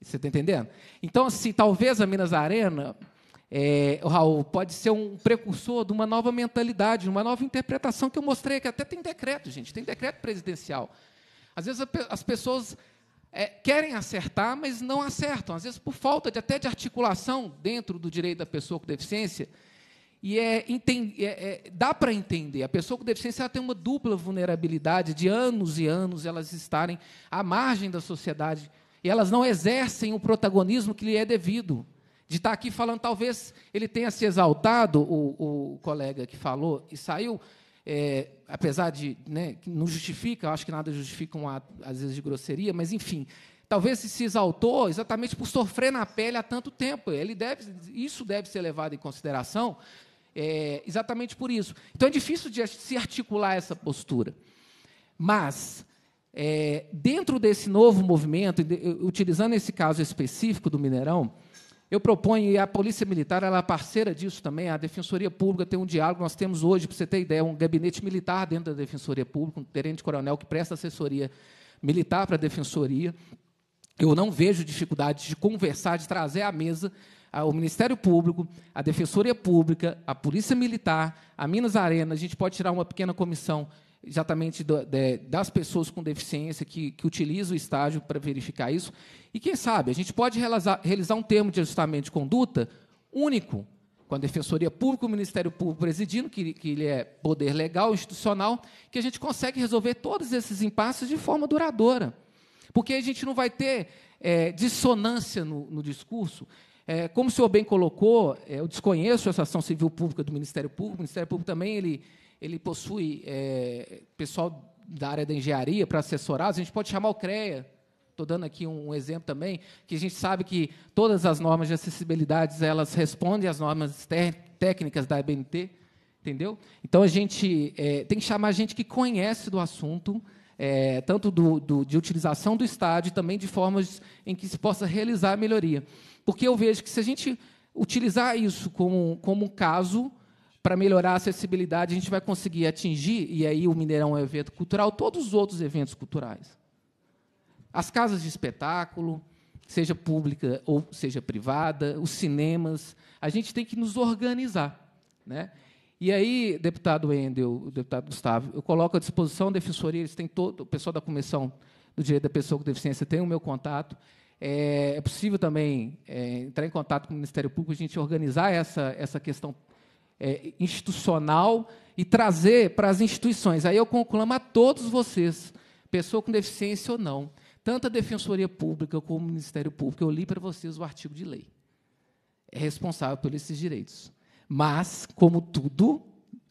Você está entendendo? Então, assim, talvez a Minas Arena é, Raul, pode ser um precursor de uma nova mentalidade, uma nova interpretação que eu mostrei, que até tem decreto, gente, tem decreto presidencial. Às vezes as pessoas é, querem acertar, mas não acertam, às vezes por falta de, até de articulação dentro do direito da pessoa com deficiência. E é, é, é dá para entender, a pessoa com deficiência ela tem uma dupla vulnerabilidade de anos e anos elas estarem à margem da sociedade e elas não exercem o protagonismo que lhe é devido de estar tá aqui falando, talvez ele tenha se exaltado, o, o colega que falou e saiu, é, apesar de né, não justifica, acho que nada justifica um ato, às vezes, de grosseria, mas enfim, talvez se exaltou exatamente por sofrer na pele há tanto tempo. Ele deve, isso deve ser levado em consideração é, exatamente por isso. Então é difícil de se articular essa postura. Mas, é, dentro desse novo movimento, utilizando esse caso específico do Mineirão, eu proponho, e a Polícia Militar ela é parceira disso também, a Defensoria Pública tem um diálogo, nós temos hoje, para você ter ideia, um gabinete militar dentro da Defensoria Pública, um terente coronel que presta assessoria militar para a Defensoria. Eu não vejo dificuldade de conversar, de trazer à mesa ah, o Ministério Público, a Defensoria Pública, a Polícia Militar, a Minas Arena, a gente pode tirar uma pequena comissão exatamente do, de, das pessoas com deficiência que, que utilizam o estágio para verificar isso. E quem sabe, a gente pode realizar, realizar um termo de ajustamento de conduta único, com a Defensoria Pública, o Ministério Público presidindo, que, que ele é poder legal, institucional, que a gente consegue resolver todos esses impasses de forma duradoura. Porque a gente não vai ter é, dissonância no, no discurso, é, como o senhor bem colocou, é, eu desconheço essa ação civil pública do Ministério Público, o Ministério Público também ele ele possui é, pessoal da área da engenharia para assessorar, a gente pode chamar o CREA. Estou dando aqui um, um, exemplo também, que a gente sabe que todas as normas de acessibilidade, elas respondem às normas técnicas da EBNT, entendeu? Então, a gente é, tem que chamar gente que conhece do assunto, é, tanto do, do, de utilização do estádio, também de formas em que se possa realizar a melhoria. Porque eu vejo que se a gente utilizar isso como, como um caso para melhorar a acessibilidade, a gente vai conseguir atingir, e aí o Mineirão é um evento cultural, todos os outros eventos culturais. As casas de espetáculo, seja pública ou seja privada, os cinemas, a gente tem que nos organizar. Né? E aí, deputado Endel, deputado Gustavo, eu coloco à disposição da defensoria, eles têm todo, o pessoal da Comissão do Direito da Pessoa com Deficiência tem o meu contato, é, é possível também é, entrar em contato com o Ministério Público, a gente organizar essa, essa questão é, institucional e trazer para as instituições. Aí eu conclamo a todos vocês, pessoa com deficiência ou não, tanto a Defensoria Pública como o Ministério Público, eu li para vocês o artigo de lei. É responsável por esses direitos. Mas, como tudo,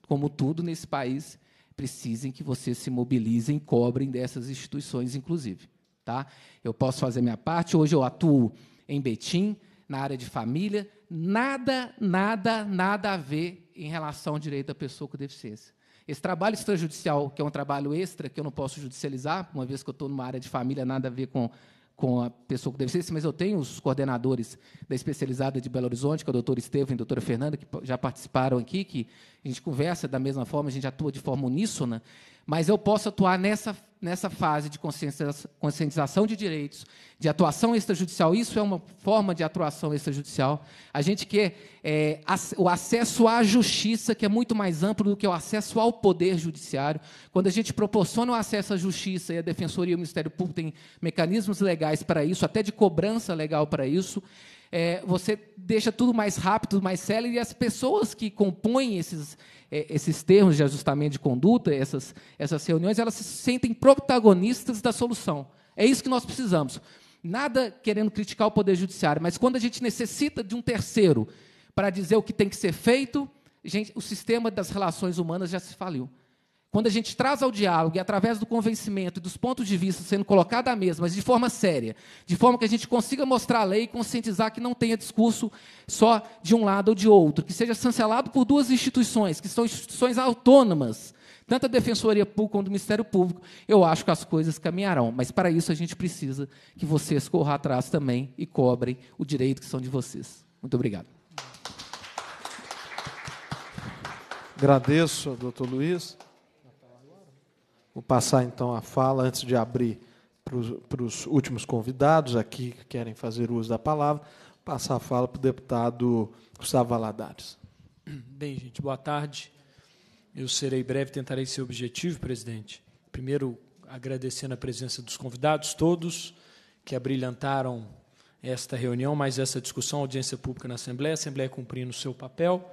como tudo nesse país, precisem que vocês se mobilizem, cobrem dessas instituições, inclusive. Tá? Eu posso fazer minha parte. Hoje eu atuo em Betim, na área de família, nada, nada, nada a ver em relação ao direito da pessoa com deficiência. Esse trabalho extrajudicial, que é um trabalho extra, que eu não posso judicializar, uma vez que eu estou numa área de família, nada a ver com, com a pessoa com deficiência, mas eu tenho os coordenadores da especializada de Belo Horizonte, que é o doutor Estevam e a doutora Fernanda, que já participaram aqui, que a gente conversa da mesma forma, a gente atua de forma uníssona. Mas eu posso atuar nessa, nessa fase de conscientização, conscientização de direitos, de atuação extrajudicial. Isso é uma forma de atuação extrajudicial. A gente quer é, o acesso à justiça, que é muito mais amplo do que o acesso ao poder judiciário. Quando a gente proporciona o acesso à justiça e a Defensoria e o Ministério Público têm mecanismos legais para isso, até de cobrança legal para isso, é, você deixa tudo mais rápido, mais célere, e as pessoas que compõem esses, é, esses termos de ajustamento de conduta, essas, essas reuniões, elas se sentem protagonistas da solução. É isso que nós precisamos. Nada querendo criticar o Poder Judiciário, mas quando a gente necessita de um terceiro para dizer o que tem que ser feito, gente, o sistema das relações humanas já se faliu quando a gente traz ao diálogo e através do convencimento e dos pontos de vista sendo colocado à mesa, mas de forma séria, de forma que a gente consiga mostrar a lei e conscientizar que não tenha discurso só de um lado ou de outro, que seja cancelado por duas instituições, que são instituições autônomas, tanto a Defensoria Pública quanto o Ministério Público, eu acho que as coisas caminharão. Mas para isso a gente precisa que vocês corram atrás também e cobrem o direito que são de vocês. Muito obrigado. Agradeço, doutor Luiz. Vou passar então a fala antes de abrir para os últimos convidados aqui que querem fazer uso da palavra, passar a fala para o deputado Gustavo Valadares. Bem, gente, boa tarde. Eu serei breve, tentarei ser objetivo, presidente. Primeiro, agradecendo a presença dos convidados todos que abrilhantaram esta reunião, mais essa discussão, audiência pública na Assembleia, a Assembleia cumprindo o seu papel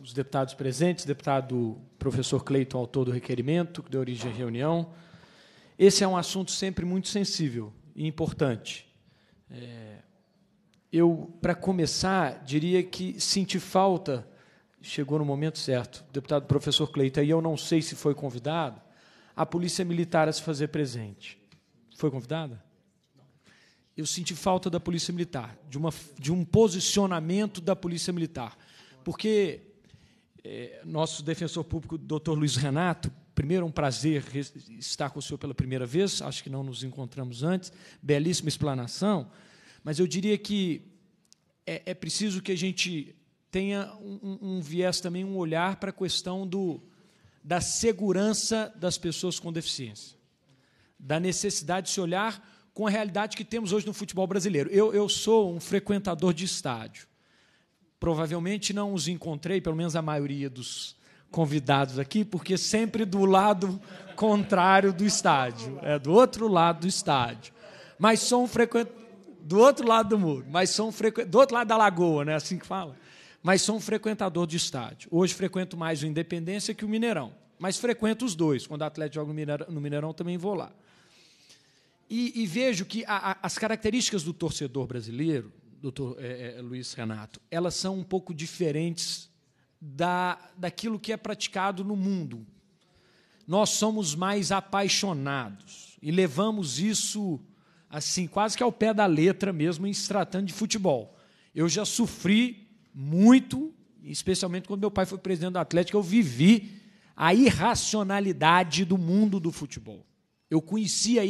os deputados presentes, deputado professor Cleiton, autor do requerimento, que deu origem à reunião. Esse é um assunto sempre muito sensível e importante. É, eu, para começar, diria que senti falta, chegou no momento certo, deputado professor Cleiton, e eu não sei se foi convidado, a Polícia Militar a se fazer presente. Foi convidada? Eu senti falta da Polícia Militar, de, uma, de um posicionamento da Polícia Militar. Porque é, nosso defensor público, Dr. Luiz Renato, primeiro, é um prazer estar com o senhor pela primeira vez, acho que não nos encontramos antes, belíssima explanação, mas eu diria que é, é preciso que a gente tenha um, um, viés também, um olhar para a questão do, da segurança das pessoas com deficiência, da necessidade de se olhar com a realidade que temos hoje no futebol brasileiro. Eu, eu sou um frequentador de estádio, Provavelmente não os encontrei, pelo menos a maioria dos convidados aqui, porque sempre do lado contrário do estádio, é do outro lado do estádio. Mas sou um frequentador do outro lado do muro, mas sou um frequ... do outro lado da lagoa, né? Assim que fala. Mas sou um frequentador de estádio. Hoje frequento mais o Independência que o Mineirão, mas frequento os dois. Quando o Atlético joga no Mineirão, no Mineirão também vou lá. E, e vejo que a, a, as características do torcedor brasileiro doutor é, é, Luiz Renato, elas são um pouco diferentes da, daquilo que é praticado no mundo. Nós somos mais apaixonados e levamos isso assim, quase que ao pé da letra mesmo, em se tratando de futebol. Eu já sofri muito, especialmente quando meu pai foi presidente do Atlético, eu vivi a irracionalidade do mundo do futebol. Eu conhecia a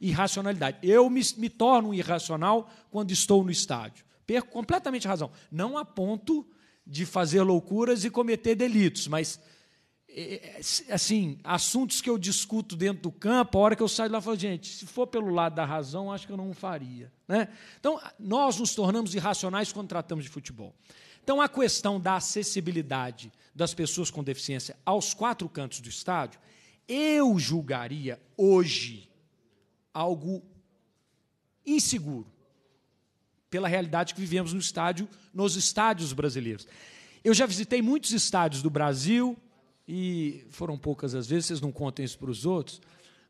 irracionalidade. Eu me, me torno irracional quando estou no estádio. Perco completamente a razão. Não a ponto de fazer loucuras e cometer delitos, mas é, é, assim, assuntos que eu discuto dentro do campo, a hora que eu saio lá, eu falo, gente, se for pelo lado da razão, acho que eu não faria. Né? Então, nós nos tornamos irracionais quando tratamos de futebol. Então, a questão da acessibilidade das pessoas com deficiência aos quatro cantos do estádio eu julgaria hoje algo inseguro pela realidade que vivemos no estádio, nos estádios brasileiros. Eu já visitei muitos estádios do Brasil e foram poucas as vezes, vocês não contem isso para os outros.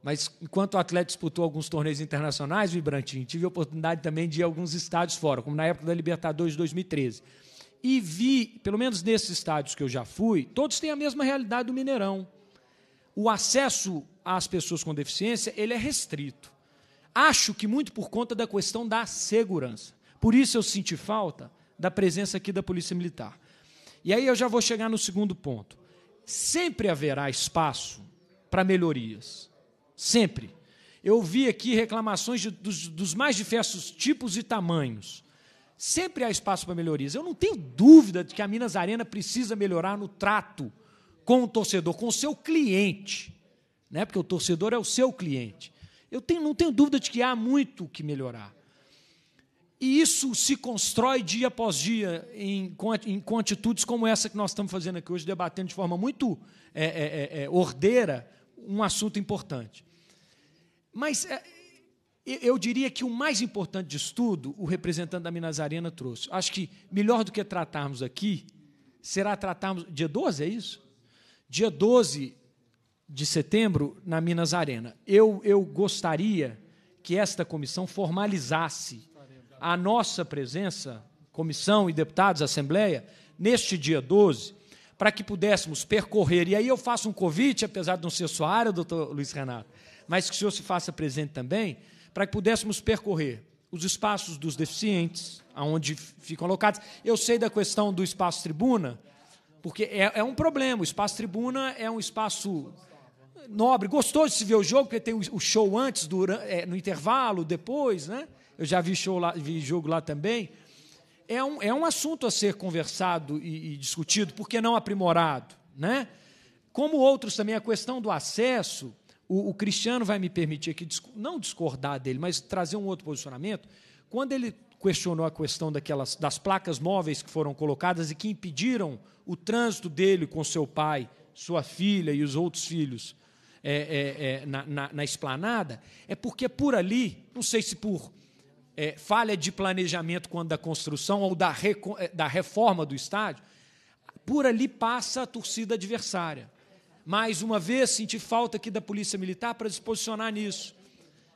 Mas enquanto o atleta disputou alguns torneios internacionais, Vibrantinho, tive a oportunidade também de ir a alguns estádios fora, como na época da Libertadores de 2013. E vi, pelo menos nesses estádios que eu já fui, todos têm a mesma realidade do Mineirão o acesso às pessoas com deficiência ele é restrito. Acho que muito por conta da questão da segurança. Por isso eu senti falta da presença aqui da Polícia Militar. E aí eu já vou chegar no segundo ponto. Sempre haverá espaço para melhorias. Sempre. Eu vi aqui reclamações de, dos, dos mais diversos tipos e tamanhos. Sempre há espaço para melhorias. Eu não tenho dúvida de que a Minas Arena precisa melhorar no trato com o torcedor, com o seu cliente, né? porque o torcedor é o seu cliente. Eu tenho, não tenho dúvida de que há muito que melhorar. E isso se constrói dia após dia em, em, com atitudes como essa que nós estamos fazendo aqui hoje, debatendo de forma muito é, é, é, é ordeira um assunto importante. Mas é, eu diria que o mais importante de tudo, o representante da Minas Arena trouxe. Acho que melhor do que tratarmos aqui, será tratarmos. Dia 12, é isso? dia 12 de setembro, na Minas Arena. Eu, eu gostaria que esta comissão formalizasse a nossa presença, comissão e deputados, Assembleia, neste dia 12, para que pudéssemos percorrer. E aí eu faço um convite, apesar de não ser sua área, doutor Luiz Renato, mas que o senhor se faça presente também, para que pudéssemos percorrer os espaços dos deficientes, aonde ficam alocados. Eu sei da questão do espaço tribuna, porque é, é um problema. O espaço tribuna é um espaço nobre, gostoso de se ver o jogo, porque tem o show antes, durante, é, no intervalo, depois, né? Eu já vi, show lá, vi jogo lá também. É um, é um assunto a ser conversado e, e discutido, por que não aprimorado? Né? Como outros também, a questão do acesso, o, o Cristiano vai me permitir aqui, não discordar dele, mas trazer um outro posicionamento. Quando ele questionou a questão daquelas, das placas móveis que foram colocadas e que impediram o trânsito dele com seu pai, sua filha e os outros filhos é, é, é, na, na, na, esplanada, é porque é por ali, não sei se por é, falha de planejamento quando da construção ou da, reco, é, da reforma do estádio, por ali passa a torcida adversária. Mais uma vez, senti falta aqui da Polícia Militar para se posicionar nisso.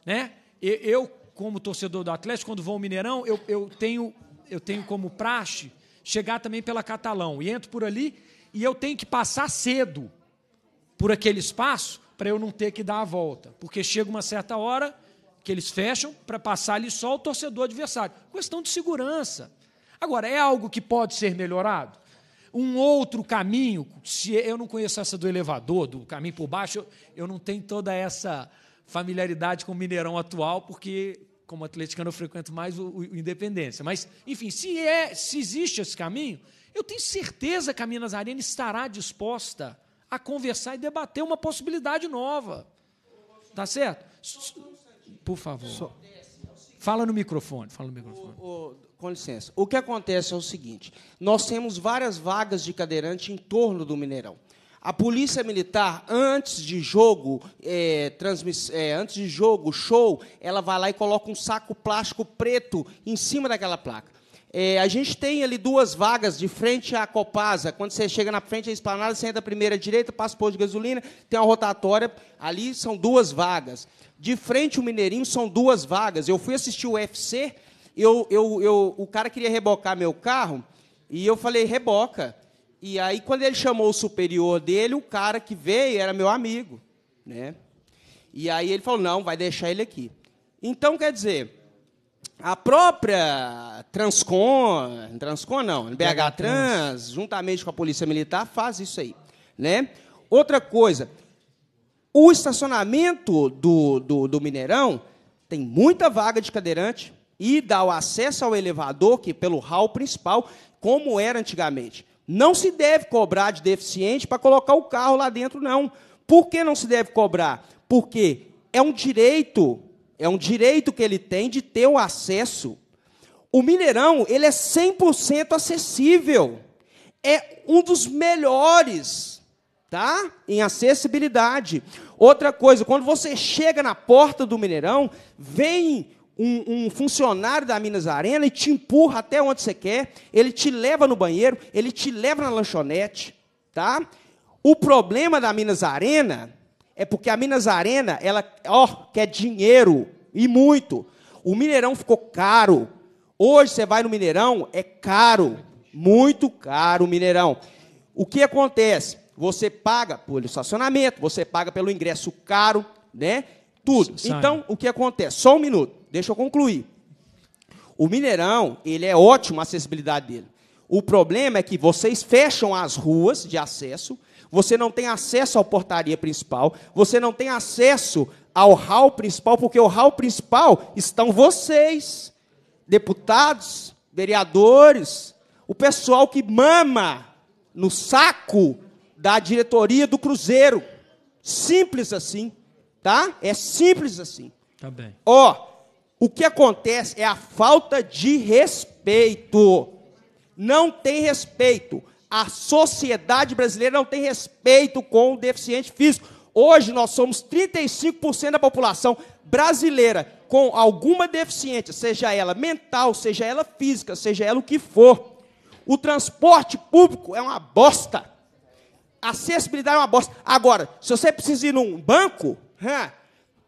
Né? Eu como torcedor do Atlético, quando vou ao Mineirão, eu, eu, tenho, eu tenho como praxe chegar também pela Catalão. E entro por ali e eu tenho que passar cedo por aquele espaço para eu não ter que dar a volta. Porque chega uma certa hora que eles fecham para passar ali só o torcedor adversário. Questão de segurança. Agora, é algo que pode ser melhorado? Um outro caminho, se eu não conheço essa do elevador, do caminho por baixo, eu, eu não tenho toda essa familiaridade com o Mineirão atual, porque como atleticano eu frequento mais o, o, o Independência. Mas, enfim, se, é, se existe esse caminho, eu tenho certeza que a Minas Arena estará disposta a conversar e debater uma possibilidade nova. Tá certo? Por favor. Só. Fala no microfone, fala no microfone. O, o, com licença. O que acontece é o seguinte: nós temos várias vagas de cadeirante em torno do Mineirão. A polícia militar, antes de jogo, é, é, antes de jogo, show, ela vai lá e coloca um saco plástico preto em cima daquela placa. É, a gente tem ali duas vagas de frente à Copasa. Quando você chega na frente da esplanada, você entra primeira à direita, passa o posto de gasolina, tem uma rotatória. Ali são duas vagas. De frente o Mineirinho são duas vagas. Eu fui assistir o UFC, eu, eu, eu, o cara queria rebocar meu carro, e eu falei, reboca. E aí, quando ele chamou o superior dele, o cara que veio era meu amigo. Né? E aí ele falou: não, vai deixar ele aqui. Então, quer dizer, a própria Transcon, Transcon não, BH, Trans, Trans, juntamente com a Polícia Militar, faz isso aí. Né? Outra coisa, o estacionamento do, do, do Mineirão tem muita vaga de cadeirante e dá o acesso ao elevador, que pelo hall principal, como era antigamente. Não se deve cobrar de deficiente para colocar o carro lá dentro, não. Por que não se deve cobrar? Porque é um direito, é um direito que ele tem de ter o acesso. O Mineirão, ele é 100% acessível. É um dos melhores, tá? Em acessibilidade. Outra coisa, quando você chega na porta do Mineirão, vem um, um, funcionário da Minas Arena e te empurra até onde você quer, ele te leva no banheiro, ele te leva na lanchonete, tá? O problema da Minas Arena é porque a Minas Arena, ela, ó, quer dinheiro e muito. O Mineirão ficou caro. Hoje você vai no Mineirão, é caro, muito caro o Mineirão. O que acontece? Você paga pelo estacionamento, você paga pelo ingresso caro, né? Tudo. Então, o que acontece? Só um minuto deixa eu concluir. O Mineirão, ele é ótimo a acessibilidade dele. O problema é que vocês fecham as ruas de acesso, você não tem acesso à portaria principal, você não tem acesso ao hall principal, porque o hall principal estão vocês, deputados, vereadores, o pessoal que mama no saco da diretoria do Cruzeiro. Simples assim, tá? É simples assim. Tá bem. Ó, o que acontece é a falta de respeito. Não tem respeito. A sociedade brasileira não tem respeito com o deficiente físico. Hoje nós somos 35% da população brasileira com alguma deficiência, seja ela mental, seja ela física, seja ela o que for. O transporte público é uma bosta. A acessibilidade é uma bosta. Agora, se você precisa ir num banco,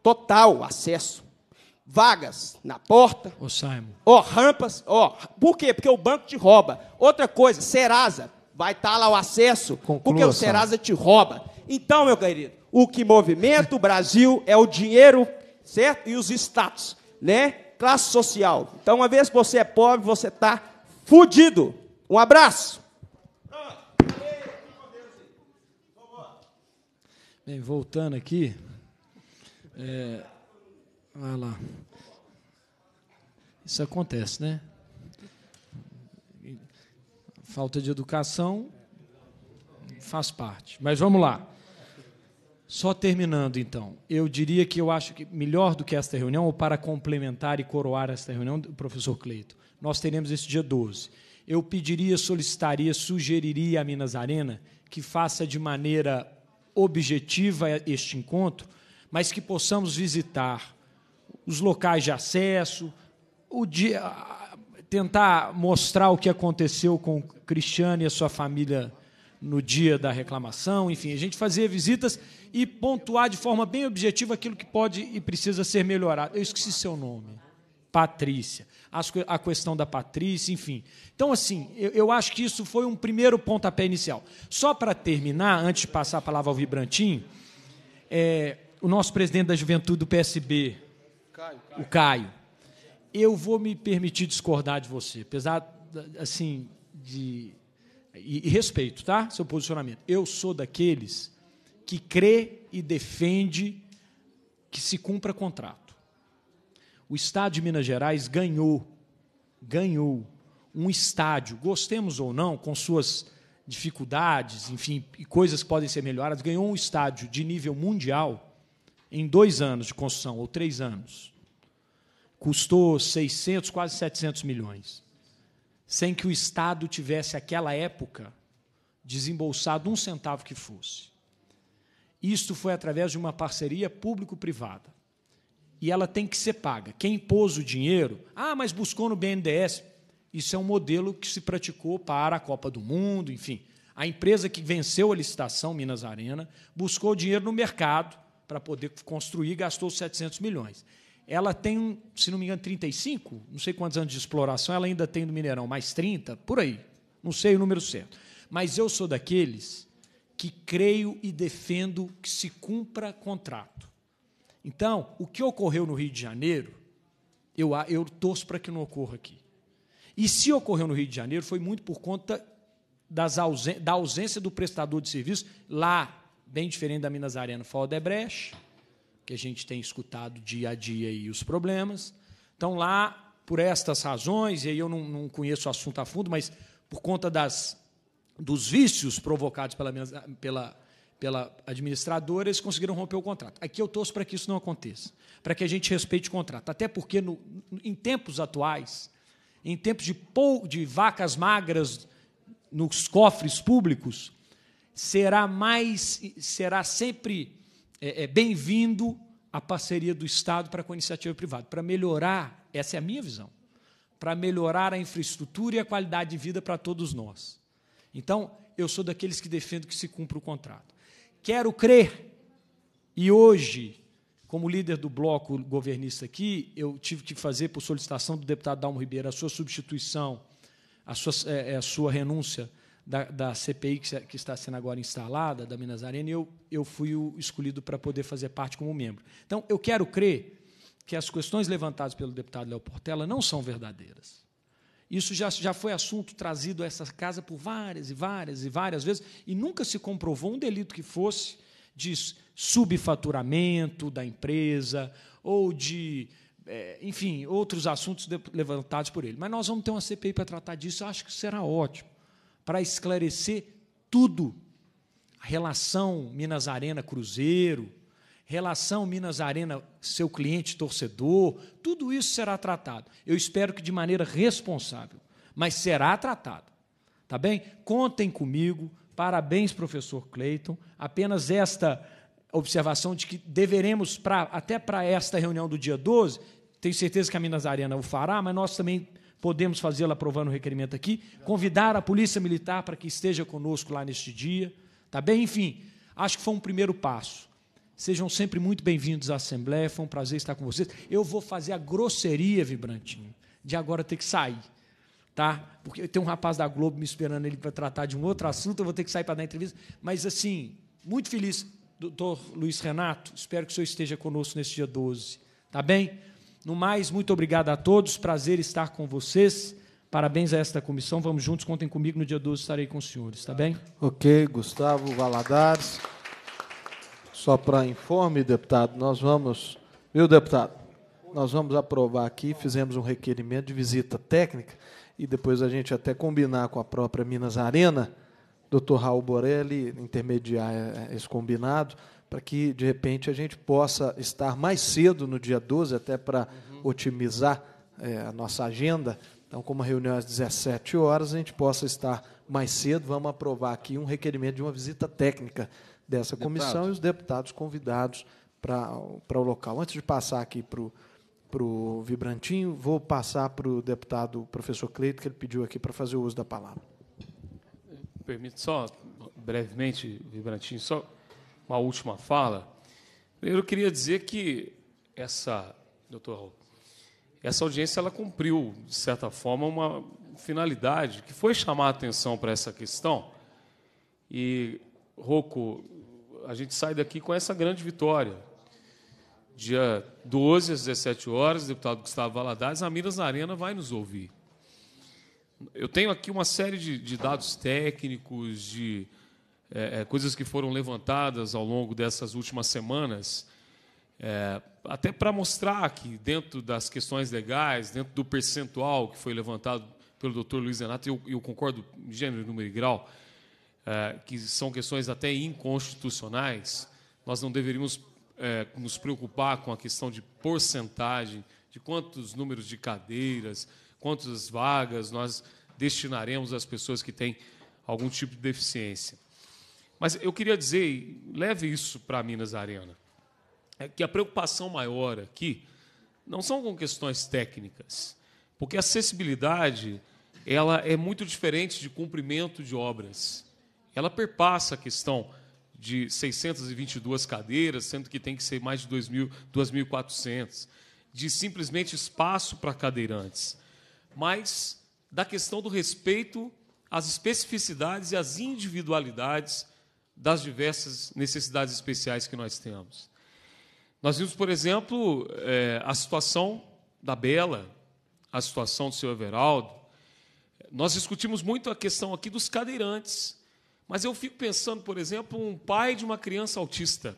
total acesso vagas na porta. Ô, Simon. Ó, rampas. Ó, por quê? Porque o banco te rouba. Outra coisa, Serasa. Vai estar tá lá o acesso, Conclua, porque o Serasa Simon. te rouba. Então, meu querido, o que movimenta o Brasil é o dinheiro, certo? E os status, né? Classe social. Então, uma vez que você é pobre, você está fudido. Um abraço. Bem, voltando aqui. É... Vai lá. Isso acontece, né? Falta de educação faz parte. Mas vamos lá. Só terminando, então, eu diria que eu acho que melhor do que esta reunião, ou para complementar e coroar esta reunião, professor Cleito, nós teremos esse dia 12. Eu pediria, solicitaria, sugeriria a Minas Arena que faça de maneira objetiva este encontro, mas que possamos visitar os locais de acesso, o dia, tentar mostrar o que aconteceu com Cristiano e a sua família no dia da reclamação, enfim, a gente fazia visitas e pontuar de forma bem objetiva aquilo que pode e precisa ser melhorado. Eu esqueci seu nome. Patrícia. a questão da Patrícia, enfim. Então, assim, eu, eu acho que isso foi um primeiro pontapé inicial. Só para terminar, antes de passar a palavra ao Vibrantinho, é, o nosso presidente da juventude do PSB, Caio. o Caio. Eu vou me permitir discordar de você, apesar assim de e, e respeito, tá? Seu posicionamento. Eu sou daqueles que crê e defende que se cumpra contrato. O estado de Minas Gerais ganhou ganhou um estádio, gostemos ou não, com suas dificuldades, enfim, e coisas que podem ser melhoradas, ganhou um estádio de nível mundial em dois anos de construção, ou três anos, custou 600, quase 700 milhões, sem que o Estado tivesse, naquela época, desembolsado um centavo que fosse. Isto foi através de uma parceria público-privada. E ela tem que ser paga. Quem pôs o dinheiro, ah, mas buscou no BNDES. Isso é um modelo que se praticou para a Copa do Mundo, enfim. A empresa que venceu a licitação, Minas Arena, buscou dinheiro no mercado para poder construir, gastou 700 milhões. Ela tem, se não me engano, 35, não sei quantos anos de exploração, ela ainda tem do Mineirão, mais 30, por aí. Não sei o número certo. Mas eu sou daqueles que creio e defendo que se cumpra contrato. Então, o que ocorreu no Rio de Janeiro, eu, eu torço para que não ocorra aqui. E se ocorreu no Rio de Janeiro, foi muito por conta das da ausência do prestador de serviço lá bem diferente da Minas Arena foi o Odebrecht, que a gente tem escutado dia a dia aí os problemas. Então, lá, por estas razões, e aí eu não, não conheço o assunto a fundo, mas por conta das, dos vícios provocados pela, pela, pela administradora, eles conseguiram romper o contrato. Aqui eu torço para que isso não aconteça, para que a gente respeite o contrato. Até porque, no, em tempos atuais, em tempos de, pou, de vacas magras nos cofres públicos, será mais, será sempre é, é, bem-vindo a parceria do Estado para com a iniciativa privada, para melhorar, essa é a minha visão, para melhorar a infraestrutura e a qualidade de vida para todos nós. Então, eu sou daqueles que defendo que se cumpra o contrato. Quero crer, e hoje, como líder do bloco governista aqui, eu tive que fazer, por solicitação do deputado Dalmo Ribeiro, a sua substituição, a sua, é, é, a sua renúncia da, da CPI que, que, está sendo agora instalada, da Minas Arena, e eu, eu fui o escolhido para poder fazer parte como membro. Então, eu quero crer que as questões levantadas pelo deputado Léo Portela não são verdadeiras. Isso já, já foi assunto trazido a essa casa por várias e várias e várias vezes, e nunca se comprovou um delito que fosse de subfaturamento da empresa ou de é, enfim, outros assuntos levantados por ele. Mas nós vamos ter uma CPI para tratar disso, acho que será ótimo para esclarecer tudo. A relação Minas Arena Cruzeiro, relação Minas Arena seu cliente torcedor, tudo isso será tratado. Eu espero que de maneira responsável, mas será tratado. Tá bem? Contem comigo. Parabéns, professor Cleiton. Apenas esta observação de que deveremos, pra, até para esta reunião do dia 12, tenho certeza que a Minas Arena o fará, mas nós também podemos fazê la aprovando o requerimento aqui, convidar a Polícia Militar para que esteja conosco lá neste dia, tá bem? Enfim, acho que foi um primeiro passo. Sejam sempre muito bem-vindos à Assembleia, foi um prazer estar com vocês. Eu vou fazer a grosseria, Vibrantinho, de agora ter que sair, tá? Porque tem um rapaz da Globo me esperando ele para tratar de um outro assunto, eu vou ter que sair para dar entrevista, mas assim, muito feliz, doutor Luiz Renato, espero que o senhor esteja conosco neste dia 12, tá bem? No mais, muito obrigado a todos, prazer estar com vocês. Parabéns a esta comissão. Vamos juntos, contem comigo no dia 12, estarei com os senhores, tá bem? OK, Gustavo Valadares. Só para informe, deputado, nós vamos, viu, deputado? Nós vamos aprovar aqui, fizemos um requerimento de visita técnica e depois a gente até combinar com a própria Minas Arena, doutor Raul Borelli, intermediar é, é, esse combinado, para que, de repente, a gente possa estar mais cedo no dia 12, até para uhum. otimizar é, a nossa agenda. Então, como a reunião é às 17 horas, a gente possa estar mais cedo. Vamos aprovar aqui um requerimento de uma visita técnica dessa comissão e os deputados convidados para o local. Antes de passar aqui para o para o Vibrantinho. Vou passar para o deputado professor Cleito, que ele pediu aqui para fazer o uso da palavra. Permite só, brevemente, Vibrantinho, só uma última fala. Primeiro, eu queria dizer que essa, doutor essa audiência ela cumpriu, de certa forma, uma finalidade que foi chamar a atenção para essa questão. E, Rocco, a gente sai daqui com essa grande vitória. Dia 12 às 17 horas, o deputado Gustavo Valadares, a Minas na Arena vai nos ouvir. Eu tenho aqui uma série de, de dados técnicos, de é, é, coisas que foram levantadas ao longo dessas últimas semanas, é, até para mostrar que, dentro das questões legais, dentro do percentual que foi levantado pelo doutor Luiz Renato, eu, eu concordo, gênero, número e grau, é, que são questões até inconstitucionais, nós não deveríamos é, nos preocupar com a questão de porcentagem, de quantos números de cadeiras, quantas vagas nós destinaremos às pessoas que têm algum tipo de deficiência. Mas eu queria dizer, leve isso para Minas Arena, é que a preocupação maior aqui não são com questões técnicas, porque a acessibilidade ela é muito diferente de cumprimento de obras. Ela perpassa a questão de 622 cadeiras, sendo que tem que ser mais de 2.000, 2.400, de simplesmente espaço para cadeirantes, mas da questão do respeito às especificidades e às individualidades das diversas necessidades especiais que nós temos. Nós vimos, por exemplo, é, a situação da Bela, a situação do seu Everaldo. Nós discutimos muito a questão aqui dos cadeirantes, mas eu fico pensando, por exemplo, um pai de uma criança autista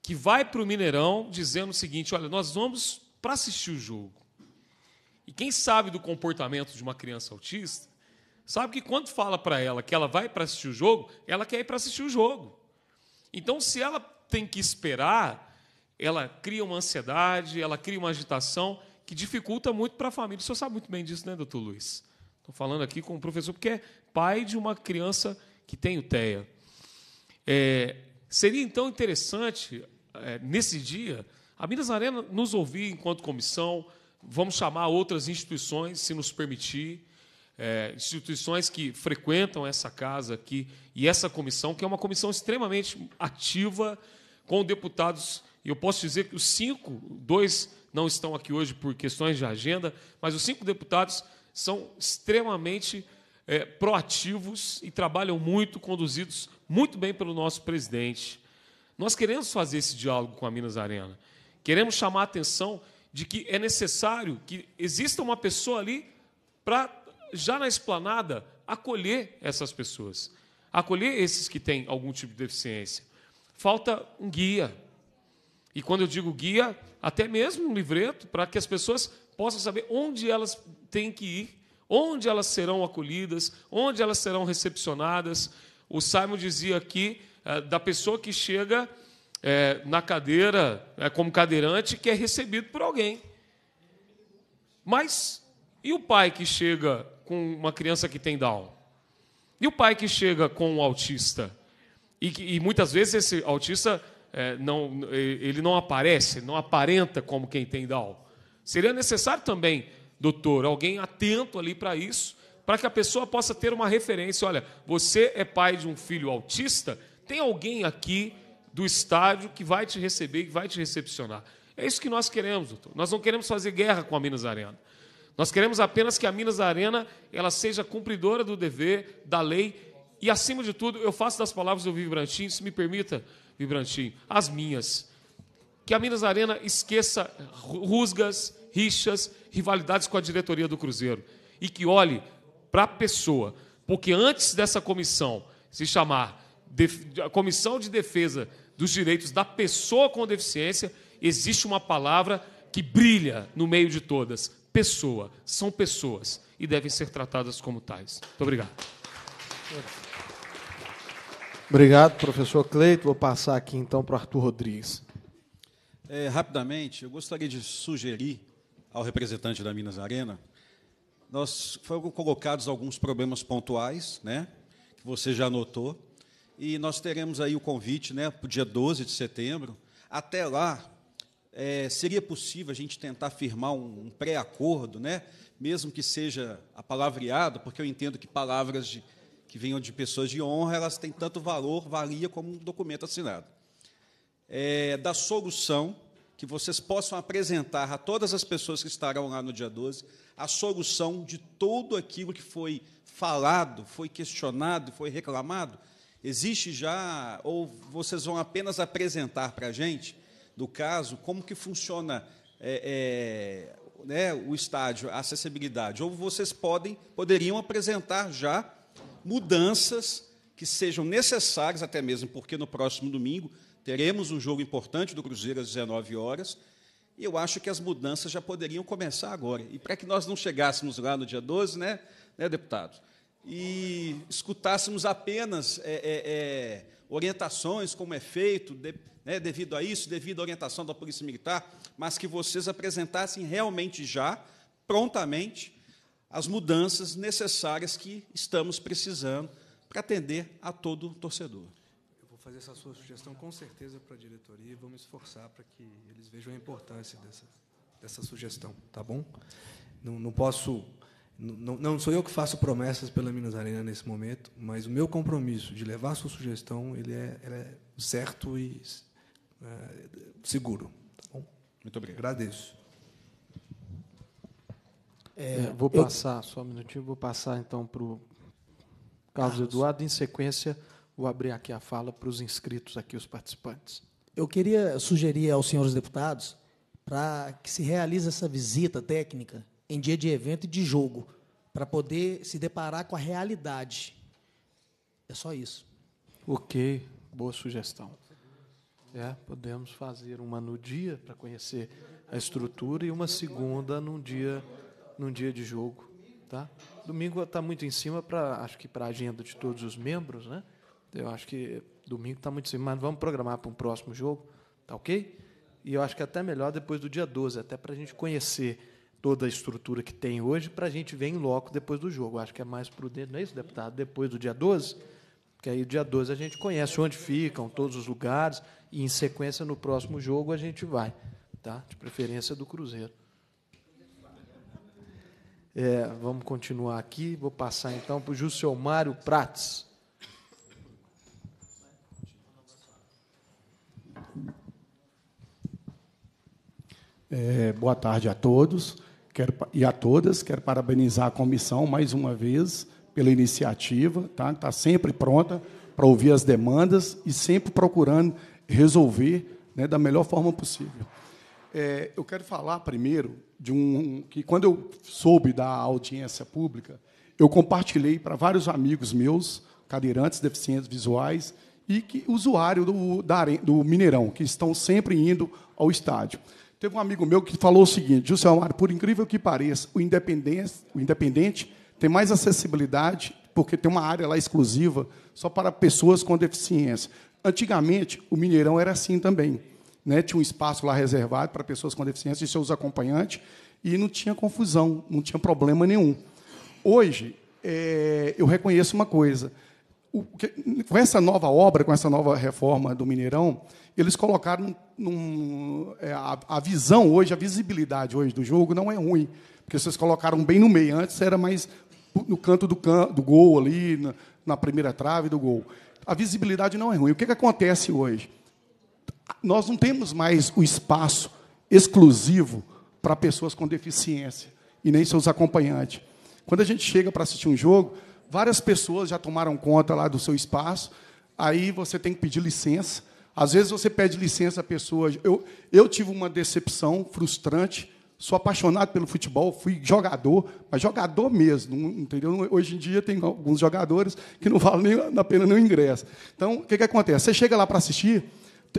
que vai para o Mineirão dizendo o seguinte: olha, nós vamos para assistir o jogo. E quem sabe do comportamento de uma criança autista Sabe que quando fala para ela que ela vai para assistir o jogo, ela quer ir para assistir o jogo. Então, se ela tem que esperar, ela cria uma ansiedade, ela cria uma agitação que dificulta muito para a família. O senhor sabe muito bem disso, né, doutor Luiz? Estou falando aqui com o professor, porque é pai de uma criança que tem o TEA. É, seria então interessante, é, nesse dia, a Minas Arena nos ouvir enquanto comissão, vamos chamar outras instituições, se nos permitir, é, instituições que frequentam essa casa aqui e essa comissão, que é uma comissão extremamente ativa, com deputados. E eu posso dizer que os cinco, dois não estão aqui hoje por questões de agenda, mas os cinco deputados são extremamente é, proativos e trabalham muito, conduzidos muito bem pelo nosso presidente. Nós queremos fazer esse diálogo com a Minas Arena. Queremos chamar a atenção de que é necessário que exista uma pessoa ali para já na esplanada, acolher essas pessoas, acolher esses que têm algum tipo de deficiência. Falta um guia. E quando eu digo guia, até mesmo um livreto para que as pessoas possam saber onde elas têm que ir, onde elas serão acolhidas, onde elas serão recepcionadas. O Simon dizia aqui eh, da pessoa que chega eh, na cadeira, é, como cadeirante, que é recebido por alguém. Mas e o pai que chega com uma criança que tem Down? E o pai que chega com um autista? E, que, e muitas vezes esse autista é, não, ele não aparece, não aparenta como quem tem Down. Seria necessário também, doutor, alguém atento ali para isso, para que a pessoa possa ter uma referência. Olha, você é pai de um filho autista, tem alguém aqui do estádio que vai te receber, que vai te recepcionar. É isso que nós queremos, doutor. Nós não queremos fazer guerra com a Minas Arena. Nós queremos apenas que a Minas da Arena ela seja cumpridora do dever, da lei e, acima de tudo, eu faço das palavras do Vibrantinho, se me permita, Vibrantinho, as minhas. Que a Minas Arena esqueça rusgas, rixas, rivalidades com a diretoria do Cruzeiro e que olhe para a pessoa, porque antes dessa comissão se chamar de, a Comissão de Defesa dos Direitos da Pessoa com Deficiência, existe uma palavra que brilha no meio de todas: pessoa, são pessoas e devem ser tratadas como tais. Muito obrigado. Obrigado, professor Cleito. Vou passar aqui então para o Arthur Rodrigues. É, rapidamente, eu gostaria de sugerir ao representante da Minas Arena, nós foram colocados alguns problemas pontuais, né, que você já notou, e nós teremos aí o convite, né, para o dia 12 de setembro. Até lá, é, seria possível a gente tentar firmar um, um pré-acordo, né? mesmo que seja apalavreado, porque eu entendo que palavras de, que venham de pessoas de honra, elas têm tanto valor, valia como um documento assinado. É, da solução, que vocês possam apresentar a todas as pessoas que estarão lá no dia 12, a solução de tudo aquilo que foi falado, foi questionado, foi reclamado? Existe já, ou vocês vão apenas apresentar para a gente do caso, como que funciona é, é, né, o estádio, a acessibilidade? Ou vocês podem, poderiam apresentar já mudanças que sejam necessárias, até mesmo porque no próximo domingo teremos um jogo importante do Cruzeiro às 19 horas. E eu acho que as mudanças já poderiam começar agora. E para que nós não chegássemos lá no dia 12, né, né deputado? E escutássemos apenas é, é, é, orientações, como é feito, de, né, devido a isso, devido à orientação da Polícia Militar, mas que vocês apresentassem realmente já, prontamente, as mudanças necessárias que estamos precisando para atender a todo torcedor. Eu vou fazer essa sua sugestão com certeza para a diretoria e vamos esforçar para que eles vejam a importância dessa, dessa sugestão, tá bom? Não, não posso. Não, não sou eu que faço promessas pela Minas Arena nesse momento, mas o meu compromisso de levar a sua sugestão ele é, ele é certo e é, seguro. Tá Muito obrigado. Agradeço. É, é vou passar, eu... só um minutinho, vou passar então para o Carlos ah, Eduardo, em sequência vou abrir aqui a fala para os inscritos aqui, os participantes. Eu queria sugerir aos senhores deputados para que se realize essa visita técnica em dia de evento e de jogo, para poder se deparar com a realidade. É só isso. Ok, boa sugestão. É, podemos fazer uma no dia para conhecer a estrutura e uma segunda num dia, num dia de jogo, tá? Domingo está muito em cima para, acho que para a agenda de todos os membros, né? Eu acho que domingo está muito em cima, mas vamos programar para um próximo jogo, tá ok? E eu acho que é até melhor depois do dia 12, até para a gente conhecer toda a estrutura que tem hoje, para a gente ver em loco depois do jogo. Eu acho que é mais prudente, não é isso, deputado? Depois do dia 12, porque aí dia 12 a gente conhece onde ficam todos os lugares e em sequência no próximo jogo a gente vai, tá? De preferência do Cruzeiro. É, vamos continuar aqui. Vou passar então para o Juscelmário Prates. É, boa tarde a todos quero, e a todas. Quero parabenizar a comissão mais uma vez pela iniciativa, tá? Está sempre pronta para ouvir as demandas e sempre procurando resolver né, da melhor forma possível. É, eu quero falar primeiro de um que quando eu soube da audiência pública, eu compartilhei para vários amigos meus, cadeirantes, deficientes visuais e que usuário do, da, do Mineirão, que estão sempre indo ao estádio. Teve um amigo meu que falou o seguinte: José Amaro, por incrível que pareça, o independente, o independente tem mais acessibilidade porque tem uma área lá exclusiva só para pessoas com deficiência. Antigamente, o Mineirão era assim também. Né? Tinha um espaço lá reservado para pessoas com deficiência e seus acompanhantes, e não tinha confusão, não tinha problema nenhum. Hoje, é, eu reconheço uma coisa. O, que, com essa nova obra, com essa nova reforma do Mineirão, eles colocaram num, é, a, a, visão hoje, a visibilidade hoje do jogo não é ruim, porque vocês colocaram bem no meio. Antes era mais no canto do, can, do gol ali, na, na primeira trave do gol. A visibilidade não é ruim. O que, que acontece hoje? Nós não temos mais o espaço exclusivo para pessoas com deficiência e nem seus acompanhantes. Quando a gente chega para assistir um jogo, várias pessoas já tomaram conta lá do seu espaço, aí você tem que pedir licença. Às vezes você pede licença à pessoa. Eu, eu tive uma decepção frustrante sou apaixonado pelo futebol, fui jogador, mas jogador mesmo, entendeu? Hoje em dia tem alguns jogadores que não valem nem a pena nem o ingresso. Então, o que, que acontece? Você chega lá para assistir,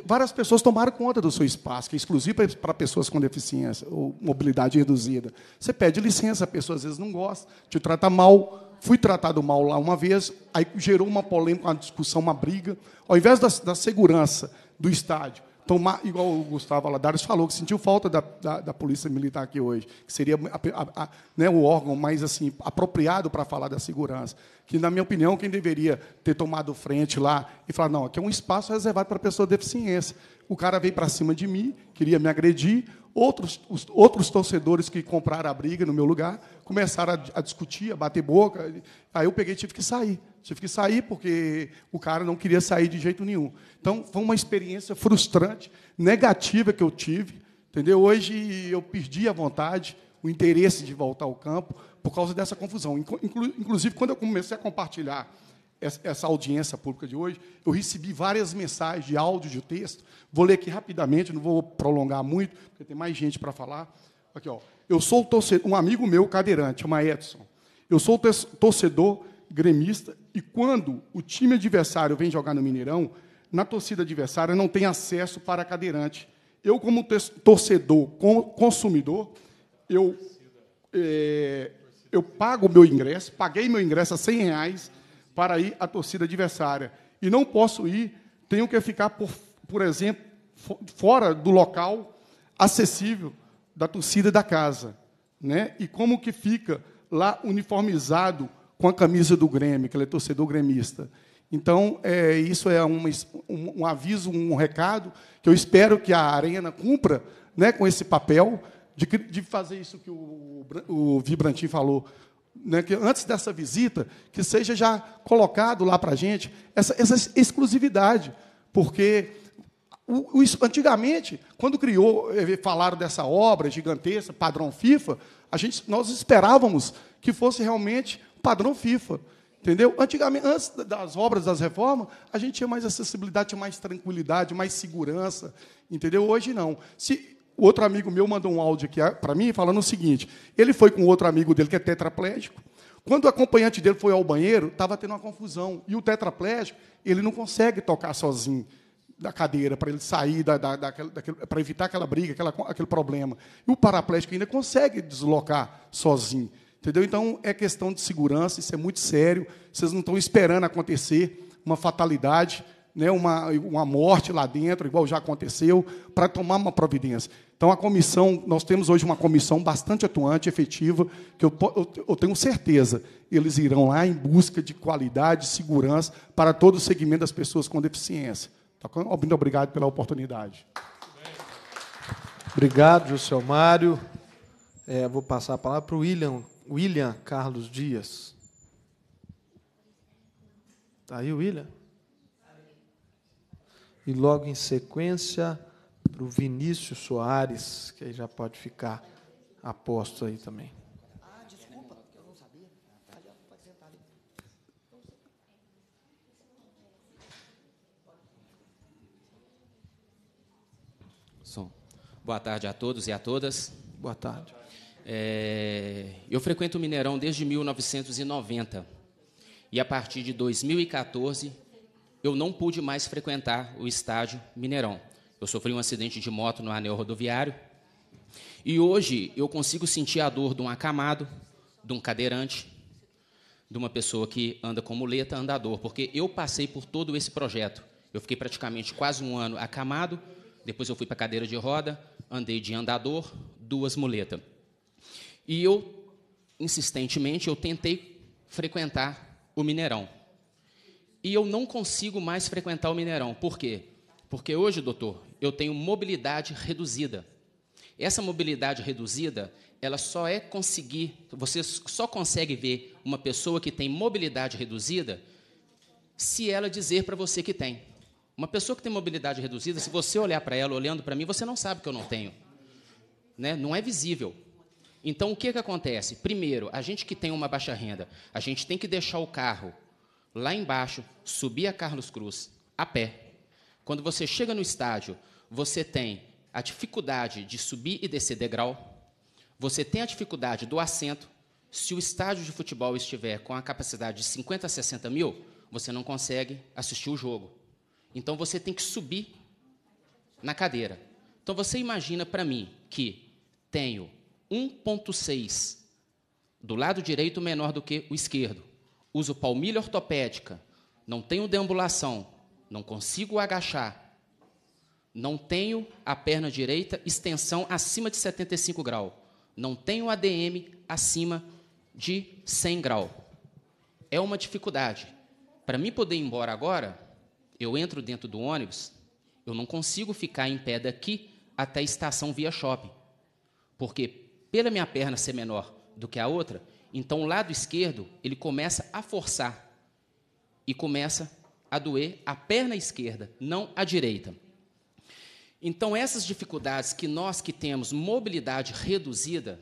várias pessoas tomaram conta do seu espaço, que é exclusivo para pessoas com deficiência ou mobilidade reduzida. Você pede licença, a pessoa às vezes não gosta, te trata mal. Fui tratado mal lá uma vez, aí gerou uma polêmica, uma discussão, uma briga. Ao invés da, da segurança do estádio tomar, igual o Gustavo Aladares falou, que sentiu falta da, da, da Polícia Militar aqui hoje, que seria a, a, a, né, o órgão mais assim apropriado para falar da segurança. Que, na minha opinião, quem deveria ter tomado frente lá e falar, não, aqui é um espaço reservado para pessoa com deficiência. O cara veio para cima de mim, queria me agredir, Outros, os, outros torcedores que compraram a briga no meu lugar começaram a, a discutir, a bater boca. Aí eu peguei e tive que sair tive que sair porque o cara não queria sair de jeito nenhum. Então, foi uma experiência frustrante, negativa que eu tive. Entendeu? Hoje eu perdi a vontade, o interesse de voltar ao campo por causa dessa confusão. Inclusive, quando eu comecei a compartilhar essa audiência pública de hoje, eu recebi várias mensagens de áudio, de texto. Vou ler aqui rapidamente, não vou prolongar muito, porque tem mais gente para falar. Aqui, ó. Eu sou torcedor, um amigo meu cadeirante, chama Edson. Eu sou torcedor gremista e quando o time adversário vem jogar no Mineirão, na torcida adversária não tem acesso para cadeirante. Eu, como torcedor, como consumidor, eu, é, eu pago meu ingresso, paguei meu ingresso a 100 reais para ir à torcida adversária. E não posso ir, tenho que ficar, por, por exemplo, fora do local acessível da torcida da casa. Né? E como que fica lá uniformizado com a camisa do Grêmio, que ele é torcedor gremista. Então, é, isso é um, um, um, aviso, um recado, que eu espero que a Arena cumpra né, com esse papel de, de fazer isso que o, o Vibrantin falou. Né, que antes dessa visita, que seja já colocado lá para a gente essa, essa exclusividade, porque o, o, antigamente, quando criou, eh, falaram dessa obra gigantesca, padrão FIFA, a gente, nós esperávamos que fosse realmente Padrão FIFA. Entendeu? Antigamente, antes das obras, das reformas, a gente tinha mais acessibilidade, tinha mais tranquilidade, mais segurança. Entendeu? Hoje não. Se outro amigo meu mandou um áudio aqui ah, para mim falando o seguinte: ele foi com outro amigo dele que é tetraplégico. Quando o acompanhante dele foi ao banheiro, estava tendo uma confusão. E o tetraplégico, ele não consegue tocar sozinho da cadeira para ele sair da, da, para evitar aquela briga, aquela, aquele problema. E o paraplégico ainda consegue deslocar sozinho. Entendeu? Então é questão de segurança, isso é muito sério. Vocês não estão esperando acontecer uma fatalidade, né, uma, uma morte lá dentro, igual já aconteceu, para tomar uma providência. Então a comissão, nós temos hoje uma comissão bastante atuante, efetiva, que eu, eu, eu tenho certeza, eles irão lá em busca de qualidade, segurança para todo o segmento das pessoas com deficiência. Tá muito obrigado pela oportunidade. Obrigado, José Mário. É, vou passar a palavra para o William William Carlos Dias. Está aí o William? E logo em sequência, para o Vinícius Soares, que aí já pode ficar aposto aí também. Ah, desculpa, eu não sabia. pode sentar ali. Boa tarde a todos e a todas. Boa tarde. É, eu frequento o Mineirão desde 1990 e a partir de 2014 eu não pude mais frequentar o estádio Mineirão. Eu sofri um acidente de moto no anel rodoviário e hoje eu consigo sentir a dor de um acamado, de um cadeirante, de uma pessoa que anda com muleta, andador, porque eu passei por todo esse projeto. Eu fiquei praticamente quase um ano acamado, depois eu fui para cadeira de roda, andei de andador, duas muletas. E eu, insistentemente, eu tentei frequentar o Mineirão. E eu não consigo mais frequentar o Mineirão. Por quê? Porque hoje, doutor, eu tenho mobilidade reduzida. Essa mobilidade reduzida, ela só é conseguir, você só consegue ver uma pessoa que tem mobilidade reduzida se ela dizer para você que tem. Uma pessoa que tem mobilidade reduzida, se você olhar para ela olhando para mim, você não sabe que eu não tenho. Né? Não é visível. Então, o que, que acontece? Primeiro, a gente que tem uma baixa renda, a gente tem que deixar o carro lá embaixo, subir a Carlos Cruz a pé. Quando você chega no estádio, você tem a dificuldade de subir e descer degrau, você tem a dificuldade do assento. Se o estádio de futebol estiver com a capacidade de 50 a 60 mil, você não consegue assistir o jogo. Então, você tem que subir na cadeira. Então, você imagina para mim que tenho 1,6. Do lado direito, menor do que o esquerdo. Uso palmilha ortopédica. Não tenho deambulação. Não consigo agachar. Não tenho a perna direita extensão acima de 75 graus. Não tenho ADM acima de 100 graus. É uma dificuldade. Para mim poder ir embora agora, eu entro dentro do ônibus, eu não consigo ficar em pé daqui até a estação via shopping. Porque pela minha perna ser menor do que a outra, então o lado esquerdo ele começa a forçar e começa a doer a perna esquerda, não a direita. Então essas dificuldades que nós que temos mobilidade reduzida,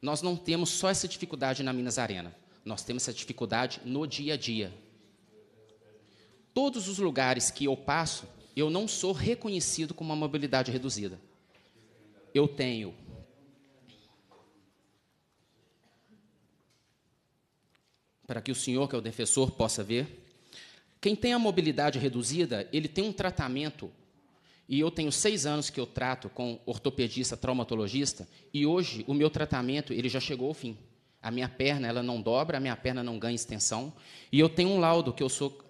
nós não temos só essa dificuldade na Minas Arena, nós temos essa dificuldade no dia a dia. Todos os lugares que eu passo, eu não sou reconhecido com uma mobilidade reduzida. Eu tenho para que o senhor, que é o defensor, possa ver. Quem tem a mobilidade reduzida, ele tem um tratamento. E eu tenho seis anos que eu trato com ortopedista, traumatologista, e hoje o meu tratamento ele já chegou ao fim. A minha perna ela não dobra, a minha perna não ganha extensão, e eu tenho um laudo que eu sou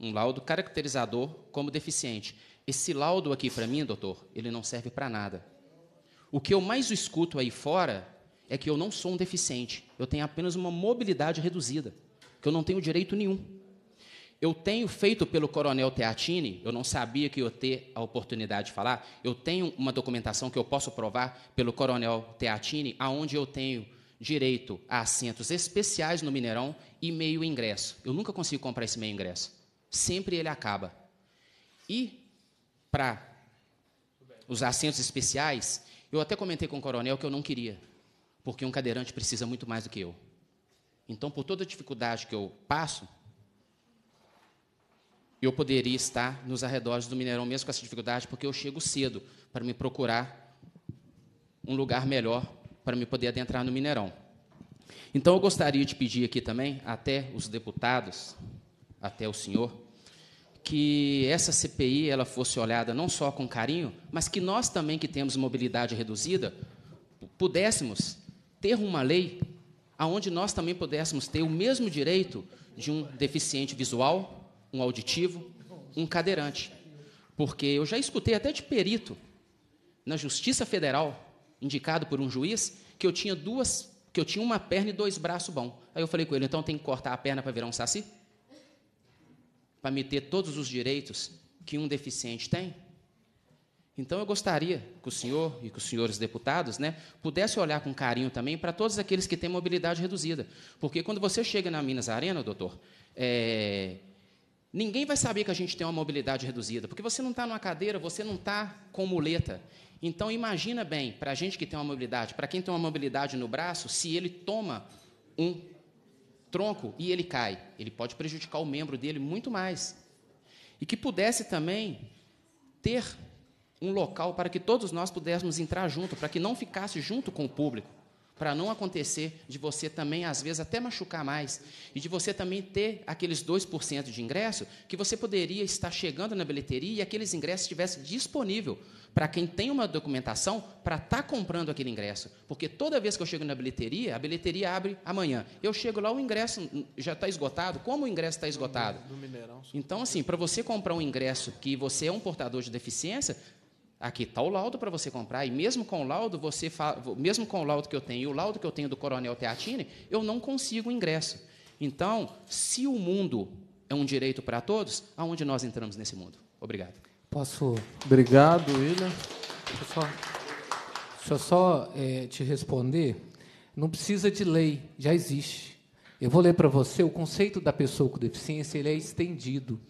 um laudo caracterizador como deficiente. Esse laudo aqui para mim, doutor, ele não serve para nada. O que eu mais escuto aí fora é que eu não sou um deficiente, eu tenho apenas uma mobilidade reduzida que eu não tenho direito nenhum. Eu tenho feito pelo Coronel Teatini, eu não sabia que eu ia ter a oportunidade de falar, eu tenho uma documentação que eu posso provar pelo Coronel Teatini, aonde eu tenho direito a assentos especiais no Mineirão e meio ingresso. Eu nunca consigo comprar esse meio ingresso. Sempre ele acaba. E para os assentos especiais, eu até comentei com o coronel que eu não queria, porque um cadeirante precisa muito mais do que eu. Então, por toda dificuldade que eu passo, eu poderia estar nos arredores do Mineirão mesmo com essa dificuldade, porque eu chego cedo para me procurar um lugar melhor para me poder adentrar no Mineirão. Então, eu gostaria de pedir aqui também, até os deputados, até o senhor, que essa CPI ela fosse olhada não só com carinho, mas que nós também que temos mobilidade reduzida pudéssemos ter uma lei aonde nós também pudéssemos ter o mesmo direito de um deficiente visual, um auditivo, um cadeirante. Porque eu já escutei até de perito na Justiça Federal, indicado por um juiz, que eu tinha duas, que eu tinha uma perna e dois braços bom. Aí eu falei com ele, então tem que cortar a perna para virar um saci? Para me ter todos os direitos que um deficiente tem? Então, eu gostaria que o senhor e que os senhores deputados né, pudessem olhar com carinho também para todos aqueles que têm mobilidade reduzida. Porque quando você chega na Minas Arena, doutor, é, ninguém vai saber que a gente tem uma mobilidade reduzida, porque você não está numa cadeira, você não está com muleta. Então, imagina bem, para a gente que tem uma mobilidade, para quem tem uma mobilidade no braço, se ele toma um tronco e ele cai, ele pode prejudicar o membro dele muito mais. E que pudesse também ter um local para que todos nós pudéssemos entrar junto, para que não ficasse junto com o público, para não acontecer de você também, às vezes, até machucar mais, e de você também ter aqueles 2% de ingresso que você poderia estar chegando na bilheteria e aqueles ingressos estivessem disponível para quem tem uma documentação para estar tá comprando aquele ingresso. Porque toda vez que eu chego na bilheteria, a bilheteria abre amanhã. Eu chego lá, o ingresso já está esgotado. Como o ingresso está esgotado? Então, assim, para você comprar um ingresso que você é um portador de deficiência, Aqui está o laudo para você comprar, e mesmo com o laudo, você fa... mesmo com o laudo que eu tenho e o laudo que eu tenho do Coronel Teatini, eu não consigo ingresso. Então, se o mundo é um direito para todos, aonde nós entramos nesse mundo? Obrigado. Posso. Obrigado, William. Deixa eu só, Deixa eu só é, te responder. Não precisa de lei, já existe. Eu vou ler para você, o conceito da pessoa com deficiência ele é estendido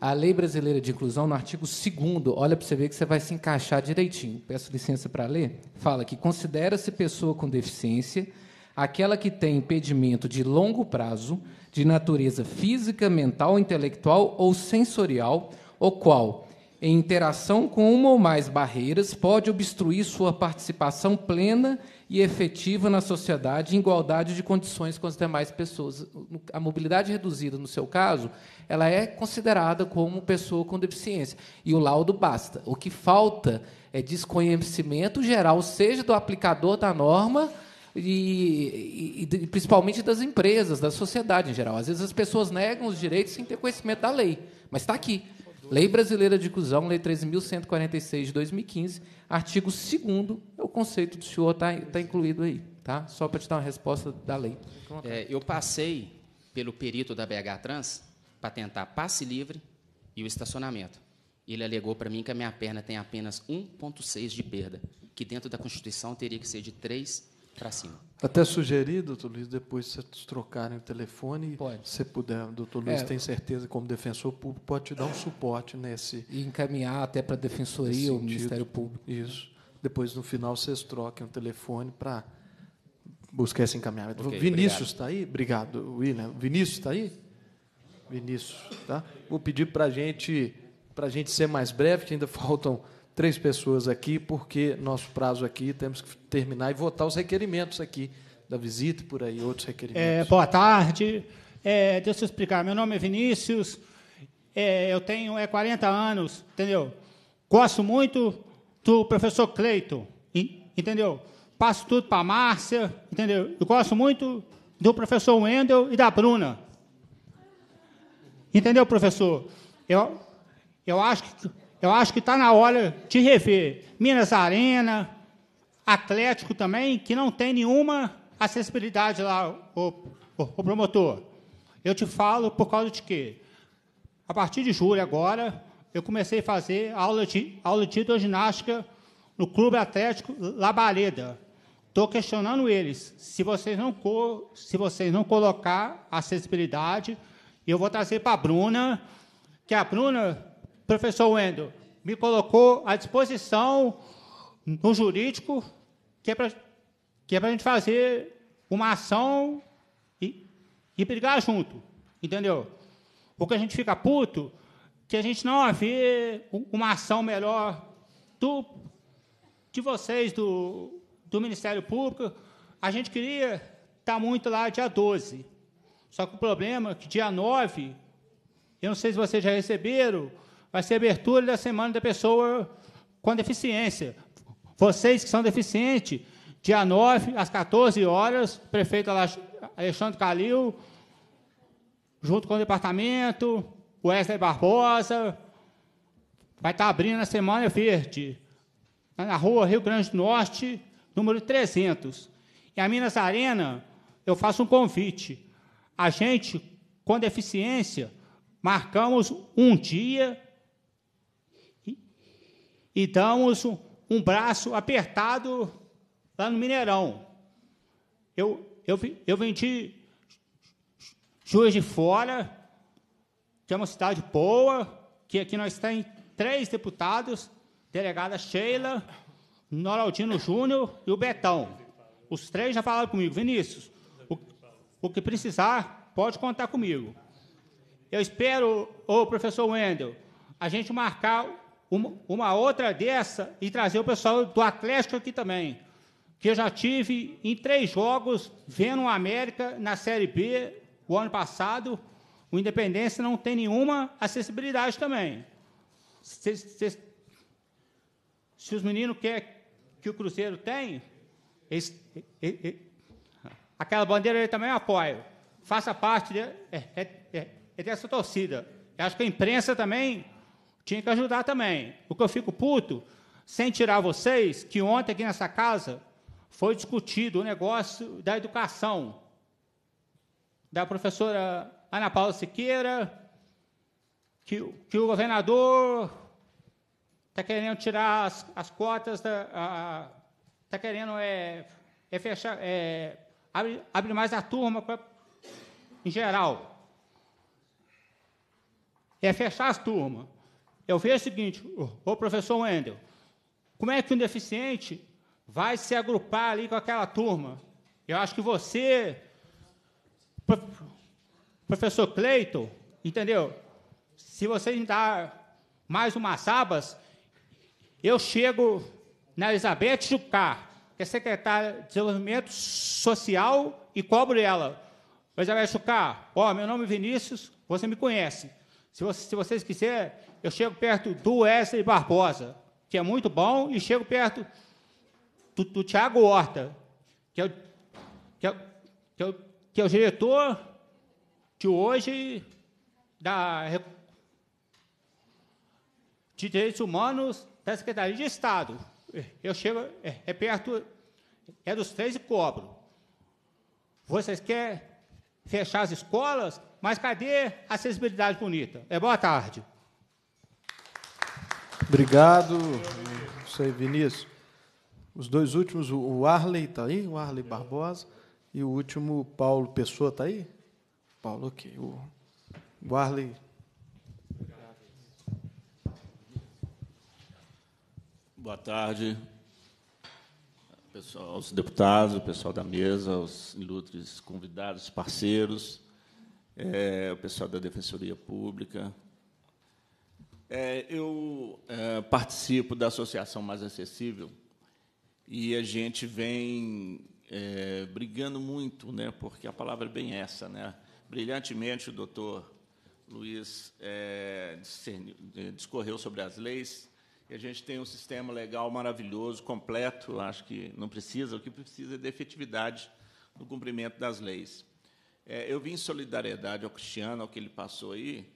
a Lei Brasileira de Inclusão, no artigo 2 olha para você ver que você vai se encaixar direitinho. Peço licença para ler. Fala que considera-se pessoa com deficiência aquela que tem impedimento de longo prazo de natureza física, mental, intelectual ou sensorial, o qual em interação com uma ou mais barreiras, pode obstruir sua participação plena e efetiva na sociedade em igualdade de condições com as demais pessoas. A mobilidade reduzida, no seu caso, ela é considerada como pessoa com deficiência. E o laudo basta. O que falta é desconhecimento geral, seja do aplicador da norma. E, e, e principalmente das empresas, da sociedade em geral. Às vezes as pessoas negam os direitos sem ter conhecimento da lei, mas está aqui. Lei Brasileira de Inclusão, Lei 13.146 de 2015, artigo 2 é o conceito do senhor está tá incluído aí, tá? Só para te dar uma resposta da lei. É, eu passei pelo perito da BH Trans para tentar passe livre e o estacionamento. Ele alegou para mim que a minha perna tem apenas 1,6 de perda, que dentro da Constituição teria que ser de 3 para cima. Até sugerir, doutor Luiz, depois de vocês trocarem o telefone, pode. se puder, doutor Luiz, é, tem certeza, como defensor público, pode te dar um suporte nesse. E encaminhar até para a defensoria ou Ministério Público. Isso. Depois, no final, vocês troquem o telefone para buscar esse encaminhamento. Okay, Vinícius está aí? Obrigado, William. Vinícius está aí? Vinícius, tá? Vou pedir para gente, a gente ser mais breve, que ainda faltam três pessoas aqui, porque nosso prazo aqui temos que terminar e votar os requerimentos aqui da visita e por aí, outros requerimentos. É, boa tarde. É, deixa eu explicar. Meu nome é Vinícius. É, eu tenho é, 40 anos, entendeu? Gosto muito do professor Cleiton, entendeu? Passo tudo para a Márcia, entendeu? Eu gosto muito do professor Wendel e da Bruna. Entendeu, professor? Eu, eu acho que eu acho que está na hora de rever Minas Arena, Atlético também, que não tem nenhuma acessibilidade lá, o, o, o promotor. Eu te falo por causa de quê? A partir de julho agora, eu comecei a fazer aula de, aula de hidroginástica no Clube Atlético Labareda. Estou questionando eles. Se vocês não, co, se vocês não colocar acessibilidade, eu vou trazer para a Bruna, que a Bruna professor Wendel, me colocou à disposição no jurídico, que é para que é a gente fazer uma ação e, e brigar junto, entendeu? Porque a gente fica puto que a gente não vê uma ação melhor do, de vocês, do, do Ministério Público. A gente queria estar tá muito lá dia 12. Só que o problema é que dia 9, eu não sei se vocês já receberam, vai ser abertura da semana da pessoa com deficiência. Vocês que são deficientes, dia 9, às 14 horas, o prefeito Alexandre Calil, junto com o departamento, Wesley Barbosa, vai estar abrindo a Semana Verde, na rua Rio Grande do Norte, número 300. E a Minas Arena, eu faço um convite. A gente, com deficiência, marcamos um dia e damos um, um braço apertado lá no Mineirão. Eu, eu, eu vendi Juiz de Fora, que é uma cidade boa, que aqui nós temos três deputados, delegada Sheila, Noraldino Júnior e o Betão. Os três já falaram comigo. Vinícius, o, o que precisar, pode contar comigo. Eu espero, ô professor Wendel, a gente marcar uma, uma outra dessa e trazer o pessoal do Atlético aqui também. Que eu já tive em três jogos vendo o América na Série B o ano passado. O Independência não tem nenhuma acessibilidade também. Se, se, se os meninos querem que o Cruzeiro tem, aquela bandeira ele também apoio Faça parte de, é, é, é, é, dessa torcida. Eu acho que a imprensa também tinha que ajudar também. O que eu fico puto, sem tirar vocês, que ontem aqui nessa casa foi discutido o negócio da educação. Da professora Ana Paula Siqueira, que, que o governador está querendo tirar as, as cotas, está querendo é, é fechar, é, abre, abre mais a turma pra, em geral. É fechar as turmas. Eu vejo o seguinte, ô professor Wendel, como é que um deficiente vai se agrupar ali com aquela turma? Eu acho que você, pro, professor Cleiton, entendeu? Se você me dar mais umas abas, eu chego na Elizabeth Jucá, que é secretária de Desenvolvimento Social, e cobro ela. Elizabeth Jucá, ó, meu nome é Vinícius, você me conhece. Se, você, se vocês quiserem, eu chego perto do Wesley Barbosa, que é muito bom, e chego perto do, do Tiago Horta, que é, o, que, é, que, é o, que é o diretor de hoje da de Direitos Humanos da Secretaria de Estado. Eu chego, é, é perto, é dos três e cobro. Vocês querem fechar as escolas, mas cadê a acessibilidade bonita? É boa tarde. Obrigado. Isso aí, Vinícius. Os dois últimos, o Arley está aí, o Arley Barbosa, e o último, o Paulo Pessoa, está aí? Paulo, ok. O Arley. Boa tarde, pessoal, aos deputados, o pessoal da mesa, aos ilustres convidados, parceiros, é, o pessoal da Defensoria Pública, é, eu é, participo da Associação Mais Acessível e a gente vem é, brigando muito, né, porque a palavra é bem essa. Né? Brilhantemente, o doutor Luiz é, é, discorreu sobre as leis e a gente tem um sistema legal maravilhoso, completo, acho que não precisa, o que precisa é de efetividade no cumprimento das leis. É, eu vim em solidariedade ao Cristiano, ao que ele passou aí,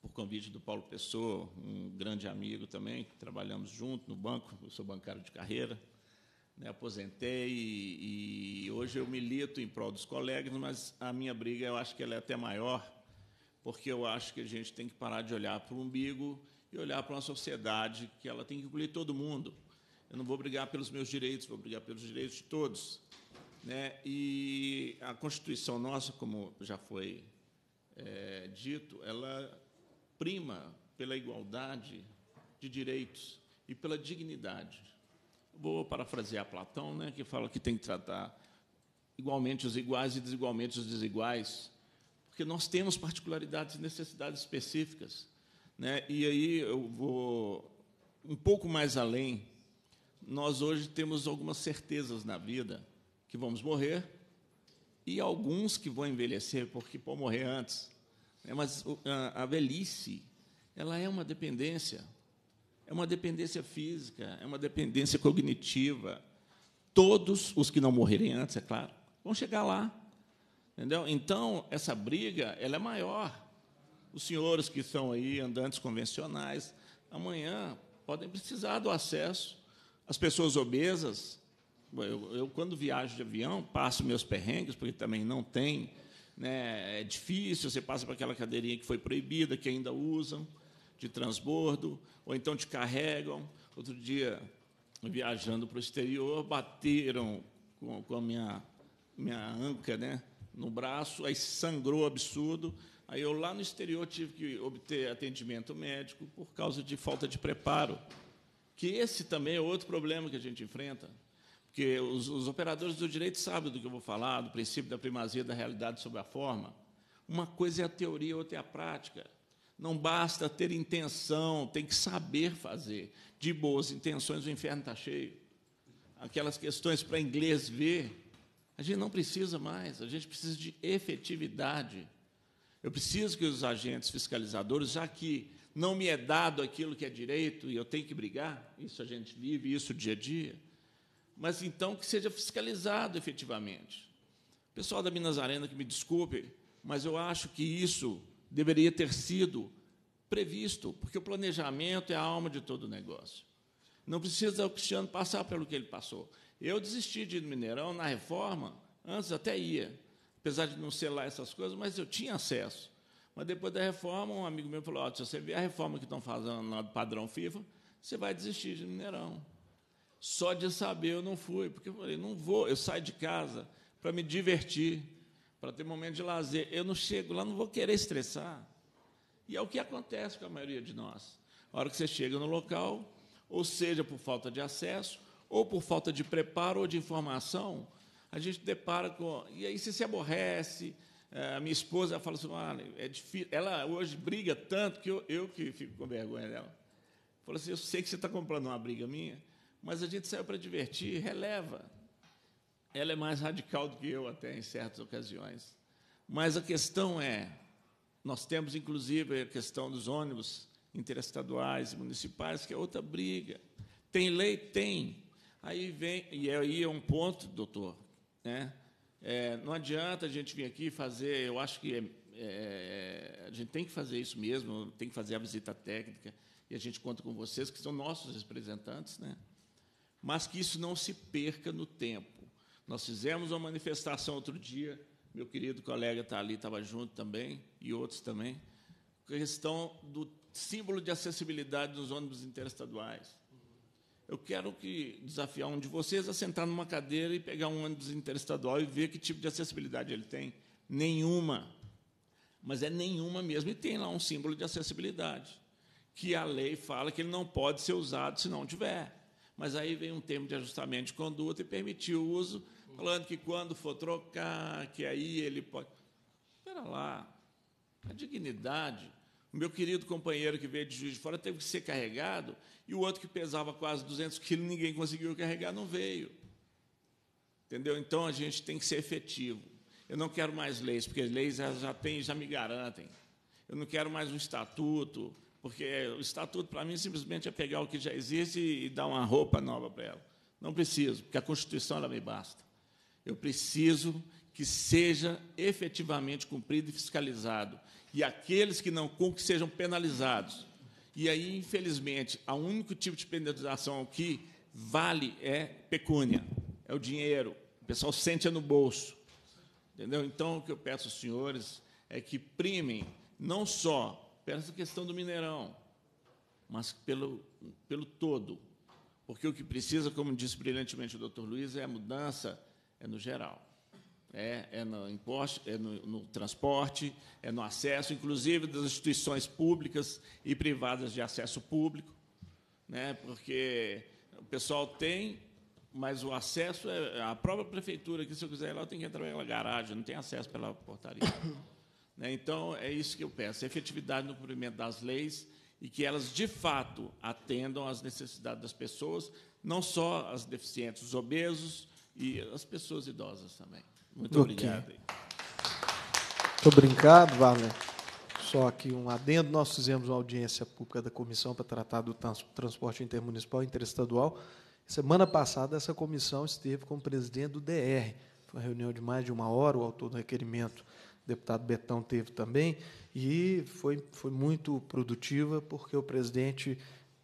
por convite do Paulo Pessoa, um grande amigo também, trabalhamos junto no banco, eu sou bancário de carreira, né, aposentei e, e, hoje eu milito em prol dos colegas, mas a minha briga eu acho que ela é até maior, porque eu acho que a gente tem que parar de olhar para o umbigo e olhar para uma sociedade que ela tem que incluir todo mundo. Eu não vou brigar pelos meus direitos, vou brigar pelos direitos de todos. Né? E a Constituição nossa, como já foi é, dito, ela prima pela igualdade de direitos e pela dignidade. Vou parafrasear Platão, né, que fala que tem que tratar igualmente os iguais e desigualmente os desiguais, porque nós temos particularidades e necessidades específicas. Né? E aí eu vou um pouco mais além. Nós hoje temos algumas certezas na vida que vamos morrer e alguns que vão envelhecer porque vão morrer antes. É, mas a velhice, ela é uma dependência. É uma dependência física, é uma dependência cognitiva. Todos os que não morrerem antes, é claro, vão chegar lá. Entendeu? Então, essa briga ela é maior. Os senhores que estão aí, andantes convencionais, amanhã podem precisar do acesso. As pessoas obesas, eu, eu quando viajo de avião, passo meus perrengues, porque também não tem né, é difícil, você passa para aquela cadeirinha que foi proibida, que ainda usam, de transbordo, ou então te carregam. Outro dia, viajando para o exterior, bateram com, com a minha, minha anca né, no braço, aí sangrou absurdo. Aí eu, lá no exterior, tive que obter atendimento médico por causa de falta de preparo. Que esse também é outro problema que a gente enfrenta. Porque os, os operadores do direito sabem do que eu vou falar, do princípio da primazia da realidade sobre a forma. Uma coisa é a teoria, outra é a prática. Não basta ter intenção, tem que saber fazer. De boas intenções, o inferno está cheio. Aquelas questões para inglês ver, a gente não precisa mais, a gente precisa de efetividade. Eu preciso que os agentes fiscalizadores, já que não me é dado aquilo que é direito e eu tenho que brigar, isso a gente vive, isso dia a dia, mas então que seja fiscalizado efetivamente. Pessoal da Minas Arena, que me desculpe, mas eu acho que isso deveria ter sido previsto, porque o planejamento é a alma de todo o negócio. Não precisa o Cristiano passar pelo que ele passou. Eu desisti de ir no Mineirão na reforma, antes até ia, apesar de não ser lá essas coisas, mas eu tinha acesso. Mas depois da reforma, um amigo meu falou: oh, se você ver a reforma que estão fazendo no padrão FIFA, você vai desistir de Mineirão. Só de saber eu não fui, porque eu falei, não vou, eu saio de casa para me divertir, para ter momento de lazer. Eu não chego lá, não vou querer estressar. E é o que acontece com a maioria de nós. A hora que você chega no local, ou seja, por falta de acesso, ou por falta de preparo ou de informação, a gente depara com. E aí você se aborrece. Eh, a minha esposa ela fala assim: ah, é difícil. Ela hoje briga tanto que eu, eu que fico com vergonha dela. Falou assim: eu sei que você está comprando uma briga minha, mas a gente saiu para divertir, releva. Ela é mais radical do que eu, até em certas ocasiões. Mas a questão é: nós temos, inclusive, a questão dos ônibus interestaduais e municipais, que é outra briga. Tem lei? Tem. Aí vem, e aí é um ponto, doutor, né? É, não adianta a gente vir aqui fazer, eu acho que é, é, a gente tem que fazer isso mesmo, tem que fazer a visita técnica, e a gente conta com vocês, que são nossos representantes, né? mas que isso não se perca no tempo. Nós fizemos uma manifestação outro dia, meu querido colega está ali, estava junto também, e outros também, questão do símbolo de acessibilidade dos ônibus interestaduais. Eu quero que desafiar um de vocês a sentar numa cadeira e pegar um ônibus interestadual e ver que tipo de acessibilidade ele tem. Nenhuma. Mas é nenhuma mesmo. E tem lá um símbolo de acessibilidade, que a lei fala que ele não pode ser usado se não tiver mas aí vem um termo de ajustamento de conduta e permitiu o uso, falando que quando for trocar, que aí ele pode. Espera lá, a dignidade. O meu querido companheiro que veio de juiz de fora teve que ser carregado, e o outro que pesava quase 200 quilos, ninguém conseguiu carregar, não veio. Entendeu? Então a gente tem que ser efetivo. Eu não quero mais leis, porque as leis já, tem, já me garantem. Eu não quero mais um estatuto, porque o estatuto, para mim, simplesmente é pegar o que já existe e dar uma roupa nova para ela. Não preciso, porque a Constituição ela me basta. Eu preciso que seja efetivamente cumprido e fiscalizado. E aqueles que não cumprem, que sejam penalizados. E aí, infelizmente, o único tipo de penalização que vale é pecúnia, é o dinheiro. O pessoal sente no bolso. Entendeu? Então, o que eu peço aos senhores é que primem não só pela essa questão do Mineirão, mas pelo, pelo todo. Porque o que precisa, como disse brilhantemente o doutor Luiz, é a mudança é no geral. É, é, no, imposto, é no, no transporte, é no acesso, inclusive das instituições públicas e privadas de acesso público, né, porque o pessoal tem, mas o acesso é a própria prefeitura, que se eu quiser ir lá, eu tenho que entrar pela garagem, não tem acesso pela portaria. Né? Então, é isso que eu peço: efetividade no cumprimento das leis e que elas, de fato, atendam às necessidades das pessoas, não só as deficientes, os obesos e as pessoas idosas também. Muito okay. obrigado. Muito obrigado, Wagner. Só aqui um adendo: nós fizemos uma audiência pública da comissão para tratar do transporte intermunicipal e interestadual. Semana passada, essa comissão esteve com o presidente do DR. Foi uma reunião de mais de uma hora, o autor do requerimento deputado Betão teve também, e foi, foi muito produtiva, porque o presidente,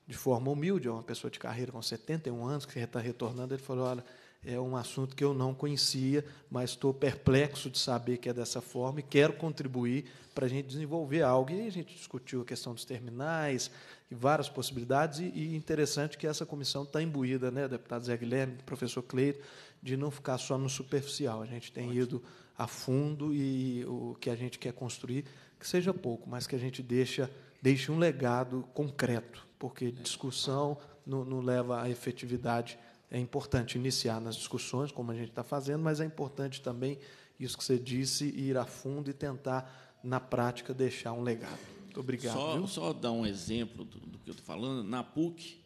de forma humilde, é uma pessoa de carreira com 71 anos, que está retornando, ele falou: olha, é um assunto que eu não conhecia, mas estou perplexo de saber que é dessa forma e quero contribuir para a gente desenvolver algo. E a gente discutiu a questão dos terminais e várias possibilidades, e, e interessante que essa comissão está imbuída, né, deputado Zé Guilherme, professor Cleito, de não ficar só no superficial. A gente tem Ótimo. ido a fundo e o que a gente quer construir, que seja pouco, mas que a gente deixa, deixe um legado concreto, porque discussão não, não leva à efetividade. É importante iniciar nas discussões, como a gente está fazendo, mas é importante também isso que você disse, ir a fundo e tentar, na prática, deixar um legado. Muito obrigado. Só, só dar um exemplo do, do que eu estou falando. Na PUC,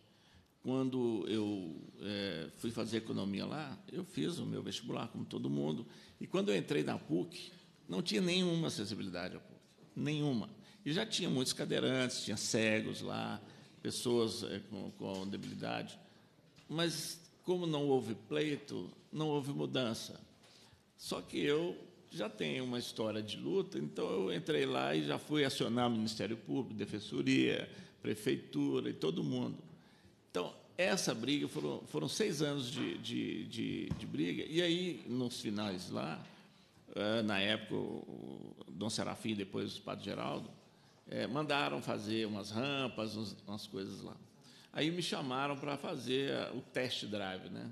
quando eu fui fazer economia lá, eu fiz o meu vestibular, como todo mundo, e quando eu entrei na PUC, não tinha nenhuma acessibilidade à PUC, nenhuma. E já tinha muitos cadeirantes, tinha cegos lá, pessoas eh, com, com debilidade, mas como não houve pleito, não houve mudança. Só que eu já tenho uma história de luta, então eu entrei lá e já fui acionar o Ministério Público, Defensoria, Prefeitura e todo mundo. Então, essa briga foram, foram seis anos de, de, de, de briga, e aí, nos finais lá, eh, na época, o Dom Serafim, depois o Padre Geraldo, é, mandaram fazer umas rampas, uns, umas coisas lá. Aí me chamaram para fazer eh, o test drive, né?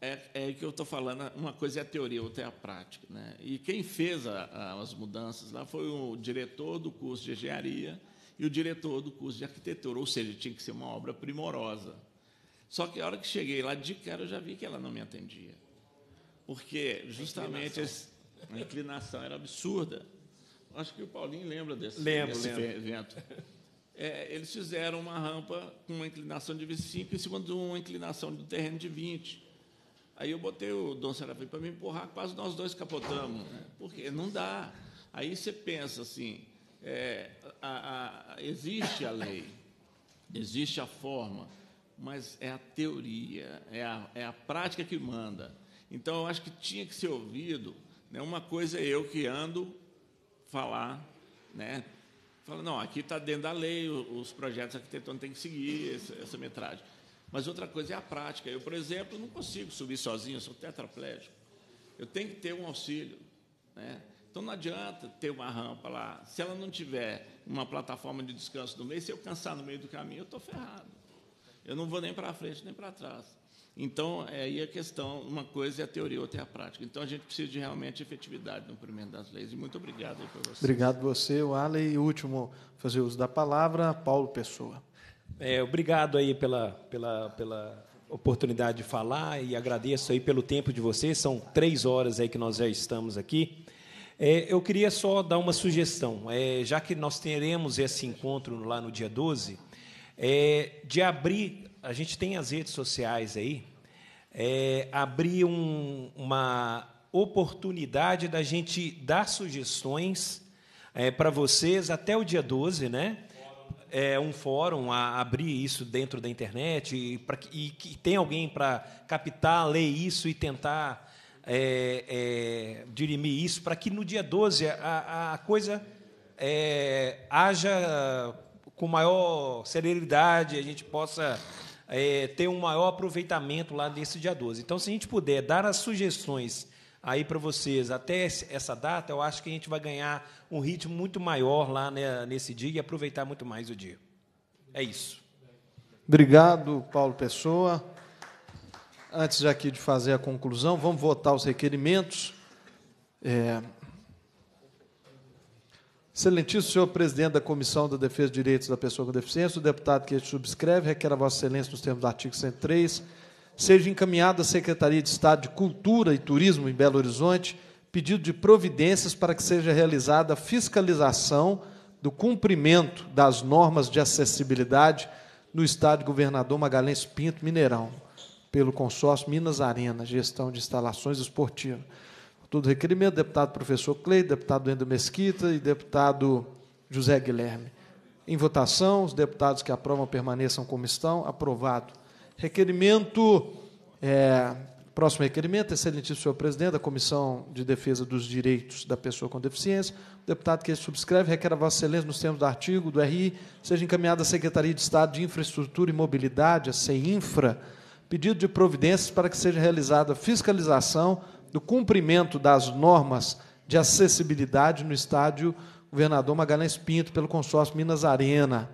É, é que eu estou falando, uma coisa é a teoria, outra é a prática. Né? E quem fez a, a, as mudanças lá foi o diretor do curso de engenharia e o diretor do curso de arquitetura, ou seja, tinha que ser uma obra primorosa. Só que a hora que cheguei lá, de cara, eu já vi que ela não me atendia. Porque, justamente, a inclinação, a inclinação era absurda. Acho que o Paulinho lembra desse, lembro, desse lembro. evento. É, eles fizeram uma rampa com uma inclinação de 25 em cima de uma inclinação de terreno de 20. Aí eu botei o Dom Serafim para me empurrar, quase nós dois capotamos. Né? Porque não dá. Aí você pensa assim, é, a, a, existe a lei, existe a forma, mas é a teoria, é a, é a prática que manda. Então, eu acho que tinha que ser ouvido. Né? Uma coisa é eu que ando falar, né? Falando, não, aqui está dentro da lei, os projetos arquitetônicos têm que seguir essa, essa metragem. Mas outra coisa é a prática. Eu, por exemplo, não consigo subir sozinho, eu sou tetraplégico. Eu tenho que ter um auxílio. Né? Então não adianta ter uma rampa lá. Se ela não tiver uma plataforma de descanso no meio, se eu cansar no meio do caminho, eu estou ferrado. Eu não vou nem para frente nem para trás. Então, é aí a questão, uma coisa é a teoria, outra é a prática. Então, a gente precisa de realmente efetividade no cumprimento das leis. E muito obrigado aí por você. Obrigado você, o Ale. E último, fazer uso da palavra, Paulo Pessoa. É, obrigado aí pela, pela, pela oportunidade de falar e agradeço aí pelo tempo de vocês. São três horas aí que nós já estamos aqui. É, eu queria só dar uma sugestão, é, já que nós teremos esse encontro lá no dia 12, é, de abrir, a gente tem as redes sociais aí, é, abrir um, uma oportunidade da gente dar sugestões é, para vocês até o dia 12, né? É, um fórum a abrir isso dentro da internet e, pra, e que tem alguém para captar, ler isso e tentar é, é, dirimir isso para que no dia 12 a, a coisa é, haja com maior celeridade, a gente possa é, ter um maior aproveitamento lá nesse dia 12. Então, se a gente puder dar as sugestões aí para vocês até essa data, eu acho que a gente vai ganhar um ritmo muito maior lá né, nesse dia e aproveitar muito mais o dia. É isso. Obrigado, Paulo Pessoa antes aqui de fazer a conclusão, vamos votar os requerimentos. É... Excelentíssimo senhor presidente da Comissão da Defesa dos Direitos da Pessoa com Deficiência, o deputado que subscreve requer a Vossa Excelência, nos termos do artigo 103, seja encaminhado à Secretaria de Estado de Cultura e Turismo em Belo Horizonte pedido de providências para que seja realizada a fiscalização do cumprimento das normas de acessibilidade no Estado Governador Magalhães Pinto, Mineirão pelo consórcio Minas Arena, gestão de instalações esportivas. Todo requerimento, deputado professor Cleide, deputado Endo Mesquita e deputado José Guilherme. Em votação, os deputados que aprovam permaneçam como estão. Aprovado. Requerimento. É, próximo requerimento, excelentíssimo senhor presidente da Comissão de Defesa dos Direitos da Pessoa com Deficiência. O deputado que subscreve requer a Vossa Excelência, nos termos do artigo do RI, seja encaminhada à Secretaria de Estado de Infraestrutura e Mobilidade, a CEINFRA, pedido de providências para que seja realizada fiscalização do cumprimento das normas de acessibilidade no estádio Governador Magalhães Pinto, pelo consórcio Minas Arena.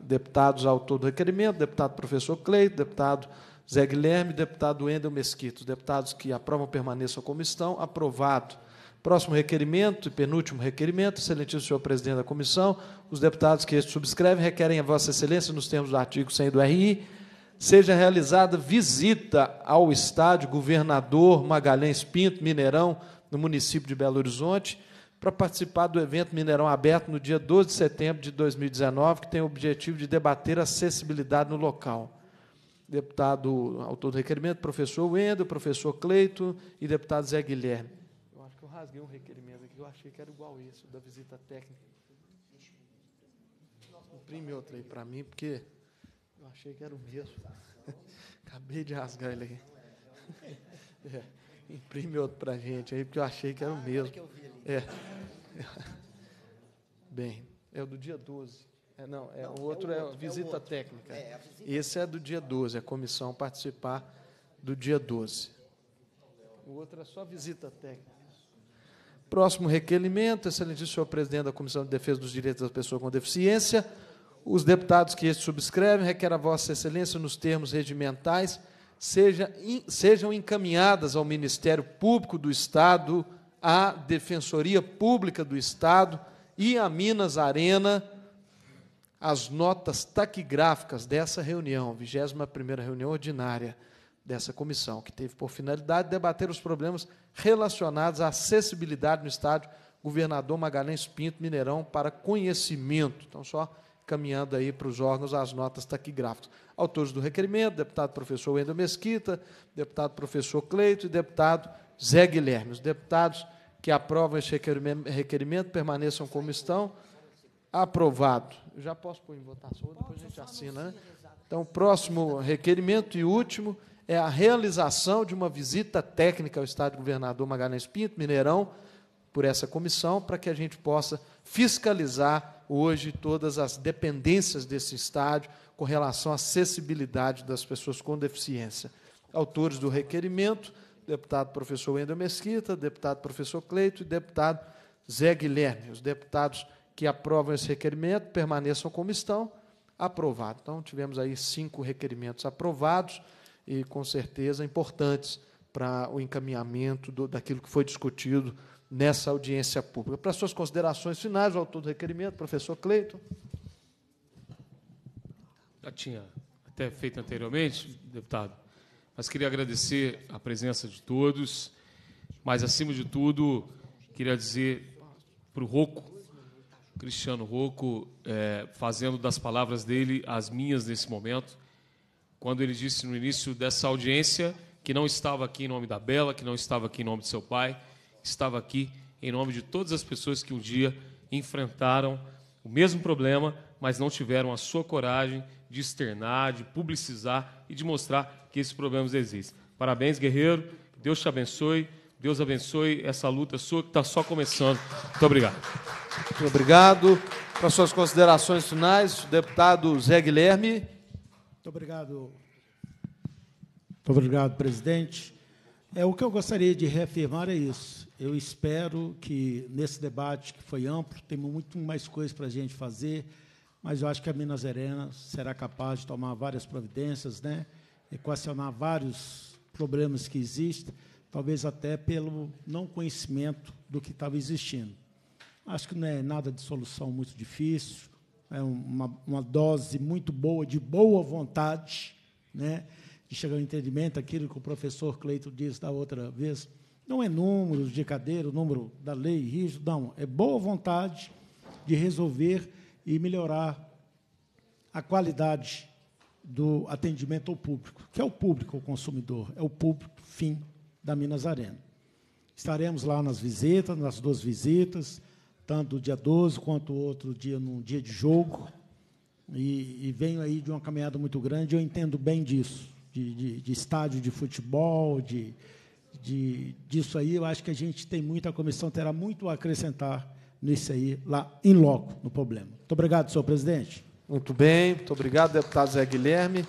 Deputados autor do requerimento, deputado professor Cleito, deputado Zé Guilherme, deputado Endel Mesquita. Os deputados que aprovam permaneçam como estão. Aprovado. Próximo requerimento e penúltimo requerimento, excelentíssimo senhor presidente da comissão, os deputados que subscrevem requerem a vossa excelência, nos termos do artigo 100 do RI, seja realizada visita ao estádio Governador Magalhães Pinto, Mineirão, no município de Belo Horizonte, para participar do evento Mineirão Aberto no dia 12 de setembro de 2019, que tem o objetivo de debater acessibilidade no local. Deputado, autor do requerimento, professor Wendel, professor Cleito e deputado Zé Guilherme. Eu acho que eu rasguei um requerimento aqui, eu achei que era igual esse, da visita técnica. Imprime outro aí para mim, porque Achei que era o mesmo. Acabei de rasgar ele aqui. É, imprime outro para a gente aí, porque eu achei que era o ah, mesmo. É. Bem, é o do dia 12. É, não, é, não, o é outro é, o outro, é visita outro. técnica. É, visita Esse é do dia 12, a comissão participar do dia 12. O outro é só visita técnica. Próximo requerimento, excelentíssimo senhor presidente da Comissão de Defesa dos Direitos das Pessoas com Deficiência, os deputados que subscrevem requer a Vossa Excelência, nos termos regimentais, seja, in, sejam encaminhadas ao Ministério Público do Estado, à Defensoria Pública do Estado e à Minas Arena as notas taquigráficas dessa reunião, 21ª reunião ordinária dessa comissão, que teve por finalidade debater os problemas relacionados à acessibilidade no estádio Governador Magalhães Pinto Mineirão para conhecimento. Então, só caminhando aí para os órgãos as notas taquigráficas. Tá Autores do requerimento, deputado professor Wendel Mesquita, deputado professor Cleito e deputado Zé Guilherme. Os deputados que aprovam esse requerimento permaneçam como estão. Aprovado. Eu já posso pôr em votação, depois a gente assina, né? Então, o próximo requerimento e último é a realização de uma visita técnica ao Estado Governador Magalhães Pinto, Mineirão, por essa comissão, para que a gente possa fiscalizar hoje todas as dependências desse estádio com relação à acessibilidade das pessoas com deficiência. Autores do requerimento, deputado professor Wendel Mesquita, deputado professor Cleito e deputado Zé Guilherme. Os deputados que aprovam esse requerimento permaneçam como estão, aprovado. Então, tivemos aí cinco requerimentos aprovados e, com certeza, importantes para o encaminhamento do, daquilo que foi discutido nessa audiência pública. Para suas considerações finais, o autor do requerimento, professor Cleiton. Já tinha até feito anteriormente, deputado, mas queria agradecer a presença de todos, mas, acima de tudo, queria dizer para o Rocco, Cristiano Rocco, é, fazendo das palavras dele as minhas nesse momento, quando ele disse no início dessa audiência que não estava aqui em nome da Bela, que não estava aqui em nome de seu pai, estava aqui, em nome de todas as pessoas que um dia enfrentaram o mesmo problema, mas não tiveram a sua coragem de externar, de publicizar e de mostrar que esses problemas existem. Parabéns, guerreiro. Deus te abençoe. Deus abençoe essa luta sua que está só começando. Muito obrigado. Muito obrigado. Para suas considerações finais, o deputado Zé Guilherme. Muito obrigado. Muito obrigado, presidente. É, o que eu gostaria de reafirmar é isso. Eu espero que nesse debate que foi amplo, temos muito mais coisas para a gente fazer, mas eu acho que a Minas Arena será capaz de tomar várias providências, né? equacionar vários problemas que existem, talvez até pelo não conhecimento do que estava existindo. Acho que não é nada de solução muito difícil, é uma, uma dose muito boa, de boa vontade, né? de chegar ao entendimento, aquilo que o professor Cleito disse da outra vez, não é número de cadeira, número da lei rígido, não. É boa vontade de resolver e melhorar a qualidade do atendimento ao público, que é o público, o consumidor, é o público, fim, da Minas Arena. Estaremos lá nas visitas, nas duas visitas, tanto o dia 12 quanto outro dia, num dia de jogo, e, e, venho aí de uma caminhada muito grande, eu entendo bem disso, de, de, de estádio de futebol, de, de, disso aí, eu acho que a gente tem muito, a comissão terá muito a acrescentar nisso aí, lá em loco, no problema. Muito obrigado, senhor presidente. Muito bem, muito obrigado, deputado Zé Guilherme.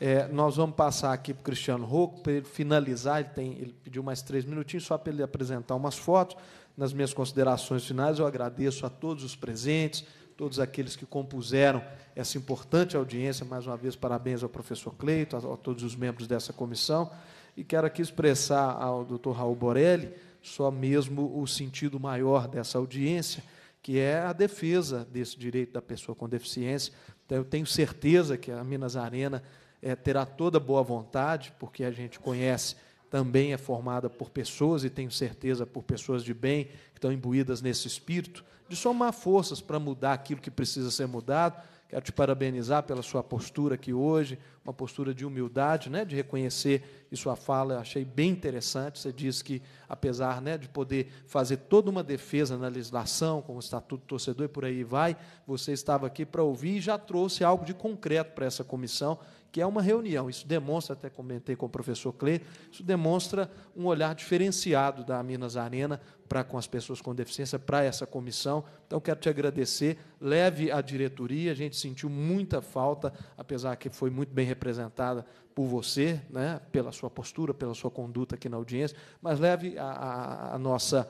É, nós vamos passar aqui para o Cristiano Rocco, para ele finalizar, ele, tem, ele pediu mais três minutinhos, só para ele apresentar umas fotos. Nas minhas considerações finais, eu agradeço a todos os presentes, todos aqueles que compuseram essa importante audiência. Mais uma vez, parabéns ao professor Cleito, a, a todos os membros dessa comissão e quero aqui expressar ao Dr. Raul Borelli só mesmo o sentido maior dessa audiência, que é a defesa desse direito da pessoa com deficiência. Então, eu tenho certeza que a Minas Arena é, terá toda boa vontade, porque a gente conhece também é formada por pessoas, e tenho certeza por pessoas de bem, que estão imbuídas nesse espírito, de somar forças para mudar aquilo que precisa ser mudado, Quero te parabenizar pela sua postura aqui hoje, uma postura de humildade, né, de reconhecer e sua fala eu achei bem interessante. Você disse que, apesar né, de poder fazer toda uma defesa na legislação, com o Estatuto do Torcedor e por aí vai, você estava aqui para ouvir e já trouxe algo de concreto para essa comissão que é uma reunião. Isso demonstra, até comentei com o professor Clê, isso demonstra um olhar diferenciado da Minas Arena para com as pessoas com deficiência, para essa comissão. Então, quero te agradecer. Leve a diretoria, a gente sentiu muita falta, apesar que foi muito bem representada por você, né, pela sua postura, pela sua conduta aqui na audiência, mas leve a, a, a nossa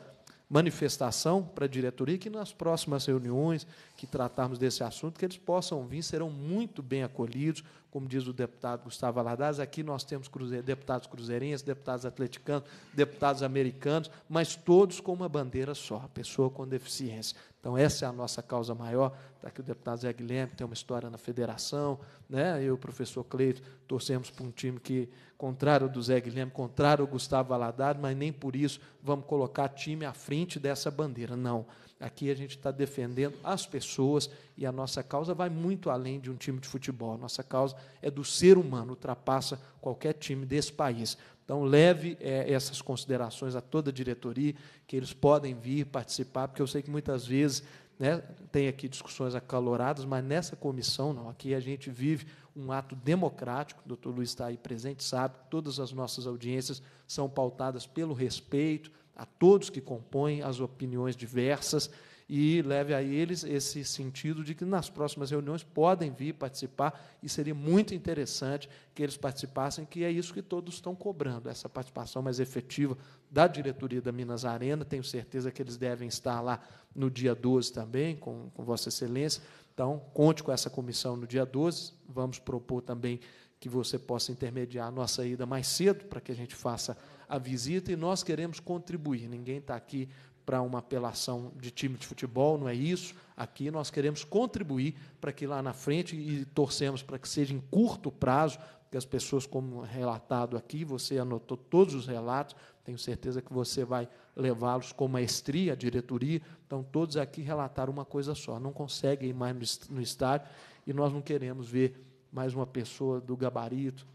manifestação para a diretoria que nas próximas reuniões que tratarmos desse assunto, que eles possam vir, serão muito bem acolhidos, como diz o deputado Gustavo Aladares, aqui nós temos cruzeiro, deputados cruzeirenses, deputados atleticanos, deputados americanos, mas todos com uma bandeira só, pessoa com deficiência. Então, essa é a nossa causa maior. Está aqui o deputado Zé Guilherme, tem uma história na federação. Né? Eu, o professor Cleito, torcemos para um time que, contrário do Zé Guilherme, contrário ao Gustavo Valadares, mas nem por isso vamos colocar time à frente dessa bandeira. Não. Aqui a gente está defendendo as pessoas e a nossa causa vai muito além de um time de futebol. A nossa causa é do ser humano, ultrapassa qualquer time desse país. Então, leve é, essas considerações a toda a diretoria, que eles podem vir participar, porque eu sei que muitas vezes né, tem aqui discussões acaloradas, mas nessa comissão não. Aqui a gente vive um ato democrático, o doutor Luiz está aí presente, sabe, que todas as nossas audiências são pautadas pelo respeito a todos que compõem, as opiniões diversas e leve a eles esse sentido de que nas próximas reuniões podem vir participar e seria muito interessante que eles participassem, que é isso que todos estão cobrando, essa participação mais efetiva da diretoria da Minas Arena. Tenho certeza que eles devem estar lá no dia 12 também, com, com Vossa Excelência. Então, conte com essa comissão no dia 12. Vamos propor também que você possa intermediar a nossa ida mais cedo para que a gente faça a visita e nós queremos contribuir. Ninguém está aqui para uma apelação de time de futebol, não é isso. Aqui nós queremos contribuir para que lá na frente, e torcemos para que seja em curto prazo, que as pessoas, como relatado aqui, você anotou todos os relatos, tenho certeza que você vai levá-los com maestria, diretoria. Então, todos aqui relataram uma coisa só: não conseguem ir mais no estádio e nós não queremos ver mais uma pessoa do gabarito,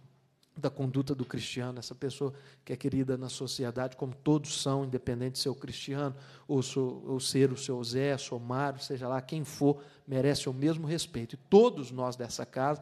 da conduta do cristiano, essa pessoa que é querida na sociedade, como todos são, independente de ser o cristiano, ou, sou, ou ser o seu Zé, seu Mário, seja lá quem for, merece o mesmo respeito. E todos nós dessa casa,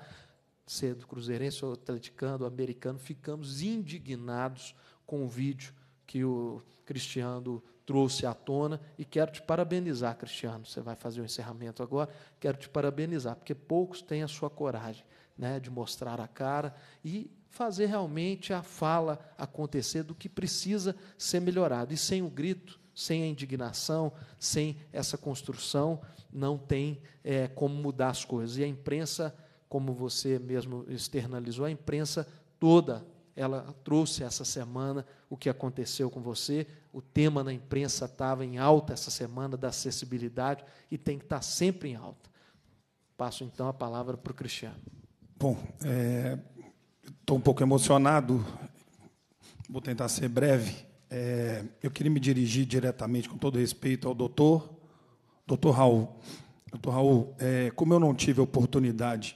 sendo cruzeirense, ou atleticano, ou americano, ficamos indignados com o vídeo que o Cristiano trouxe à tona e quero te parabenizar, Cristiano. Você vai fazer o encerramento agora. Quero te parabenizar, porque poucos têm a sua coragem né, de mostrar a cara e fazer realmente a fala acontecer do que precisa ser melhorado. E sem o grito, sem a indignação, sem essa construção, não tem é, como mudar as coisas. E a imprensa, como você mesmo externalizou, a imprensa toda ela trouxe essa semana o que aconteceu com você. O tema na imprensa estava em alta essa semana da acessibilidade e tem que estar sempre em alta. Passo então a palavra para o Cristiano. Bom, é, Estou um pouco emocionado, vou tentar ser breve. É, eu queria me dirigir diretamente, com todo respeito, ao doutor, doutor Raul. Doutor Raul, é, como eu não tive a oportunidade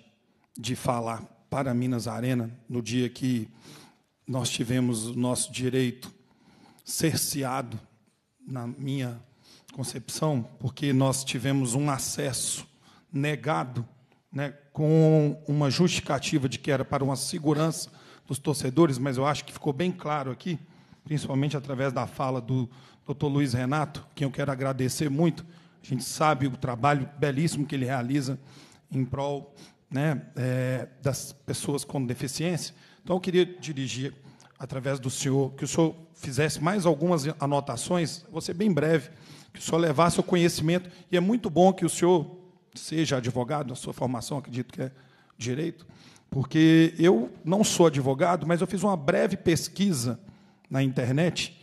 de falar para Minas Arena no dia que nós tivemos o nosso direito cerceado, na minha concepção, porque nós tivemos um acesso negado né, com uma justificativa de que era para uma segurança dos torcedores, mas eu acho que ficou bem claro aqui, principalmente através da fala do Dr. Luiz Renato, que eu quero agradecer muito. A gente sabe o trabalho belíssimo que ele realiza em prol né, é, das pessoas com deficiência. Então, eu queria dirigir, através do senhor, que o senhor fizesse mais algumas anotações, vou ser bem breve, que o senhor levasse o conhecimento. E é muito bom que o senhor seja advogado, a sua formação acredito que é direito, porque eu não sou advogado, mas eu fiz uma breve pesquisa na internet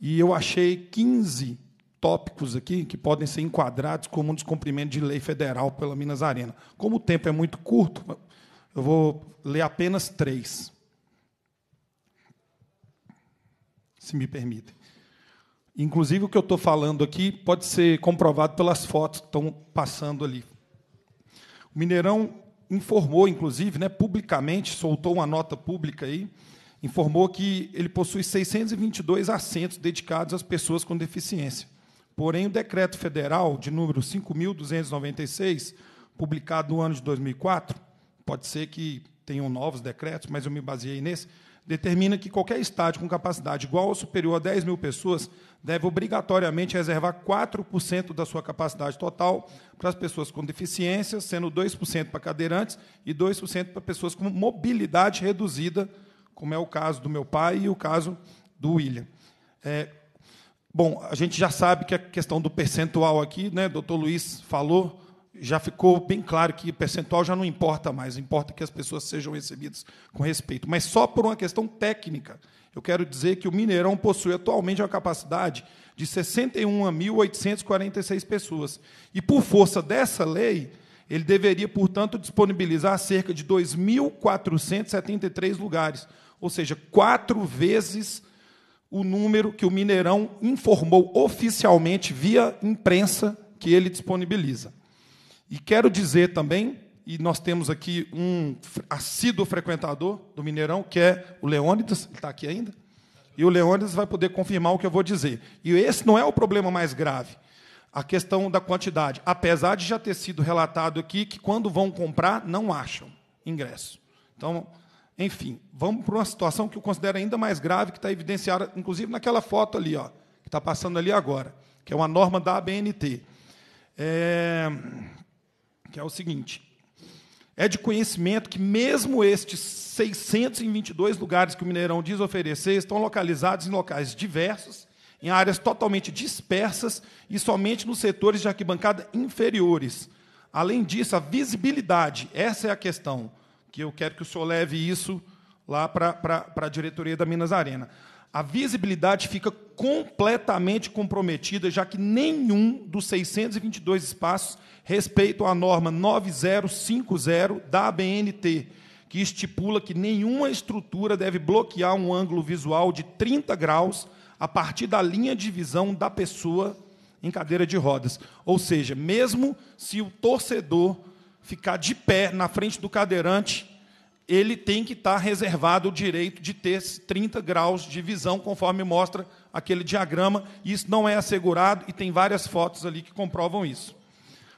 e eu achei 15 tópicos aqui que podem ser enquadrados como um descumprimento de lei federal pela Minas Arena. Como o tempo é muito curto, eu vou ler apenas três. Se me permitem. Inclusive, o que eu estou falando aqui pode ser comprovado pelas fotos que estão passando ali. O Mineirão informou, inclusive, né, publicamente, soltou uma nota pública aí, informou que ele possui 622 assentos dedicados às pessoas com deficiência. Porém, o decreto federal de número 5.296, publicado no ano de 2004, pode ser que tenham novos decretos, mas eu me baseei nesse, determina que qualquer estádio com capacidade igual ou superior a 10 mil pessoas deve obrigatoriamente reservar 4% da sua capacidade total para as pessoas com deficiência, sendo 2% para cadeirantes e 2% para pessoas com mobilidade reduzida, como é o caso do meu pai e o caso do William. É, bom, a gente já sabe que a questão do percentual aqui, né, o doutor Luiz falou, já ficou bem claro que percentual já não importa mais, importa que as pessoas sejam recebidas com respeito. Mas só por uma questão técnica, eu quero dizer que o Mineirão possui atualmente uma capacidade de 61.846 pessoas. E por força dessa lei, ele deveria, portanto, disponibilizar cerca de 2.473 lugares, ou seja, quatro vezes o número que o Mineirão informou oficialmente via imprensa que ele disponibiliza. E quero dizer também, e nós temos aqui um assíduo frequentador do Mineirão, que é o Leônidas, ele está aqui ainda, e o Leônidas vai poder confirmar o que eu vou dizer. E esse não é o problema mais grave, a questão da quantidade. Apesar de já ter sido relatado aqui que quando vão comprar, não acham ingresso. Então, enfim, vamos para uma situação que eu considero ainda mais grave, que está evidenciada, inclusive, naquela foto ali, ó, que está passando ali agora, que é uma norma da ABNT. É que é o seguinte: é de conhecimento que, mesmo estes 622 lugares que o Mineirão diz oferecer, estão localizados em locais diversos, em áreas totalmente dispersas e somente nos setores de arquibancada inferiores. Além disso, a visibilidade, essa é a questão, que eu quero que o senhor leve isso lá para a diretoria da Minas Arena a visibilidade fica completamente comprometida, já que nenhum dos 622 espaços respeitam a norma 9050 da ABNT, que estipula que nenhuma estrutura deve bloquear um ângulo visual de 30 graus a partir da linha de visão da pessoa em cadeira de rodas. Ou seja, mesmo se o torcedor ficar de pé na frente do cadeirante, ele tem que estar tá reservado o direito de ter 30 graus de visão, conforme mostra aquele diagrama. Isso não é assegurado e tem várias fotos ali que comprovam isso.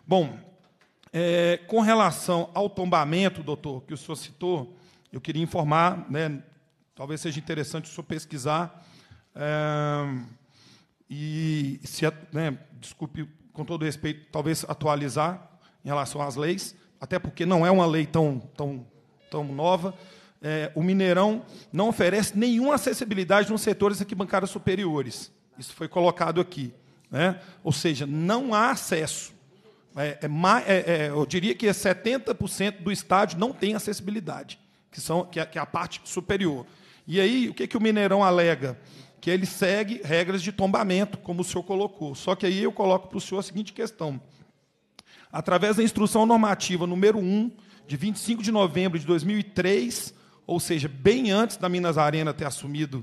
Bom, é, com relação ao tombamento, doutor, que o senhor citou, eu queria informar, né, talvez seja interessante o senhor pesquisar, é, e se, né, desculpe, com todo respeito, talvez atualizar em relação às leis, até porque não é uma lei tão, tão tão nova, é, o Mineirão não oferece nenhuma acessibilidade nos setores arquibancadas superiores. Isso foi colocado aqui. Né? Ou seja, não há acesso. É, é, é, é eu diria que 70% é do estádio não tem acessibilidade, que, são, que, que é a parte superior. E aí, o que, que o Mineirão alega? Que ele segue regras de tombamento, como o senhor colocou. Só que aí eu coloco para o senhor a seguinte questão. Através da instrução normativa número 1, de 25 de novembro de 2003, ou seja, bem antes da Minas Arena ter assumido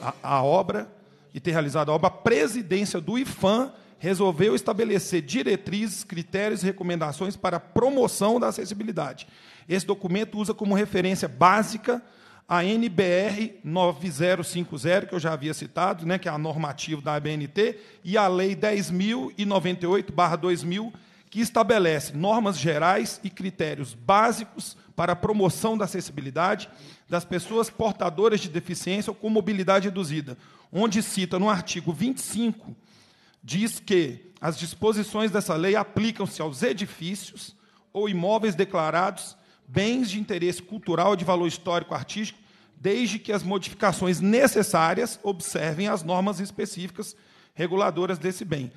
a, a obra e ter realizado a obra, a presidência do IFAM resolveu estabelecer diretrizes, critérios e recomendações para a promoção da acessibilidade. Esse documento usa como referência básica a NBR 9050, que eu já havia citado, né, que é a normativa da ABNT, e a Lei 10.098-2000, que estabelece normas gerais e critérios básicos para a promoção da acessibilidade das pessoas portadoras de deficiência ou com mobilidade reduzida, onde cita no artigo 25, diz que as disposições dessa lei aplicam-se aos edifícios ou imóveis declarados bens de interesse cultural de valor histórico artístico, desde que as modificações necessárias observem as normas específicas reguladoras desse bem.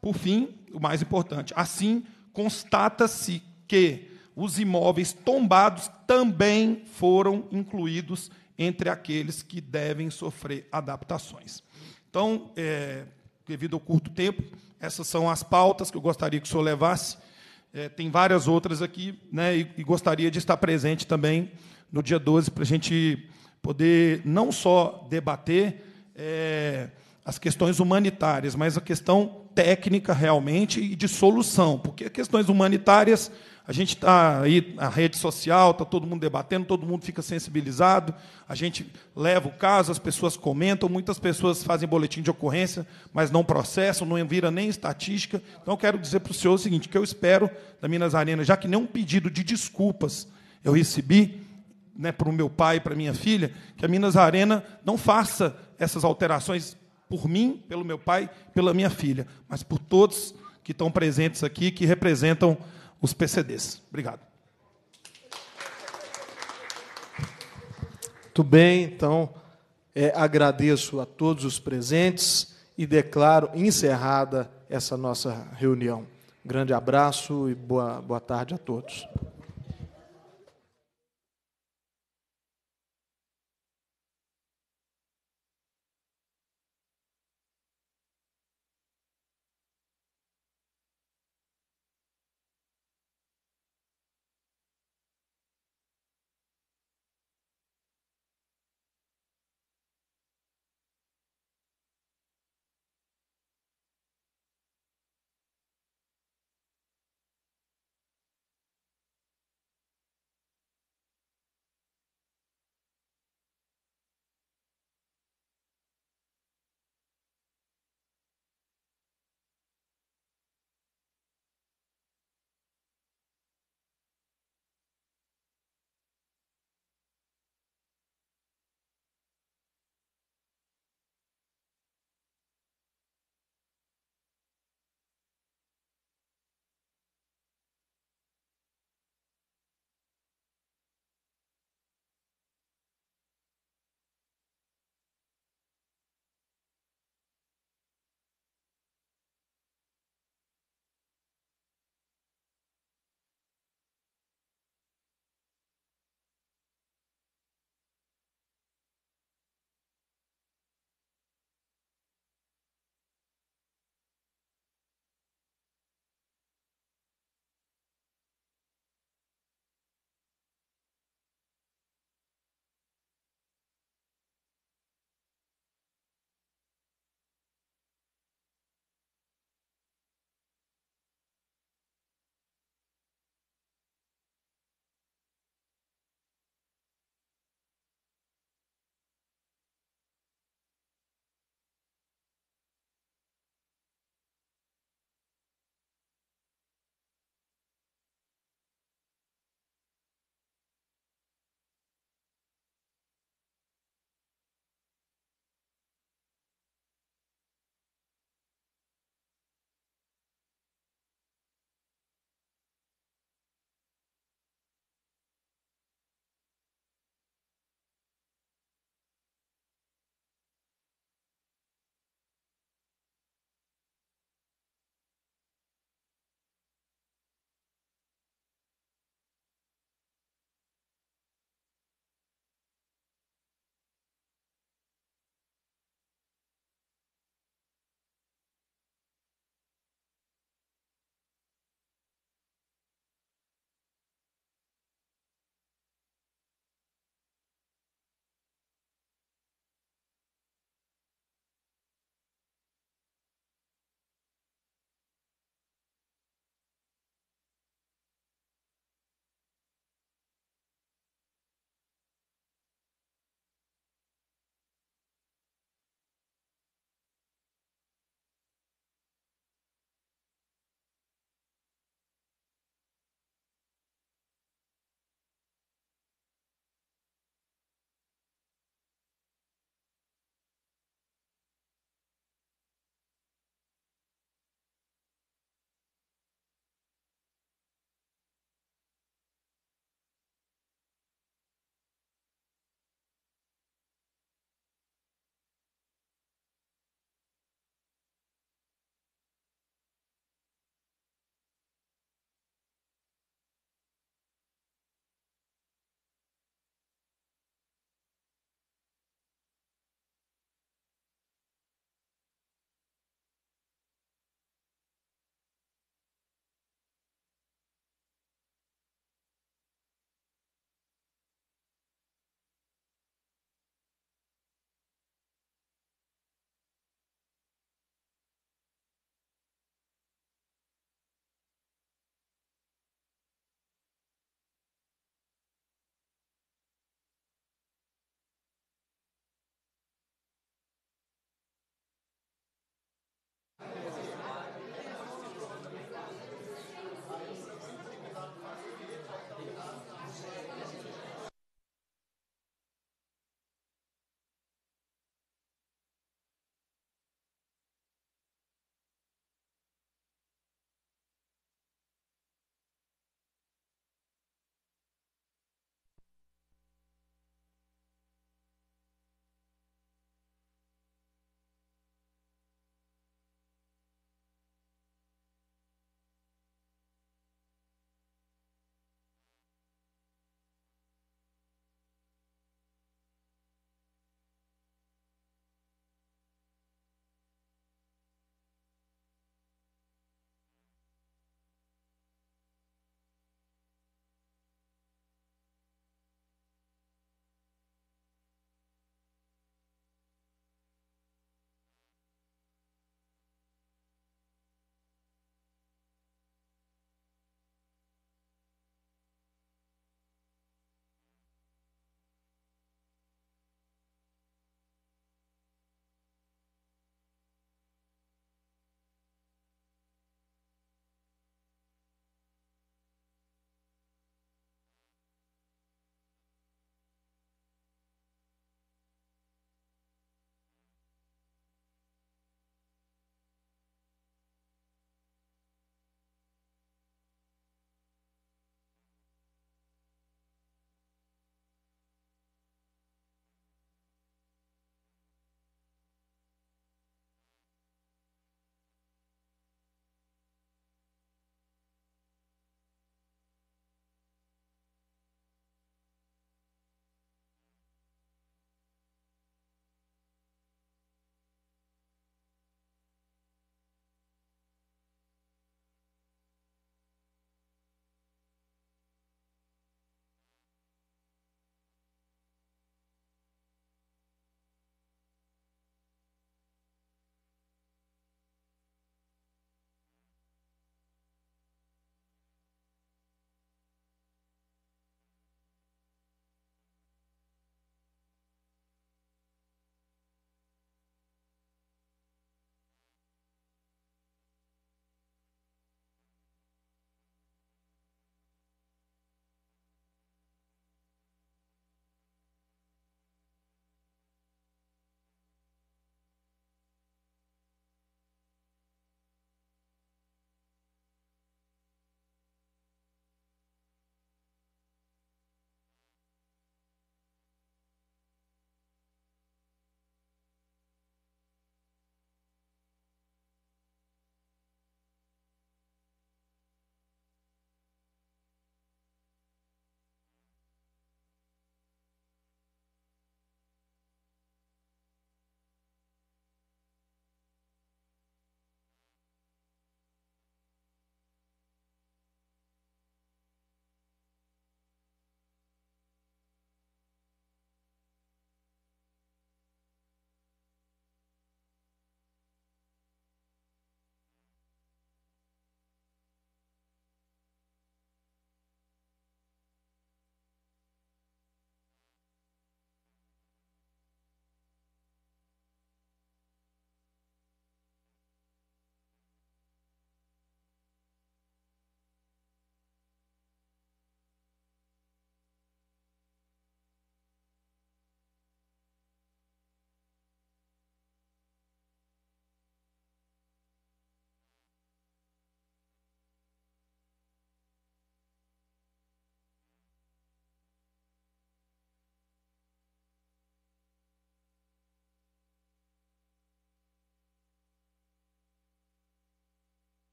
Por fim, o mais importante, assim constata-se que os imóveis tombados também foram incluídos entre aqueles que devem sofrer adaptações. Então, é, devido ao curto tempo, essas são as pautas que eu gostaria que o senhor levasse. É, tem várias outras aqui, né, e, e, gostaria de estar presente também no dia 12 para a gente poder não só debater, é, as questões humanitárias, mas a questão técnica realmente e de solução, porque questões humanitárias a gente está aí na rede social, está todo mundo debatendo, todo mundo fica sensibilizado, a gente leva o caso, as pessoas comentam, muitas pessoas fazem boletim de ocorrência, mas não processam, não vira nem estatística. Então, eu quero dizer para o senhor o seguinte: que eu espero da Minas Arena, já que nenhum pedido de desculpas eu recebi né, para o meu pai e para minha filha, que a Minas Arena não faça essas alterações por mim, pelo meu pai, pela minha filha, mas por todos que estão presentes aqui, que representam os PCDs. Obrigado. Muito bem, então é, agradeço a todos os presentes e declaro encerrada essa nossa reunião. Grande abraço e boa, boa tarde a todos.